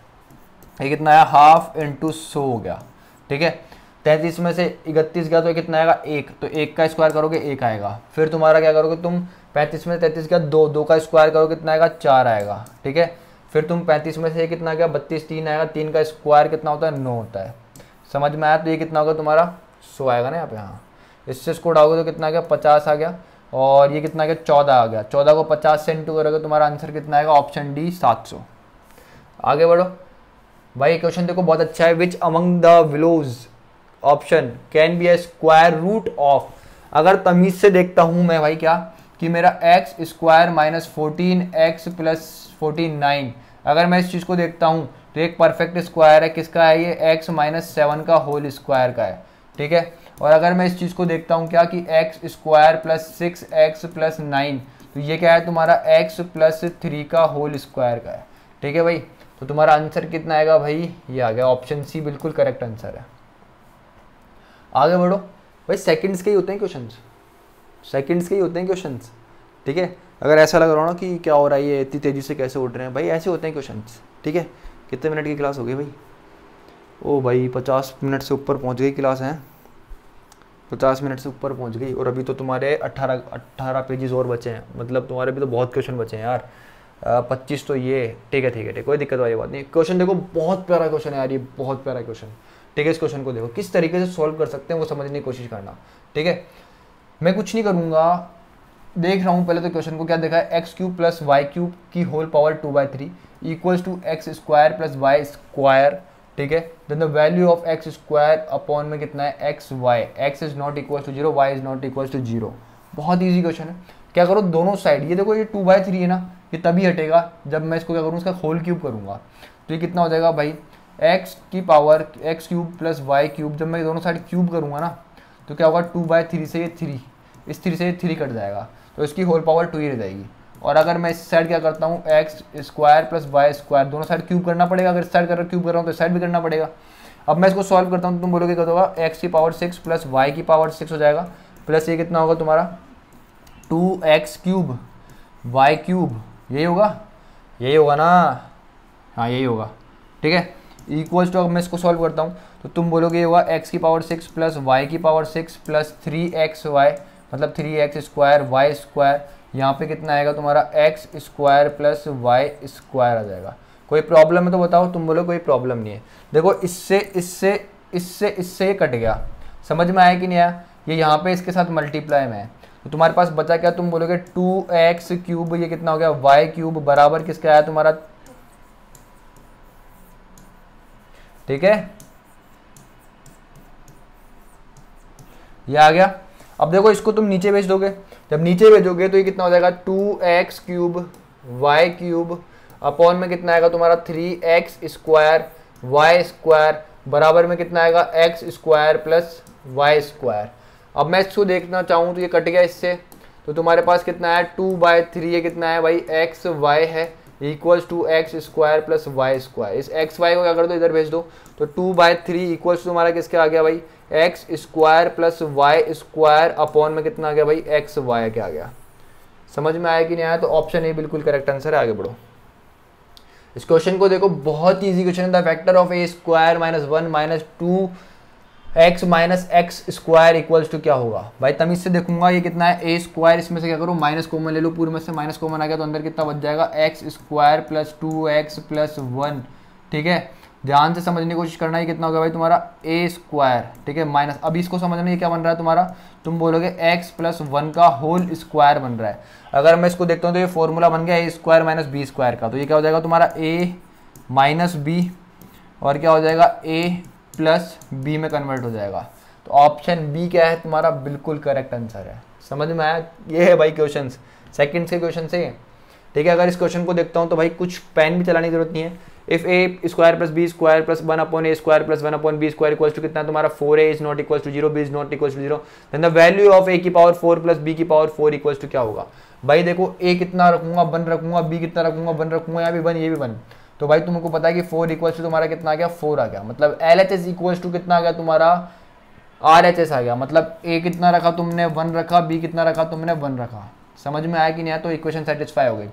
ये कितना आया हाफ इंटू सौ हो गया ठीक है तैंतीस में से इकतीस गया तो कितना आएगा एक तो एक का स्क्वायर करोगे एक आएगा फिर तुम्हारा क्या करोगे तुम पैंतीस में तैंतीस गया दो दो का स्क्वायर करोगे कितना आएगा चार आएगा ठीक है फिर तुम पैंतीस में से कितना गया बत्तीस तीन आएगा तीन का स्क्वायर कितना होता है नौ होता है समझ में आया तो ये कितना होगा तुम्हारा सो आएगा ना यहाँ पे हाँ इससे स्कोर आओगे तो कितना गया पचास आ गया और ये कितना गया चौदह आ गया चौदह को पचास से इंटू करोगे तुम्हारा आंसर कितना आएगा ऑप्शन डी सात सौ आगे बढ़ो भाई क्वेश्चन देखो बहुत अच्छा है विच अमंग द विलोज़ option can be a square root of अगर तमीज से देखता हूं मैं भाई क्या कि मेरा x square minus fourteen x plus fourteen nine अगर मैं इस चीज़ को देखता हूँ तो एक परफेक्ट स्क्वायर है किसका है ये एक्स माइनस सेवन का होल स्क्वायर का है ठीक है और अगर मैं इस चीज़ को देखता हूँ क्या कि x square plus six x plus nine तो ये क्या है तुम्हारा एक्स प्लस थ्री का होल स्क्वायर का है ठीक है भाई तो तुम्हारा आंसर कितना आएगा भाई ये आ गया ऑप्शन सी बिल्कुल करेक्ट आंसर है आगे बढ़ो भाई सेकंड्स के ही होते हैं क्वेश्चन सेकंड्स के ही होते हैं क्वेश्चन ठीक है अगर ऐसा लग रहा हो ना कि क्या हो रहा है ये इतनी तेज़ी से कैसे उठ रहे हैं भाई ऐसे होते हैं क्वेश्चन ठीक है कितने मिनट की क्लास हो गई भाई ओ भाई पचास मिनट से ऊपर पहुँच गई क्लास है पचास मिनट से ऊपर पहुँच गई और अभी तो तुम्हारे अट्ठारह अट्ठारह पेजेस और बचे हैं मतलब तुम्हारे भी तो बहुत क्वेश्चन बचे हैं यार पच्चीस तो ये ठीक है ठीक है ठीक कोई दिक्कत वाली बात नहीं क्वेश्चन देखो बहुत प्यारा क्वेश्चन है यार ये बहुत प्यारा क्वेश्चन ठीक है इस क्वेश्चन को देखो किस तरीके से सॉल्व कर सकते हैं वो समझने की कोशिश करना ठीक है मैं कुछ नहीं करूँगा देख रहा हूँ पहले तो क्वेश्चन को क्या देखा है x cube plus y cube की whole power two by three equals to x square plus Y square ठीक है then the value of x square upon में कितना है x Y x is not equal to zero y is not equal to zero बहुत ईजी क्वेश्चन है क्या करो दोनों साइड ये देखो ये टू बाई थ्री है ना ये तभी हटेगा जब मैं इसको क्या करूँ इसका होल क्यूब करूँगा तो ये कितना हो जाएगा भाई एक्स की power x cube plus y cube जब मैं दोनों साइड क्यूब करूँगा ना तो क्या होगा टू बाई थ्री से ये थ्री इस थ्री से ये थ्री कट जाएगा तो इसकी होल पावर टू ही रह जाएगी और अगर मैं इस साइड क्या करता हूँ x square plus Y square दोनों साइड क्यूब करना पड़ेगा अगर इस साइड कर क्यूब कर रहा हूँ तो साइड भी करना पड़ेगा अब मैं इसको सॉल्व करता हूँ तो तुम बोलोगे क्या होगा एक्स की पावर सिक्स प्लस वाई की पावर सिक्स हो जाएगा प्लस ये कितना होगा तुम्हारा two x cube y cube यही होगा यही होगा ना हाँ यही होगा ठीक है इक्वल्स टू अगर मैं इसको सॉल्व करता हूँ तो तुम बोलोगे ये हुआ एक्स की पावर सिक्स प्लस वाई की power six plus three x y मतलब three x square y square यहाँ पे कितना आएगा तुम्हारा x square plus Y square आ जाएगा कोई प्रॉब्लम है तो बताओ तुम बोलो कोई प्रॉब्लम नहीं है देखो इससे इससे इससे इससे ये कट गया समझ में आया कि नहीं आया ये यहाँ पे इसके साथ मल्टीप्लाई में है तो तुम्हारे पास बचा क्या तुम बोलोगे टू एक्स क्यूब ये कितना हो गया वाई क्यूब बराबर किसका आया तुम्हारा ठीक है ये आ गया अब देखो इसको तुम नीचे भेज दोगे जब नीचे भेजोगे तो ये कितना हो जाएगा two x cube y cube upon में कितना आएगा तुम्हारा three x square y square बराबर में कितना आएगा x square plus Y square अब मैं इसको देखना चाहूँ तो ये कट गया इससे तो तुम्हारे पास कितना है टू बाय थ्री ये कितना है भाई एक्स वाई है equals to x square plus Y square इस एक्स वाई को क्या कर दो इधर भेज दो तो two by three equals to हमारा किसके आ गया भाई x square plus Y square upon में कितना आ गया भाई एक्स वाई क्या आ गया समझ में आया कि नहीं आया तो ऑप्शन ए बिल्कुल करेक्ट आंसर है आगे बढ़ो इस क्वेश्चन को देखो बहुत ईजी क्वेश्चन है the factor of A square minus one minus two x minus x square equals to क्या होगा भाई तमीज से देखूंगा ये कितना है ए स्क्वायर इसमें से क्या करूँ माइनस कॉमन ले लो पूर्व में से माइनस कॉमन आ गया तो अंदर कितना बच जाएगा x square plus two x plus one ठीक है ध्यान से समझने की कोशिश करना है कितना हो गया भाई तुम्हारा ए स्क्वायर ठीक है माइनस अभी इसको समझना ये क्या बन रहा है तुम्हारा तुम बोलोगे एक्स प्लस वन का होल स्क्वायर बन रहा है अगर मैं इसको देखता हूँ तो ये फॉर्मूला बन गया ए स्क्वायर माइनस बी स्क्वायर का तो ये क्या हो जाएगा तुम्हारा ए माइनस बी और क्या हो जाएगा ए प्लस बी में कन्वर्ट हो जाएगा तो ऑप्शन बी क्या है तुम्हारा बिल्कुल करेक्ट आंसर है समझ में आया ये है भाई क्वेश्चन सेकेंड के क्वेश्चन से ठीक है अगर इस क्वेश्चन को देखता हूँ तो भाई कुछ पेन भी चलाने की जरूरत नहीं है if a square plus B square plus one upon a square plus one upon B square equal to कितना तुम्हारा four a is not equal to zero B is not equal to zero the value of a की पावर फोर प्लस बी की पावर फोर इक्वल टू क्या होगा भाई देखो ए कितना रखूंगा वन रखूंगा बी कितना रखूंगा वन रखूंगा या भी वन ये भी वन तो भाई तुमको पता है कि फोर इक्वल टू तुम्हारा कितना आ गया फोर आ गया मतलब L H S equal to कितना आ गया तुम्हारा आर एच एस आ गया मतलब ए कितना रखा तुमने वन रखा बी कितना रखा तुमने वन रखा समझ में आया कि नहीं आया तो इक्वेशन सेटिस्फाई हो गई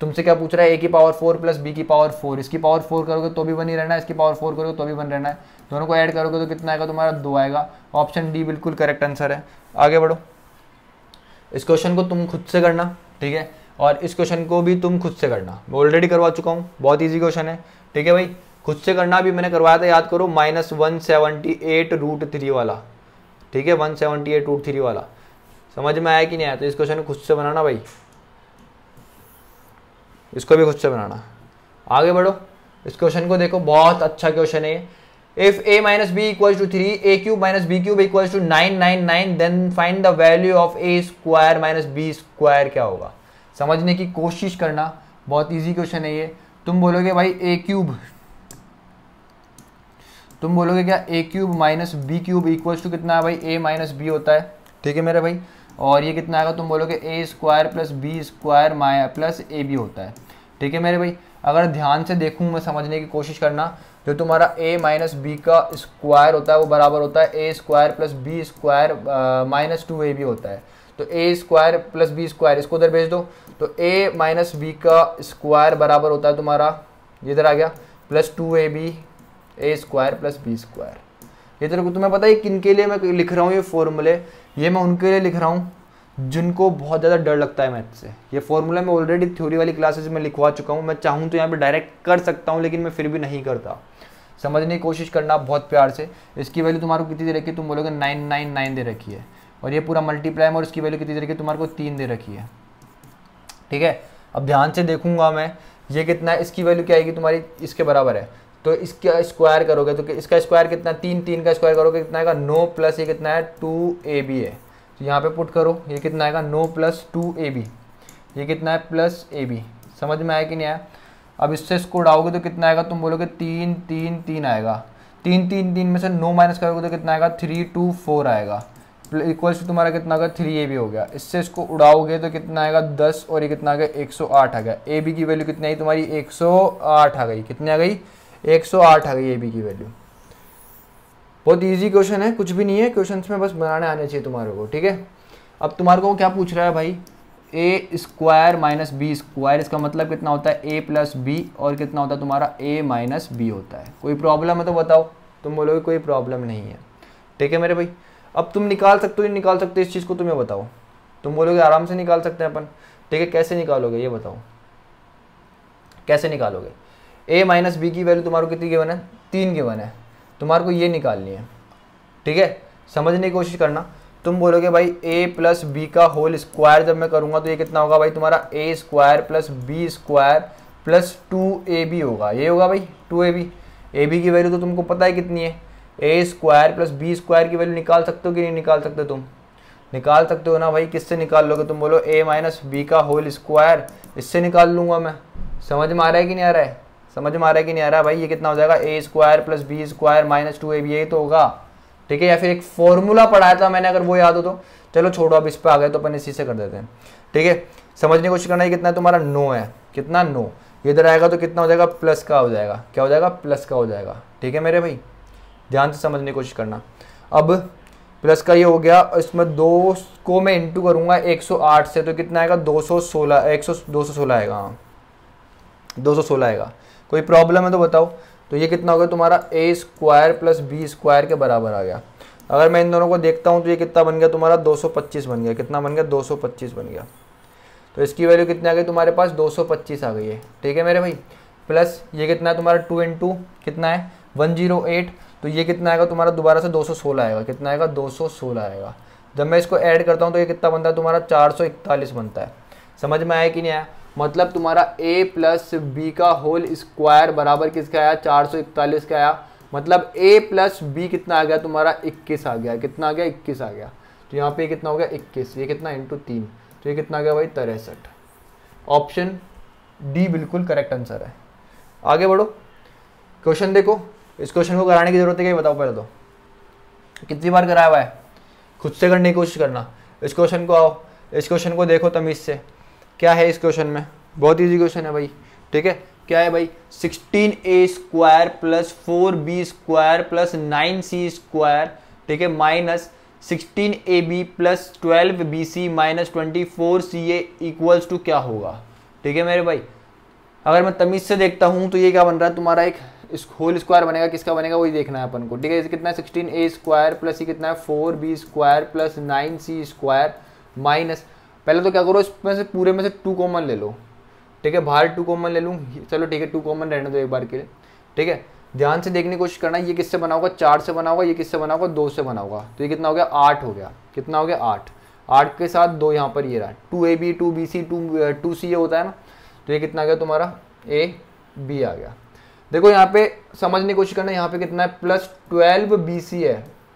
तुमसे क्या पूछ रहा है ए की पावर फोर प्लस बी की पावर फोर इसकी पावर फोर करोगे तो भी वन ही रहना है इसकी पावर फोर करोगे तो भी वन रहना है दोनों को ऐड करोगे तो कितना आएगा तुम्हारा दो आएगा ऑप्शन डी बिल्कुल करेक्ट आंसर है आगे बढ़ो इस क्वेश्चन को तुम खुद से करना ठीक है और इस क्वेश्चन को भी तुम खुद से करना मैं ऑलरेडी करवा चुका हूँ बहुत ईजी क्वेश्चन है ठीक है भाई खुद से करना भी मैंने करवाया था याद करो minus one seventy eight root three वाला ठीक है one seventy eight root three वाला समझ में आया कि नहीं आया तो इस क्वेश्चन को खुद से बनाना भाई इसको भी खुद से बनाना आगे बढ़ो इस क्वेश्चन को देखो बहुत अच्छा क्वेश्चन है if a minus b equals to three a cube minus B cube equals to nine nine nine then find the value of A square minus b square क्या होगा समझने की कोशिश करना बहुत इजी क्वेश्चन है ये तुम बोलोगे भाई ए क्यूब तुम बोलोगे क्या a cube minus B cube equals to कितना है भाई ए माइनस बी होता है ठीक है मेरे भाई और ये कितना आएगा तुम बोलोगे ए स्क्वायर प्लस बी स्क्वायर माया प्लस ए बी होता है ठीक है मेरे भाई अगर ध्यान से देखूँ मैं समझने की कोशिश करना जो तुम्हारा a माइनस बी का स्क्वायर होता है वो बराबर होता है ए square plus B square minus two ए बी होता है तो a square plus B square इसको उधर भेज दो तो a माइनस बी का स्क्वायर बराबर होता है तुम्हारा इधर आ गया plus two A b a square plus B square ये तेरे को तुम्हें पता है किन के लिए मैं लिख रहा हूँ ये फॉर्मूले ये मैं उनके लिए लिख रहा हूँ जिनको बहुत ज़्यादा डर लगता है मैथ से ये फॉर्मूला मैं ऑलरेडी थ्योरी वाली क्लासेस में लिखवा चुका हूँ मैं चाहूँ तो यहाँ पर डायरेक्ट कर सकता हूँ लेकिन मैं फिर भी नहीं करता समझने की कोशिश करना बहुत प्यार से इसकी वैल्यू तुम्हारे कितनी दे रखी है तुम बोलोगे नाइन नाइन नाइन दे रखी है और ये पूरा मल्टीप्लाई में और इसकी वैल्यू कितनी दे रखी है तुम्हारे को तीन दे रखी है ठीक है अब ध्यान से देखूंगा मैं ये कितना है इसकी वैल्यू क्या आएगी तुम्हारी इसके बराबर है तो इसका स्क्वायर करोगे तो इसका स्क्वायर कितना तीन तीन का स्क्वायर करोगे कितना आएगा नो प्लस ये कितना है टू ए बी है तो यहाँ पे पुट करो ये कितना आएगा नो प्लस टू ए बी ये कितना है प्लस ए बी समझ में आया कि नहीं आया अब इससे इसको उड़ाओगे तो कितना आएगा तुम बोलोगे तीन तीन तीन आएगा तीन तीन तीन में से नो माइनस करोगे तो कितना आएगा थ्री टू फोर आएगा इक्वल्स टू तुम्हारा कितना आएगा थ्री ए बी हो गया इससे इसको उड़ाओगे तो कितना आएगा दस और ये कितना आ गया एक सौ आठ आ गया ए बी की वैल्यू कितनी आई तुम्हारी एक सौ आठ आ गई कितनी आ गई एक सौ आठ आ गई ए बी की वैल्यू बहुत ईजी क्वेश्चन है कुछ भी नहीं है क्वेश्चन में बस बनाने आने चाहिए तुम्हारे को ठीक है अब तुम्हारे को क्या पूछ रहा है भाई a square minus b square इसका मतलब कितना होता है ए प्लस बी और कितना होता है तुम्हारा ए माइनस बी होता है कोई प्रॉब्लम है तो बताओ तुम बोलोगे कोई प्रॉब्लम नहीं है ठीक है मेरे भाई अब तुम निकाल सकते हो या निकाल सकते हो इस चीज़ को तुम्हें बताओ तुम बोलोगे आराम से निकाल सकते हैं अपन ठीक है कैसे निकालोगे ये बताओ कैसे निकालोगे ए माइनस बी की वैल्यू तुम्हारे कितनी गिवन है तीन गिवन है तुम्हारे को ये निकालनी है ठीक है समझने की कोशिश करना तुम बोलोगे भाई ए प्लस बी का होल स्क्वायर जब मैं करूँगा तो ये कितना होगा भाई तुम्हारा ए square plus B square plus two ए बी होगा ये होगा भाई two A b a b की वैल्यू तो तुमको पता ही कितनी है ए स्क्वायर प्लस बी स्क्वायर की वैल्यू निकाल सकते हो कि नहीं निकाल सकते तुम निकाल सकते हो ना भाई किससे निकाल लोगे तुम बोलो ए माइनस बी का होल स्क्वायर इससे निकाल लूंगा मैं समझ में आ रहा है कि नहीं आ रहा है समझ में आ रहा है कि नहीं आ रहा है भाई ये कितना हो जाएगा a square plus B square minus two A b यही तो होगा ठीक है या फिर एक फॉर्मूला पढ़ाया था मैंने अगर वो याद हो तो चलो छोड़ो अब इस पर आ गए तो अपन इसी से कर देते हैं ठीक है समझने की कोशिश करना है कितना तुम्हारा नो है कितना नो इधर आएगा तो कितना हो जाएगा प्लस का हो जाएगा क्या हो जाएगा प्लस का हो जाएगा ठीक है मेरे भाई ध्यान से समझने की कोशिश करना अब प्लस का ये हो गया इसमें दो को मैं इंटू करूँगा 108 से तो कितना आएगा 216 100 216 आएगा हाँ 216 आएगा कोई प्रॉब्लम है तो बताओ तो ये कितना हो गया तुम्हारा ए स्क्वायर प्लस बी स्क्वायर के बराबर आ गया अगर मैं इन दोनों को देखता हूँ तो ये कितना बन गया तुम्हारा 225 बन गया कितना बन गया 225 बन गया तो इसकी वैल्यू कितनी आ गई तुम्हारे पास 225 आ गई है ठीक है मेरे भाई प्लस ये कितना है तुम्हारा टू इंटू कितना है 108 तो ये कितना आएगा तुम्हारा दोबारा से 216 आएगा कितना आएगा 216 आएगा जब मैं इसको ऐड करता हूँ तो ये कितना बनता है तुम्हारा 441 बनता है समझ में आया कि नहीं आया मतलब तुम्हारा ए प्लस बी का होल स्क्वायर बराबर किसका आया चार सौ इकतालीस का आया मतलब ए प्लस बी कितना आ गया तुम्हारा इक्कीस आ गया कितना आ गया इक्कीस आ गया तो यहाँ पे कितना हो गया इक्कीस ये कितना इंटू तीन तो ये कितना आ गया भाई तिरसठ ऑप्शन डी बिल्कुल करेक्ट आंसर है आगे बढ़ो क्वेश्चन देखो इस क्वेश्चन को कराने की जरूरत है क्या बताओ पहले तो कितनी बार कराया हुआ है खुद से करने की कोशिश करना इस क्वेश्चन को आओ इस क्वेश्चन को देखो तमीज़ से क्या है इस क्वेश्चन में बहुत ईजी क्वेश्चन है भाई ठीक है क्या है भाई sixteen a square plus four b square plus nine c square ठीक है minus sixteen a B plus twelve b C minus twenty four c A equals to क्या होगा ठीक है मेरे भाई अगर मैं तमीज़ से देखता हूँ तो ये क्या बन रहा है तुम्हारा एक होल स्क्वायर बनेगा किसका बनेगा वही देखना है अपन को ठीक है जैसे कितना है सिक्सटीन ए स्क्वायर प्लस ये कितना है four b square plus nine c square minus पहले तो क्या करो इसमें से पूरे में से टू कॉमन ले लो ठीक है बाहर टू कॉमन ले लूँ चलो ठीक है टू कॉमन रहने दो एक बार के लिए ठीक है ध्यान से देखने की कोशिश करना ये किससे बना होगा चार से बना होगा ये किससे बना होगा दो से बना होगा तो ये कितना हो गया आठ हो गया कितना हो गया आठ आठ के साथ दो यहाँ पर ये रहा two A b two b c two two c a होता है ना तो ये कितना आ गया तुम्हारा ए बी आ गया देखो यहाँ पे समझने की कोशिश करना यहाँ पे कितना है प्लस ट्वेल्व बी है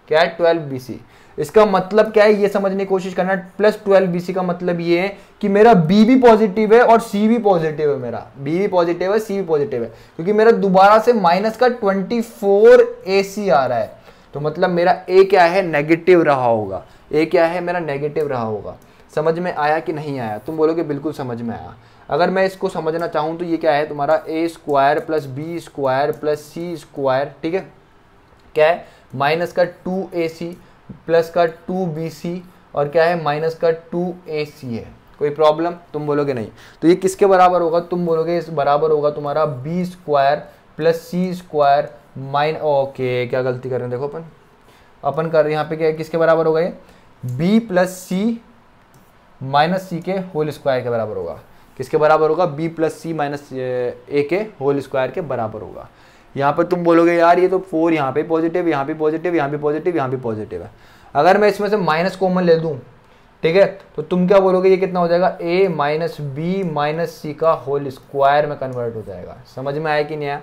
क्या है ट्वेल्व बी इसका मतलब क्या है ये समझने की कोशिश करना प्लस ट्वेल्व बी का मतलब ये है कि मेरा बी भी पॉजिटिव है और सी भी पॉजिटिव है मेरा बी भी पॉजिटिव है सी भी पॉजिटिव है क्योंकि मेरा दोबारा से माइनस का ट्वेंटी फोर ए सी आ रहा है तो मतलब मेरा ए क्या है नेगेटिव रहा होगा ए क्या है मेरा नेगेटिव रहा होगा समझ में आया कि नहीं आया तुम बोलोगे बिल्कुल समझ में आया अगर मैं इसको समझना चाहूँ तो ये क्या है तुम्हारा ए square plus B square plus सी स्क्वायर ठीक है क्या है माइनस का टू ए सी प्लस का टू बी सी और क्या है माइनस का टू ए सी है कोई प्रॉब्लम तुम बोलोगे नहीं तो ये किसके बराबर होगा तुम बोलोगे इस बराबर होगा तुम्हारा बी स्क्वायर प्लस सी स्क्वायर माइन ओके क्या गलती कर रहे हैं देखो अपन अपन कर यहाँ पे क्या है किसके बराबर होगा ये b plus c minus c के होल स्क्वायर के बराबर होगा किसके बराबर होगा b plus c minus a के होल स्क्वायर के बराबर होगा यहाँ पर तुम बोलोगे यार ये तो फोर यहाँ पे पॉजिटिव यहाँ पे पॉजिटिव यहाँ पे पॉजिटिव यहाँ पे पॉजिटिव है अगर मैं इसमें से माइनस कॉमन ले दूँ ठीक है तो तुम क्या बोलोगे ये कितना हो जाएगा ए माइनस बी माइनस सी का होल स्क्वायर में कन्वर्ट हो जाएगा समझ में आया कि नहीं आया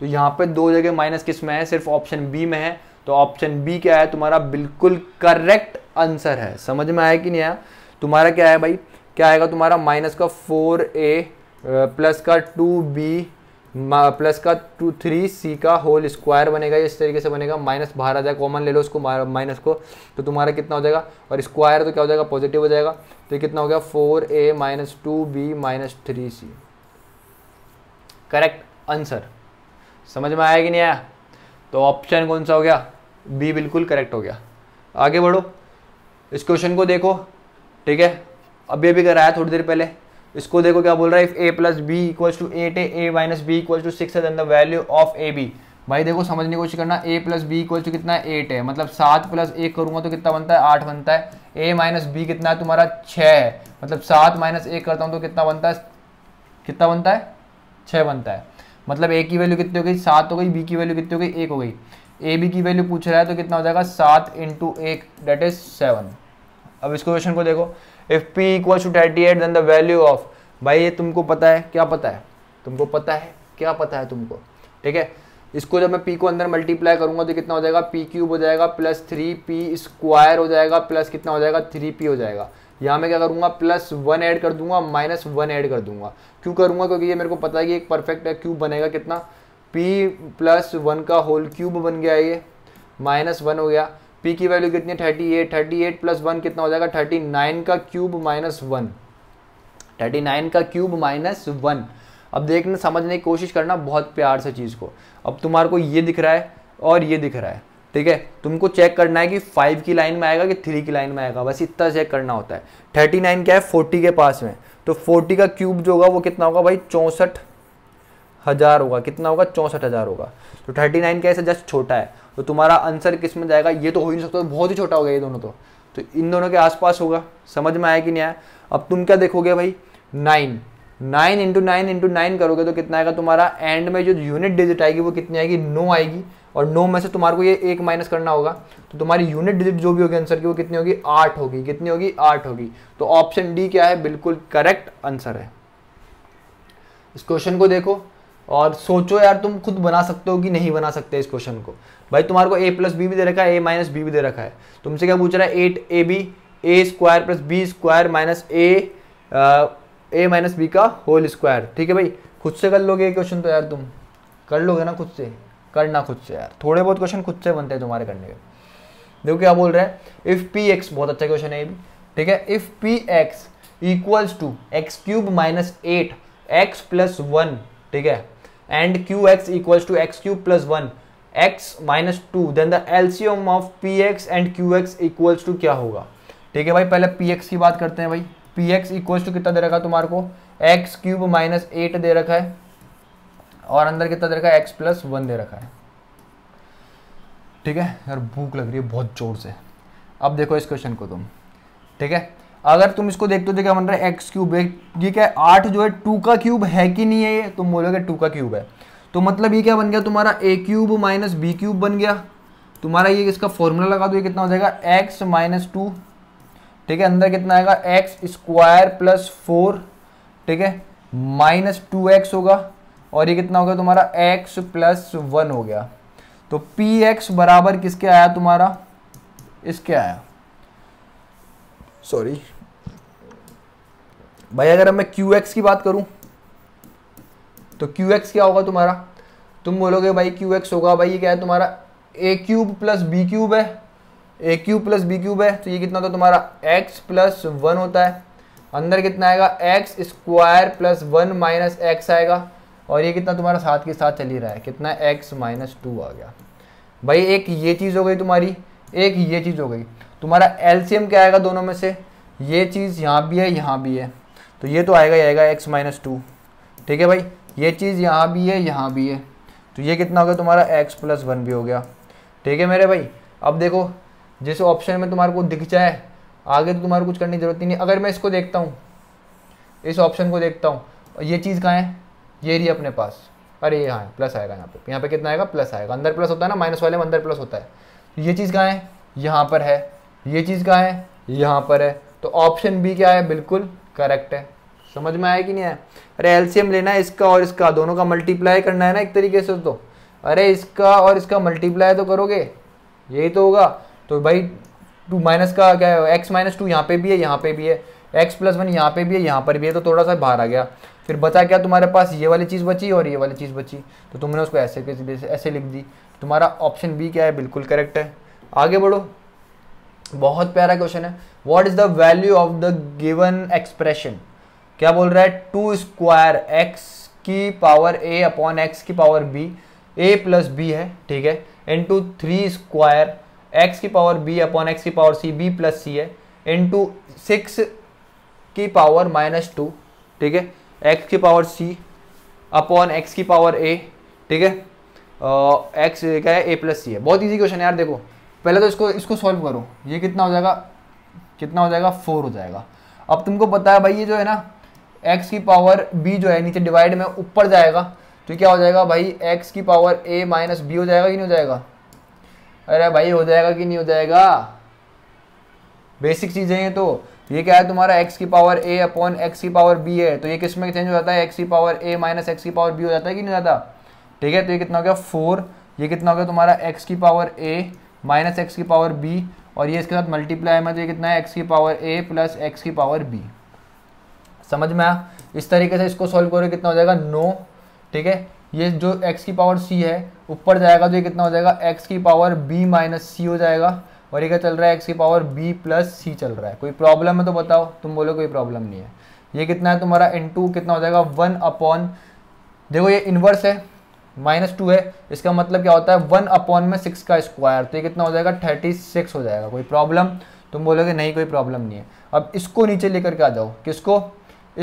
तो यहाँ पे दो जगह माइनस किस में है सिर्फ ऑप्शन बी में है तो ऑप्शन बी क्या है तुम्हारा बिल्कुल करेक्ट आंसर है समझ में आया कि नहीं आया तुम्हारा क्या है भाई क्या आएगा तुम्हारा माइनस का फोर ए प्लस का टू बी प्लस का टू थ्री सी का होल स्क्वायर बनेगा इस तरीके से बनेगा माइनस बाहर आ जाएगा कॉमन ले लो उसको माइनस को तो तुम्हारा कितना हो जाएगा और स्क्वायर तो क्या हो जाएगा पॉजिटिव हो जाएगा तो कितना हो गया four a minus two B minus three c correct answer समझ में आया कि नहीं आया तो ऑप्शन कौन सा हो गया बी बिल्कुल करेक्ट हो गया आगे बढ़ो इस क्वेश्चन को देखो ठीक है अब अभी भी कराया थोड़ी देर पहले इसको देखो क्या बोल रहा है if A plus B equals to eight है ए minus b equal to six है the value of a b भाई देखो समझने की कोशिश करना a plus B equals to कितना एट है मतलब सात प्लस एक करूंगा तो कितना बनता है आठ बनता है ए माइनस बी कितना है तुम्हारा छ है मतलब सात माइनस एक करता हूँ तो कितना बनता है कितना बनता है छः बनता है मतलब ए की वैल्यू कितनी हो गई सात हो गई बी की वैल्यू कितनी हो गई एक हो गई ए बी की वैल्यू पूछ रहा है तो कितना हो जाएगा सात इंटू एक डेट इज सेवन अब इस क्वेश्चन को देखो if p equal to thirty eight then the value of भाई ये तुमको पता है क्या पता है तुमको पता है क्या पता है तुमको ठीक है इसको जब मैं पी को अंदर मल्टीप्लाई करूंगा तो कितना हो जाएगा पी क्यूब हो जाएगा प्लस थ्री पी स्क्वायर हो जाएगा प्लस कितना हो जाएगा थ्री पी हो जाएगा यहाँ मैं क्या करूँगा प्लस वन ऐड कर दूंगा माइनस वन ऐड कर दूंगा क्यों करूँगा क्योंकि ये मेरे को पता है कि एक परफेक्ट है क्यूब बनेगा कितना पी प्लस वन का होल क्यूब बन गया ये माइनस वन हो गया पी की वैल्यू कितनी है thirty eight thirty eight plus one कितना हो जाएगा थर्टी नाइन का cube minus one thirty nine का क्यूब माइनस वन अब देखना समझने की कोशिश करना बहुत प्यार से चीज़ को अब तुम्हारे को ये दिख रहा है और ये दिख रहा है ठीक है तुमको चेक करना है कि फाइव की लाइन में आएगा कि थ्री की लाइन में आएगा बस इतना चेक करना होता है थर्टी नाइन क्या है फोर्टी के पास में तो फोर्टी का क्यूब जो होगा वो कितना होगा भाई चौंसठ हज़ार होगा कितना होगा चौंसठ हज़ार होगा तो थर्टी नाइन कैसे जस्ट छोटा है तो तुम्हारा आंसर किस में जाएगा ये तो हो ही नहीं सकता बहुत ही छोटा होगा ये दोनों तो तो इन दोनों के आसपास होगा समझ में आया कि नहीं आया अब तुम क्या देखोगे भाई nine nine into nine into nine करोगे तो कितना आएगा तुम्हारा एंड में जो यूनिट डिजिट आएगी वो कितनी आएगी नो आएगी और नो में से तुम्हारे को ये एक माइनस करना होगा तो तुम्हारी यूनिट डिजिट जो भी होगी आंसर की वो कितनी होगी आठ होगी कितनी होगी आठ होगी तो ऑप्शन डी क्या है बिल्कुल करेक्ट आंसर है इस क्वेश्चन को देखो और सोचो यार तुम खुद बना सकते हो कि नहीं बना सकते इस क्वेश्चन को भाई तुम्हारे को ए प्लस बी भी दे रखा है ए माइनस बी भी दे रखा है तुमसे क्या पूछ रहा है eight a b a square plus B square minus a a minus b का होल स्क्वायर ठीक है भाई खुद से कर लोगे ये क्वेश्चन तो यार तुम कर लोगे ना खुद से करना खुद से यार थोड़े बहुत क्वेश्चन खुद से बनते हैं तुम्हारे करने के देखो क्या बोल रहे हैं इफ़ पी एक्स बहुत अच्छा क्वेश्चन है ये भी ठीक है if p x equals to x cube minus eight x plus one ठीक है and q x equals two x cube plus one x minus two then the LCM of p x and q x equals to क्या होगा ठीक है भाई पहले पी एक्स की बात करते हैं भाई पी एक्स इक्वल्स टू कितना दे रखा तुम्हारे को एक्स क्यूब माइनस एट दे रखा है और अंदर कितना दे रखा है एक्स प्लस वन दे रखा है ठीक है यार भूख लग रही है बहुत जोर से अब देखो इस क्वेश्चन को तुम ठीक है अगर तुम इसको देखते हो तो क्या बन रहा है एक्स क्यूब है ये क्या है आठ जो है टू का क्यूब है कि नहीं है ये तुम बोलोगे टू का क्यूब है तो मतलब ये क्या बन गया तुम्हारा a cube minus B cube बन गया तुम्हारा ये इसका फॉर्मूला लगा दो ये कितना हो जाएगा एक्स माइनस टू ठीक है अंदर कितना आएगा एक्स स्क्वायर प्लस फोर ठीक है माइनस टू एक्स होगा और ये कितना हो गया तुम्हारा एक्स प्लस वन हो गया तो पी एक्स बराबर किसके आया तुम्हारा इसके आया सॉरी भाई अगर मैं क्यू एक्स की बात करूँ तो क्यू एक्स क्या होगा तुम्हारा तुम बोलोगे भाई क्यू एक्स होगा भाई ये क्या है तुम्हारा a cube plus B cube है ए क्यूब प्लस बी क्यूब है तो ये कितना होता है तुम्हारा एक्स प्लस वन होता है अंदर कितना आएगा x square plus one minus x आएगा और ये कितना तुम्हारा साथ के साथ चल ही रहा है कितना एक्स माइनस टू आ गया भाई एक ये चीज़ हो गई तुम्हारी एक ये चीज़ हो गई तुम्हारा एलसीएम क्या आएगा दोनों में से ये चीज़ यहाँ भी है यहाँ भी है तो ये तो आएगा ही आएगा एक्स माइनस टू ठीक है भाई ये चीज़ यहाँ भी है यहाँ भी है तो ये कितना हो गया तुम्हारा एक्स प्लस वन भी हो गया ठीक है मेरे भाई अब देखो जिस ऑप्शन में तुम्हारे को दिख जाए आगे तो तुम्हारे कुछ करने की ज़रूरत ही नहीं अगर मैं इसको देखता हूँ इस ऑप्शन को देखता हूँ ये चीज़ कहाँ है ये रही अपने पास अरे यहाँ है प्लस आएगा यहाँ पर यहाँ पर कितना आएगा प्लस आएगा अंदर प्लस होता है ना माइनस वाले में अंदर प्लस होता है तो ये चीज़ कहाँ है यहाँ पर है ये चीज़ कहाँ है यहाँ पर है तो ऑप्शन बी क्या है बिल्कुल करेक्ट है समझ में आया कि नहीं आया अरे एलसीएम लेना है इसका और इसका दोनों का मल्टीप्लाई करना है ना एक तरीके से तो अरे इसका और इसका मल्टीप्लाई तो करोगे यही तो होगा तो भाई टू माइनस का क्या है एक्स माइनस टू यहाँ पे भी है यहाँ पे भी है एक्स प्लस वन यहाँ पे भी है यहाँ पर भी है तो थोड़ा सा बाहर आ गया फिर बचा क्या तुम्हारे पास ये वाली चीज़ बची और ये वाली चीज़ बची तो तुमने उसको ऐसे कैसे ऐसे लिख दी तुम्हारा ऑप्शन बी क्या है बिल्कुल करेक्ट है आगे बढ़ो बहुत प्यारा क्वेश्चन है what is the value of the given expression क्या बोल रहा है टू स्क्वायर एक्स की पावर ए अपॉन एक्स की power b a plus b है ठीक है इंटू थ्री स्क्वायर एक्स की पावर बी अपॉन एक्स की power c b plus c है इंटू सिक्स की पावर माइनस टू ठीक है एक्स की पावर सी अपॉन एक्स की पावर ए ठीक है एक्स uh, क्या है ए प्लस सी है बहुत ईजी क्वेश्चन है यार देखो पहले तो इसको इसको सॉल्व करो ये कितना हो जाएगा कितना हो जाएगा फोर हो जाएगा अब तुमको पता है भाई ये जो है ना एक्स की पावर बी जो है नीचे डिवाइड में ऊपर जाएगा तो क्या हो जाएगा भाई एक्स की पावर ए माइनस बी हो जाएगा कि नहीं हो जाएगा अरे भाई हो जाएगा कि नहीं हो जाएगा बेसिक चीज़ें हैं तो ये क्या है तुम्हारा x की पावर a अपॉन एक्स की पावर b है तो ये किस में चेंज हो जाता है x की पावर a माइनस एक्स की पावर b हो जाता है कि नहीं जाता ठीक है तो ये कितना हो गया फोर ये कितना हो गया तुम्हारा एक्स की पावर ए माइनस एक्स की पावर बी और ये इसके साथ मल्टीप्लाई में तो ये कितना है एक्स की पावर ए प्लस एक्स की पावर बी समझ में आया इस तरीके से इसको सॉल्व करोगे कितना हो जाएगा नो ठीक है ये जो एक्स की पावर सी है ऊपर जाएगा तो ये कितना हो जाएगा एक्स की पावर बी माइनस सी हो जाएगा और ये क्या चल रहा है एक्स की पावर बी प्लस सी चल रहा है कोई प्रॉब्लम है तो बताओ तुम बोलो कोई प्रॉब्लम नहीं है ये कितना है तुम्हारा इन कितना हो जाएगा वन अपॉन देखो ये इन्वर्स है माइनस टू है इसका मतलब क्या होता है वन अपॉन में सिक्स का स्क्वायर तो ये कितना हो जाएगा थर्टी सिक्स हो जाएगा कोई प्रॉब्लम तुम बोलोगे नहीं कोई प्रॉब्लम नहीं है अब इसको नीचे लेकर के आ जाओ किसको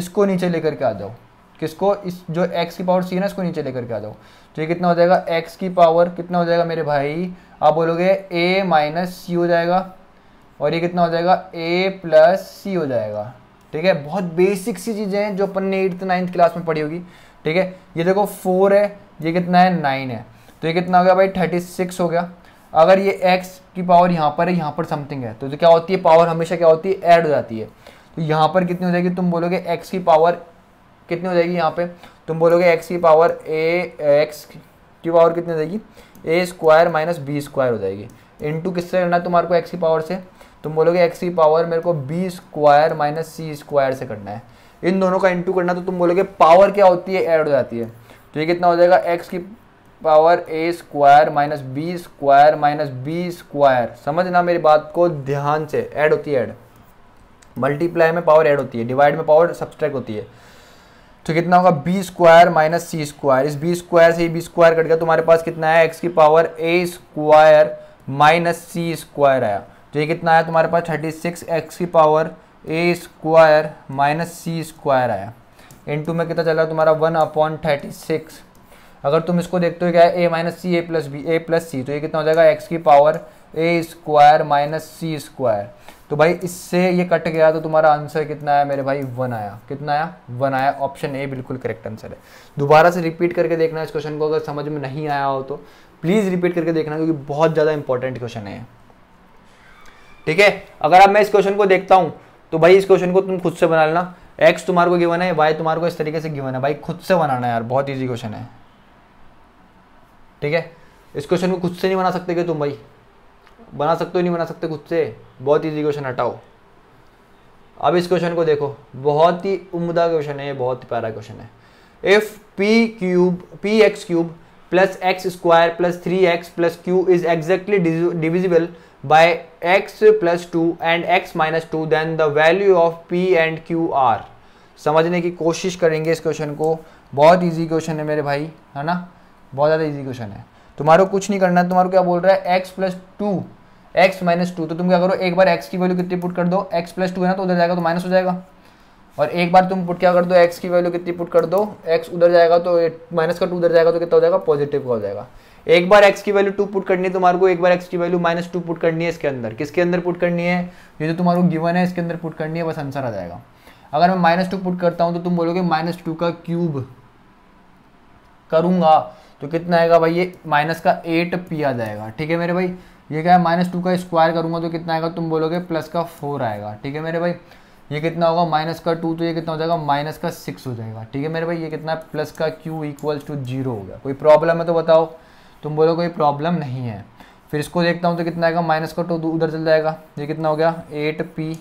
इसको नीचे लेकर के आ जाओ किसको इस जो एक्स की पावर सी है ना इसको नीचे लेकर के आ जाओ तो ये कितना हो जाएगा एक्स की पावर कितना हो जाएगा मेरे भाई आप बोलोगे ए माइनस सी हो जाएगा और ये कितना हो जाएगा ए प्लस सी हो जाएगा ठीक है बहुत बेसिक सी चीज़ें हैं जो अपन ने एट्थ नाइन्थ क्लास में पढ़ी होगी ठीक है ये देखो फोर है ये कितना है नाइन है तो ये कितना हो गया भाई थर्टी सिक्स हो गया अगर ये एक्स की पावर यहाँ पर है यहाँ पर समथिंग है तो, तो क्या होती है पावर हमेशा क्या होती है ऐड हो जाती है तो यहाँ पर कितनी हो जाएगी तुम बोलोगे एक्स की पावर कितनी हो जाएगी यहाँ पे तुम बोलोगे एक्स की पावर ए एक्स की पावर कितनी हो जाएगी a square minus b square हो जाएगी इंटू किससे करना है तुम्हारे को एक्स की पावर से तुम बोलोगे एक्स की पावर मेरे को b square minus c square से करना है इन दोनों का इंटू करना तो तुम बोलोगे पावर क्या होती है ऐड हो जाती है तो ये कितना हो जाएगा एक्स की power a square minus b square minus b square समझना मेरी बात को ध्यान से ऐड होती है ऐड मल्टीप्लाई में पावर ऐड होती है डिवाइड में पावर सब्सट्रैक्ट होती है तो कितना होगा b square minus c square इस बी स्क्वायर से बी स्क्वायर कट गया तुम्हारे पास कितना है एक्स की power a square minus c square आया तो ये कितना आया तुम्हारे पास थर्टी सिक्स एक्स की power a square minus c square आया इन में कितना चल रहा है तुम्हारा वन अपॉन थर्टी सिक्स अगर तुम इसको देखते हो क्या है ए minus C a plus b a plus c तो ये कितना हो जाएगा एक्स की power a square minus c square तो भाई इससे ये कट गया तो तुम्हारा आंसर कितना आया मेरे भाई वन आया कितना आया वन आया ऑप्शन ए बिल्कुल करेक्ट आंसर है दोबारा से रिपीट करके देखना इस क्वेश्चन को अगर समझ में नहीं आया हो तो प्लीज़ रिपीट करके देखना क्योंकि बहुत ज़्यादा इंपॉर्टेंट क्वेश्चन है ठीक है अगर अब मैं इस क्वेश्चन को देखता हूँ तो भाई इस क्वेश्चन को तुम खुद से बना लेना एक्स तुम्हारे को गिवन है वाई तुम्हारे को इस तरीके से गिवन है भाई खुद से बनाना है यार बहुत ईजी क्वेश्चन है ठीक है इस क्वेश्चन को खुद से नहीं बना सकते क्या तुम भाई बना सकते हो नहीं बना सकते खुद से बहुत ईजी क्वेश्चन हटाओ अब इस क्वेश्चन को देखो बहुत ही उमदा क्वेश्चन है बहुत ही प्यारा क्वेश्चन है if p cube p x cube plus x square plus three x plus q is exactly divisible by x plus 2 and x minus 2 then the value of p and q are समझने की कोशिश करेंगे इस क्वेश्चन को बहुत इजी क्वेश्चन है मेरे भाई है ना बहुत ज़्यादा इजी क्वेश्चन है तुम्हारा कुछ नहीं करना है तुम्हारा क्या बोल रहा है x plus two x minus two तो तुम क्या करो एक बार x की वैल्यू कितनी पुट कर दो x प्लस टू है ना तो उधर जाएगा तो माइनस हो जाएगा और एक बार तुम पुट क्या कर दो x की वैल्यू कितनी पुट कर दो x उधर जाएगा तो माइनस का टू उधर जाएगा तो कितना हो जाएगा पॉजिटिव का हो जाएगा एक बार x की वैल्यू टू पुट करनी है तुम्हारे को एक बार x की वैल्यू माइनस टू पुट करनी है इसके अंदर किसके अंदर पुट करनी है ये जो तुम्हारे को गिवन है इसके अंदर पुट करनी है बस आंसर आ जाएगा अगर मैं माइनस टू पुट करता हूं तो तुम बोलोगे माइनस टू का क्यूब करूंगा तो कितना आएगा भाई ये माइनस का एट पी आ जाएगा ठीक है मेरे भाई ये क्या है माइनस टू का स्क्वायर करूंगा तो कितना आएगा तुम बोलोगे प्लस का फोर आएगा ठीक है मेरे भाई ये कितना होगा माइनस का टू तो ये कितना हो जाएगा माइनस का सिक्स हो जाएगा ठीक है मेरे भाई ये कितना प्लस का क्यू इक्वल्स टू जीरो हो गया कोई प्रॉब्लम है तो बताओ तुम बोलो कोई प्रॉब्लम नहीं है फिर इसको देखता हूँ तो कितना आएगा माइनस का तो उधर चल जाएगा ये कितना हो गया एट पी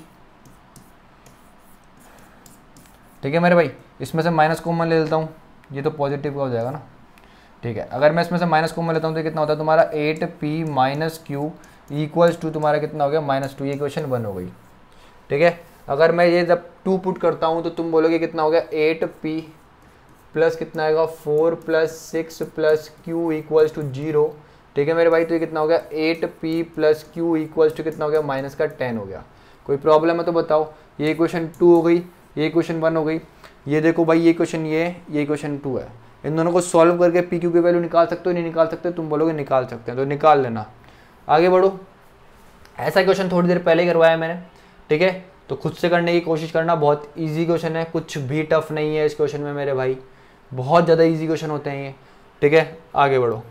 ठीक है मेरे भाई इसमें से माइनस कॉमन ले लेता हूँ ये तो पॉजिटिव का हो जाएगा ना ठीक है अगर मैं इसमें से माइनस कॉमन लेता हूँ तो कितना होता है तुम्हारा eight p minus q equals to तुम्हारा कितना हो गया माइनस टू ये क्वेश्चन वन हो गई ठीक है अगर मैं ये जब टू पुट करता हूँ तो तुम बोलोगे कितना हो गया एट पी प्लस कितना आएगा four plus six plus q equals to zero ठीक है मेरे भाई तो ये कितना हो गया eight p plus q equals to कितना हो गया माइनस का टेन हो गया कोई प्रॉब्लम है तो बताओ ये क्वेश्चन टू हो गई ये क्वेश्चन वन हो गई ये देखो भाई ये क्वेश्चन ये ये क्वेश्चन टू है इन दोनों को सॉल्व करके पी क्यू की वैल्यू निकाल सकते हो नहीं निकाल सकते तुम बोलोगे निकाल सकते हैं तो निकाल लेना आगे बढ़ो ऐसा क्वेश्चन थोड़ी देर पहले ही करवाया मैंने ठीक है तो खुद से करने की कोशिश करना बहुत ईजी क्वेश्चन है कुछ भी टफ नहीं है इस क्वेश्चन में मेरे भाई बहुत ज़्यादा ईजी क्वेश्चन होते हैं ये ठीक है आगे बढ़ो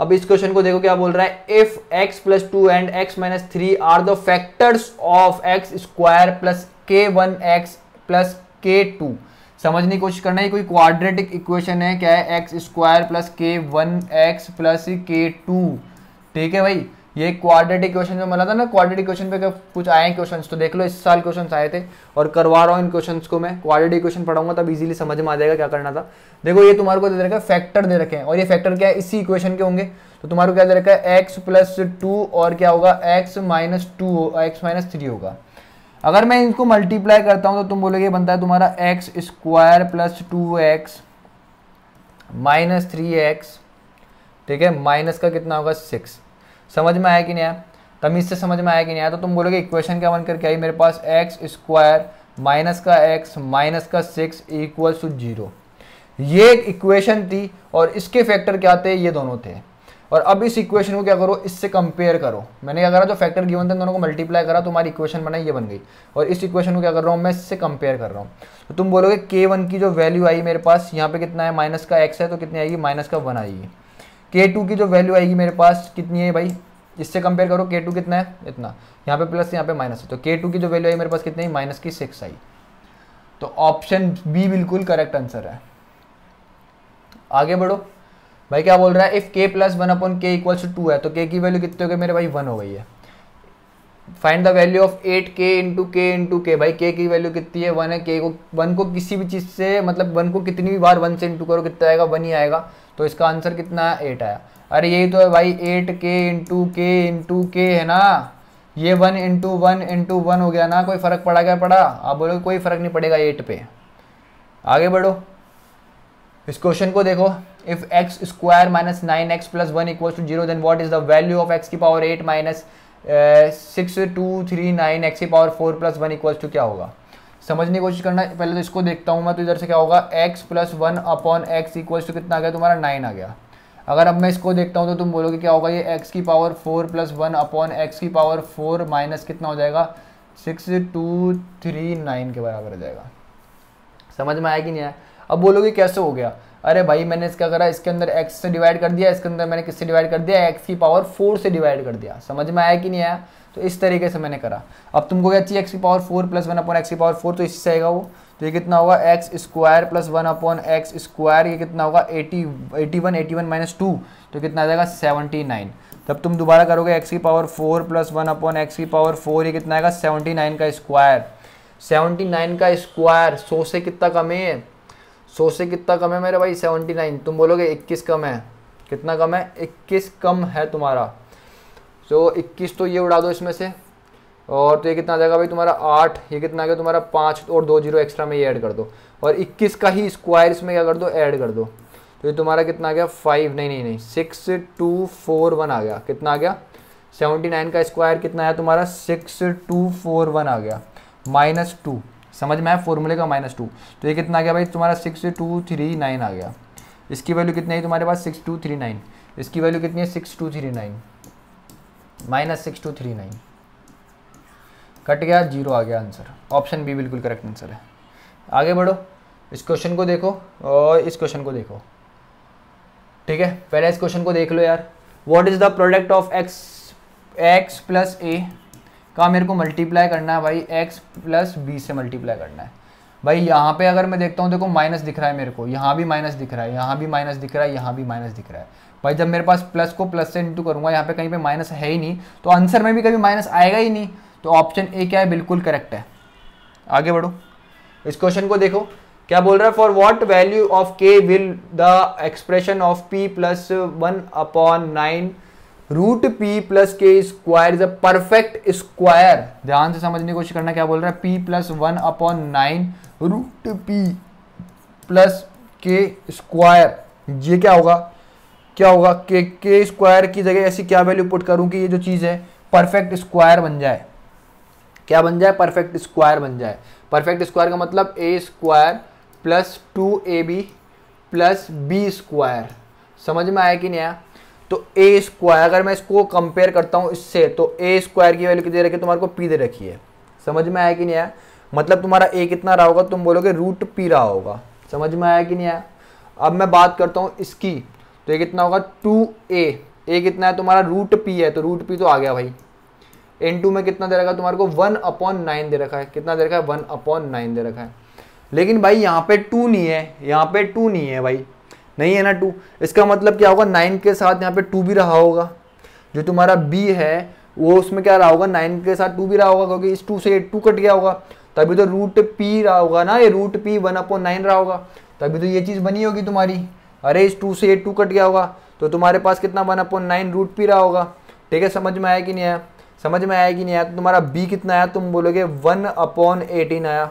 अब इस क्वेश्चन को देखो क्या बोल रहा है if x plus two and x minus three are the factors of x square plus k one x plus k two समझने की कोशिश करना है कोई क्वाड्रेटिक इक्वेशन है क्या है x square plus k one x plus k two ठीक है भाई ये क्वाड्रेटिक क्वेश्चन जो मिला था ना क्वाड्रेटिक क्वेश्चन पे कुछ आए क्वेश्चन तो देख लो इस साल क्वेश्चन आए थे और करवा रहा हूँ इन क्वेश्चन को मैं क्वाड्रेटिक क्वेश्चन पढ़ाऊंगा तब इजीली समझ में आ जाएगा क्या करना था देखो ये तुम्हारे को दे रखा है फैक्टर दे रखे हैं और ये फैक्टर क्या है इसी इक्वेशन के होंगे तो तुम्हारे को क्या दे रखा है एक्स प्लस टू और क्या होगा x minus two x minus three होगा अगर मैं इनको मल्टीप्लाई करता हूँ तो तुम बोलोगे बनता है तुम्हारा x square plus two x minus three x ठीक है माइनस का कितना होगा सिक्स समझ में आया कि नहीं आया तमीज़ से समझ में आया कि नहीं आया तो तुम बोलोगे इक्वेशन क्या बन करके आई मेरे पास एक्स स्क्वायर माइनस का एक्स माइनस का सिक्स इक्वल टू जीरो ये एक इक्वेशन थी और इसके फैक्टर क्या थे ये दोनों थे और अब इस इक्वेशन को क्या करो इससे कंपेयर करो मैंने क्या करा जो फैक्टर गिवन थे दोनों को मल्टीप्लाई करा तुम्हारी इक्वेशन बनाई ये बन गई और इस इक्वेशन को क्या कर रहा हूँ मैं इससे कंपेयर कर रहा हूँ तो तुम बोलोगे के वन की जो वैल्यू आई मेरे पास यहाँ पे कितना है माइनस का एक्स है तो कितनी आएगी माइनस का वन आएगी के टू की जो वैल्यू आएगी मेरे पास कितनी है भाई इससे कंपेयर करो के टू कितना है इतना यहाँ पे प्लस यहाँ पे माइनस है तो के टू की जो वैल्यू आई मेरे पास कितनी है माइनस की सिक्स आई तो ऑप्शन बी बिल्कुल करेक्ट आंसर है आगे बढ़ो भाई क्या बोल रहा है if k plus one upon k equals to है तो के की वैल्यू कितनी हो गई मेरे भाई वन हो गई है find the value of eight K into K into K भाई के की वैल्यू कितनी है वन है के को वन को किसी भी चीज़ से मतलब वन को कितनी भी बार वन से इंटू करो कितना आएगा वन ही आएगा तो इसका आंसर कितना है एट आया अरे यही तो है भाई eight K into K into के है ना ये one into one into one हो गया ना कोई फ़र्क पड़ा क्या पड़ा आप बोलोगे कोई फ़र्क नहीं पड़ेगा एट पे आगे बढ़ो इस क्वेश्चन को देखो if x square minus nine x plus one equal to zero then what is the value of x की power eight minus six two three nine x की power four plus one equals to क्या होगा समझने की कोशिश करना पहले तो इसको देखता हूँ मैं तो इधर से क्या होगा x plus one upon x equals to कितना आ गया तुम्हारा नाइन आ गया अगर अब मैं इसको देखता हूँ तो तुम बोलोगे क्या होगा ये एक्स की power four plus one upon x की पावर फोर माइनस कितना हो जाएगा सिक्स टू थ्री नाइन के बराबर हो जाएगा समझ में आया कि नहीं आया अब बोलोगे कैसे हो गया अरे भाई मैंने इसका करा इसके अंदर एक्स से डिवाइड कर दिया इसके अंदर मैंने किससे डिवाइड कर दिया एक्स की पावर फोर से डिवाइड कर दिया समझ में आया कि नहीं आया तो इस तरीके से मैंने करा अब तुमको क्या चाहिए एक्स की power four plus one upon x की पावर फोर तो इससे आएगा वो तो ये कितना होगा x square plus one upon x square ये कितना होगा eighty eighty one eighty one minus two तो कितना आ जाएगा सेवनटी नाइन तब तुम दोबारा करोगे एक्स की power four plus one upon x की पावर फोर ये कितना आएगा सेवनटी नाइन का स्क्वायर सेवनटी नाइन का स्क्वायर सौ से कितना कम है सौ से कितना कम है मेरे भाई सेवेंटी नाइन तुम बोलोगे इक्कीस कम है कितना कम है इक्कीस कम है तुम्हारा सो so, इक्कीस तो ये उड़ा दो इसमें से और तो ये कितना आ जाएगा भाई तुम्हारा आठ ये कितना आ गया तुम्हारा पाँच और दो जीरो एक्स्ट्रा में ये ऐड कर दो और इक्कीस का ही स्क्वायर इसमें क्या कर दो ऐड कर दो तो ये तुम्हारा कितना आ गया फाइव नहीं नहीं नहीं सिक्स टू फोर वन आ गया कितना आ गया सेवेंटी नाइन का स्क्वायर कितना आया तुम्हारा सिक्स टू फोर वन आ गया माइनस टू समझ में आया फॉर्मूले का माइनस टू तो ये कितना आ गया भाई तुम्हारा सिक्स टू थ्री नाइन आ गया इसकी वैल्यू कितनी है तुम्हारे पास सिक्स टू थ्री नाइन इसकी वैल्यू कितनी है six two three nine minus six two three nine cut गया जीरो आ गया आंसर ऑप्शन बी बिल्कुल करेक्ट आंसर है आगे बढ़ो इस क्वेश्चन को देखो और इस क्वेश्चन को देखो ठीक है पहले इस क्वेश्चन को देख लो यार what is the product of x x plus a कहा मेरे को मल्टीप्लाई करना है भाई एक्स प्लस बी से मल्टीप्लाई करना है भाई यहाँ पे अगर मैं देखता हूँ देखो माइनस दिख रहा है मेरे को यहाँ भी माइनस दिख रहा है यहाँ भी माइनस दिख रहा है यहाँ भी माइनस दिख रहा है भाई जब मेरे पास प्लस को प्लस से इंटू करूँगा यहाँ पे कहीं पे माइनस है ही नहीं तो आंसर में भी कभी माइनस आएगा ही नहीं तो ऑप्शन ए क्या है बिल्कुल करेक्ट है आगे बढ़ो इस क्वेश्चन को देखो क्या बोल रहा है for what value of K will the expression of P plus one upon nine root P plus K square is a perfect square ध्यान से समझने की कोशिश करना क्या बोल रहा है P plus one upon nine root P plus K square ये क्या होगा क्या होगा के के स्क्वायर की जगह ऐसी क्या वैल्यू पुट करूं कि ये जो चीज़ है परफेक्ट स्क्वायर बन जाए क्या बन जाए परफेक्ट स्क्वायर बन जाए परफेक्ट स्क्वायर का मतलब A square plus two A B plus B square समझ में आया कि नहीं आया तो ए स्क्वायर अगर मैं इसको कंपेयर करता हूँ इससे तो ए स्क्वायर की वैल्यू दे रखी है तुम्हारे को पी दे रखी है समझ में आया कि नहीं आया मतलब तुम्हारा ए कितना रहा होगा तुम बोलोगे रूट पी रहा होगा समझ में आया कि नहीं आया अब मैं बात करता हूँ इसकी तो ये कितना होगा टू ए ए कितना है तुम्हारा रूट पी है तो रूट पी तो आ गया भाई एन टू में कितना दे रखा है तुम्हारे को वन अपॉन नाइन दे रखा है कितना दे रखा है वन अपॉन नाइन दे रखा है लेकिन भाई यहाँ पे टू नहीं है यहाँ पे टू नहीं है भाई नहीं है ना टू इसका मतलब क्या होगा नाइन के साथ यहाँ पे टू भी रहा होगा जो तुम्हारा बी है वो उसमें क्या रहा होगा नाइन के साथ टू भी रहा होगा क्योंकि इस टू से टू कट गया होगा तभी तो रूट पी रहा होगा ना ये root P one upon nine रहा होगा तभी तो ये चीज़ बनी होगी तुम्हारी अरे इस टू से टू कट गया होगा तो तुम्हारे पास कितना one upon nine root P रहा होगा ठीक है समझ में आया कि नहीं आया समझ में आया कि नहीं आया तो तुम्हारा बी कितना आया तुम बोलोगे वन अपॉन एटीन आया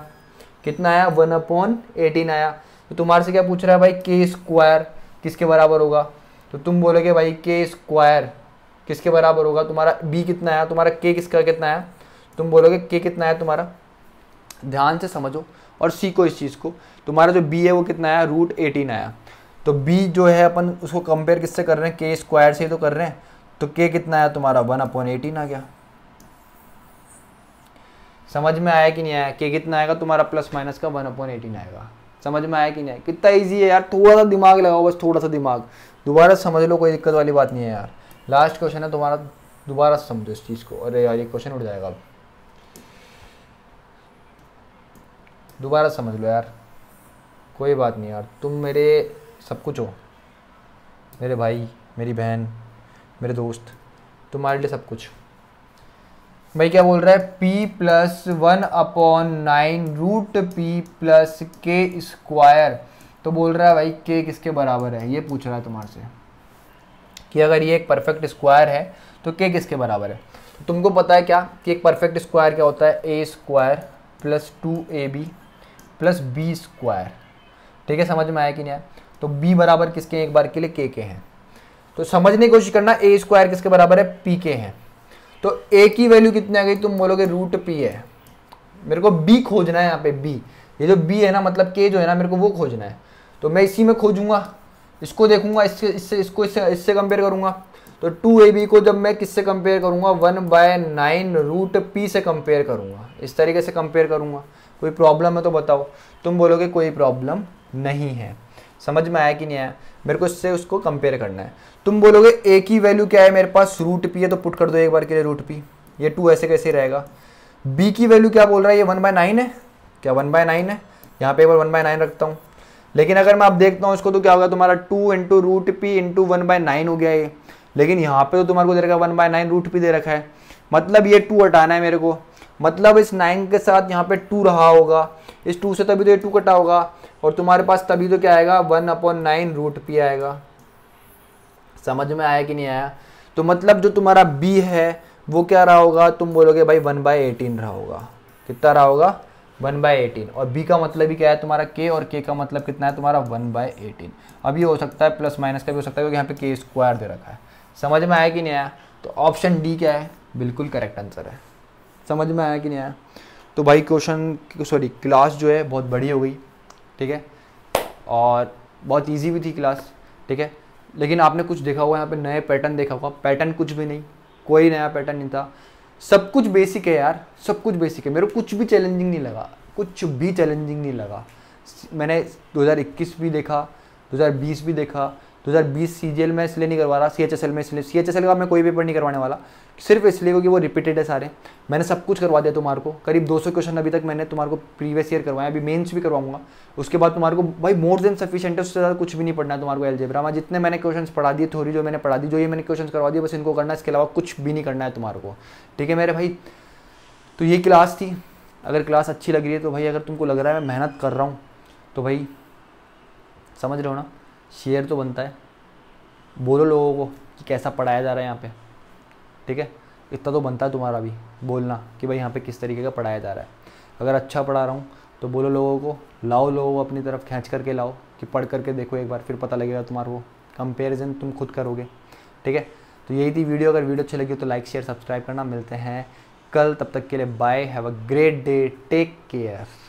कितना आया वन अपॉन एटीन आया तो तुम्हारे से क्या पूछ रहा है भाई के स्क्वायर किसके बराबर होगा तो तुम बोलोगे भाई के स्क्वायर किसके बराबर होगा तुम्हारा बी कितना आया तुम्हारा के किसका कितना आया तुम बोलोगे के कितना आया तुम्हारा ध्यान से समझो और सीखो इस चीज़ को तुम्हारा जो बी है वो कितना आया रूट एटीन आया तो बी जो है अपन उसको कंपेयर किससे कर रहे हैं के स्क्वायर से ही तो कर रहे हैं तो के कितना आया तुम्हारा वन अपॉन एटीन आ गया समझ में आया कि नहीं आया के कितना आएगा तुम्हारा प्लस माइनस का वन अपॉन एटीन आएगा समझ में आया कि नहीं कितना ईजी है यार थोड़ा सा दिमाग लगाओ बस थोड़ा सा दिमाग दोबारा समझ लो कोई दिक्कत वाली बात नहीं है यार लास्ट क्वेश्चन है तुम्हारा दोबारा समझो इस चीज़ को अरे यार ये क्वेश्चन उठ जाएगा अब दोबारा समझ लो यार कोई बात नहीं यार तुम मेरे सब कुछ हो मेरे भाई मेरी बहन मेरे दोस्त तुम्हारे लिए सब कुछ भाई क्या बोल रहा है p plus one upon nine root P plus K square तो बोल रहा है भाई k किसके बराबर है ये पूछ रहा है तुम्हारे से कि अगर ये एक परफेक्ट स्क्वायर है तो k किसके बराबर है तो तुमको पता है क्या कि एक परफेक्ट स्क्वायर क्या होता है ए square plus two A B plus B square ठीक है समझ में आया कि नहीं आया तो b बराबर किसके एक बार के लिए k के हैं तो समझने की कोशिश करना ए स्क्वायर किसके बराबर है पी के हैं तो ए की वैल्यू कितनी आ गई तुम बोलोगे रूट पी है मेरे को बी खोजना है यहाँ पे बी ये जो बी है ना मतलब के जो है ना मेरे को वो खोजना है तो मैं इसी में खोजूंगा इसको देखूंगा इससे इससे इसको इससे इससे कंपेयर करूंगा तो टू ए बी को जब मैं किससे कंपेयर करूंगा one by nine root P से कंपेयर करूंगा इस तरीके से कंपेयर करूंगा कोई प्रॉब्लम है तो बताओ तुम बोलोगे कोई प्रॉब्लम नहीं है समझ में आया कि नहीं आया मेरे को इससे उसको कंपेयर करना है तुम बोलोगे ए की वैल्यू क्या है मेरे पास रूट पी है तो पुट कर दो एक बार के लिए रूट पी ये टू ऐसे कैसे रहेगा बी की वैल्यू क्या बोल रहा है ये वन बाय नाइन है क्या वन बाय नाइन है यहाँ पे एक बार वन बाय नाइन रखता हूँ लेकिन अगर मैं आप देखता हूँ इसको तो क्या होगा तुम्हारा two into root P into one by nine हो गया ये लेकिन यहाँ पे तो तुम्हारे को दे रखा है one by nine root P दे रखा है मतलब ये टू हटाना है मेरे को मतलब इस नाइन के साथ यहाँ पे टू रहा होगा इस टू से तभी तो ये टू कटा होगा और तुम्हारे पास तभी तो क्या आएगा one upon nine root P आएगा समझ में आया कि नहीं आया तो मतलब जो तुम्हारा बी है वो क्या रहा होगा तुम बोलोगे भाई वन बाय एटीन रहा होगा कितना रहा होगा वन बाय एटीन और बी का मतलब ही क्या है तुम्हारा के और के का मतलब कितना है तुम्हारा वन बाय एटीन अब ये हो सकता है प्लस माइनस का भी हो सकता है क्योंकि यहाँ पे के स्क्वायर दे रखा है समझ में आया कि नहीं आया तो ऑप्शन डी क्या है बिल्कुल करेक्ट आंसर है समझ में आया कि नहीं आया तो भाई क्वेश्चन सॉरी क्लास जो है बहुत बड़ी हो गई ठीक है और बहुत ईजी भी थी क्लास ठीक है लेकिन आपने कुछ देखा होगा यहाँ पे नए पैटर्न देखा होगा पैटर्न कुछ भी नहीं कोई नया पैटर्न नहीं था सब कुछ बेसिक है यार सब कुछ बेसिक है मेरे को कुछ भी चैलेंजिंग नहीं लगा कुछ भी चैलेंजिंग नहीं लगा मैंने 2021 भी देखा 2020 भी देखा दो हज़ार बीस सी जी एल में इसलिए नहीं करवा रहा सी एच एल में इसलिए सी एच एल का मैं कोई पेपर नहीं करवाने वाला सिर्फ इसलिए क्योंकि वो रिपीटेड है सारे मैंने सब कुछ करवा दिया तुम्हारे को करीब 200 क्वेश्चन अभी तक मैंने तुम्हारे को प्रीवियस ईयर करवाया अभी मेंस भी करवाऊंगा उसके बाद तुम्हारे को भाई मोर देन सफिशेंट है उससे ज़्यादा कुछ भी नहीं पढ़ना है तुम्हारे को एलजेब्रा हाँ, मैं जितने मैंने क्वेश्चन पढ़ा दिए थोड़ी जो मैंने पढ़ा दी जो ये मैंने क्वेश्चन करवा दिए बस इनको करना है इसके अलावा कुछ भी नहीं करना है तुम्हारे को ठीक है मेरे भाई तो ये क्लास थी अगर क्लास अच्छी लग रही है तो भाई अगर तुमको लग रहा है मैं मेहनत कर रहा हूँ तो भाई समझ रहे हो ना शेयर तो बनता है बोलो लोगों को कि कैसा पढ़ाया जा रहा है यहाँ पे ठीक है इतना तो बनता है तुम्हारा भी बोलना कि भाई यहाँ पे किस तरीके का पढ़ाया जा रहा है अगर अच्छा पढ़ा रहा हूँ तो बोलो लोगों को लाओ लोगों को अपनी तरफ खींच करके लाओ कि पढ़ करके देखो एक बार फिर पता लगेगा तुम्हारे को कंपेरिजन तुम खुद करोगे ठीक है तो यही थी वीडियो अगर वीडियो अच्छी लगी तो लाइक शेयर सब्सक्राइब करना मिलते हैं कल तब तक के लिए bye have a great day take care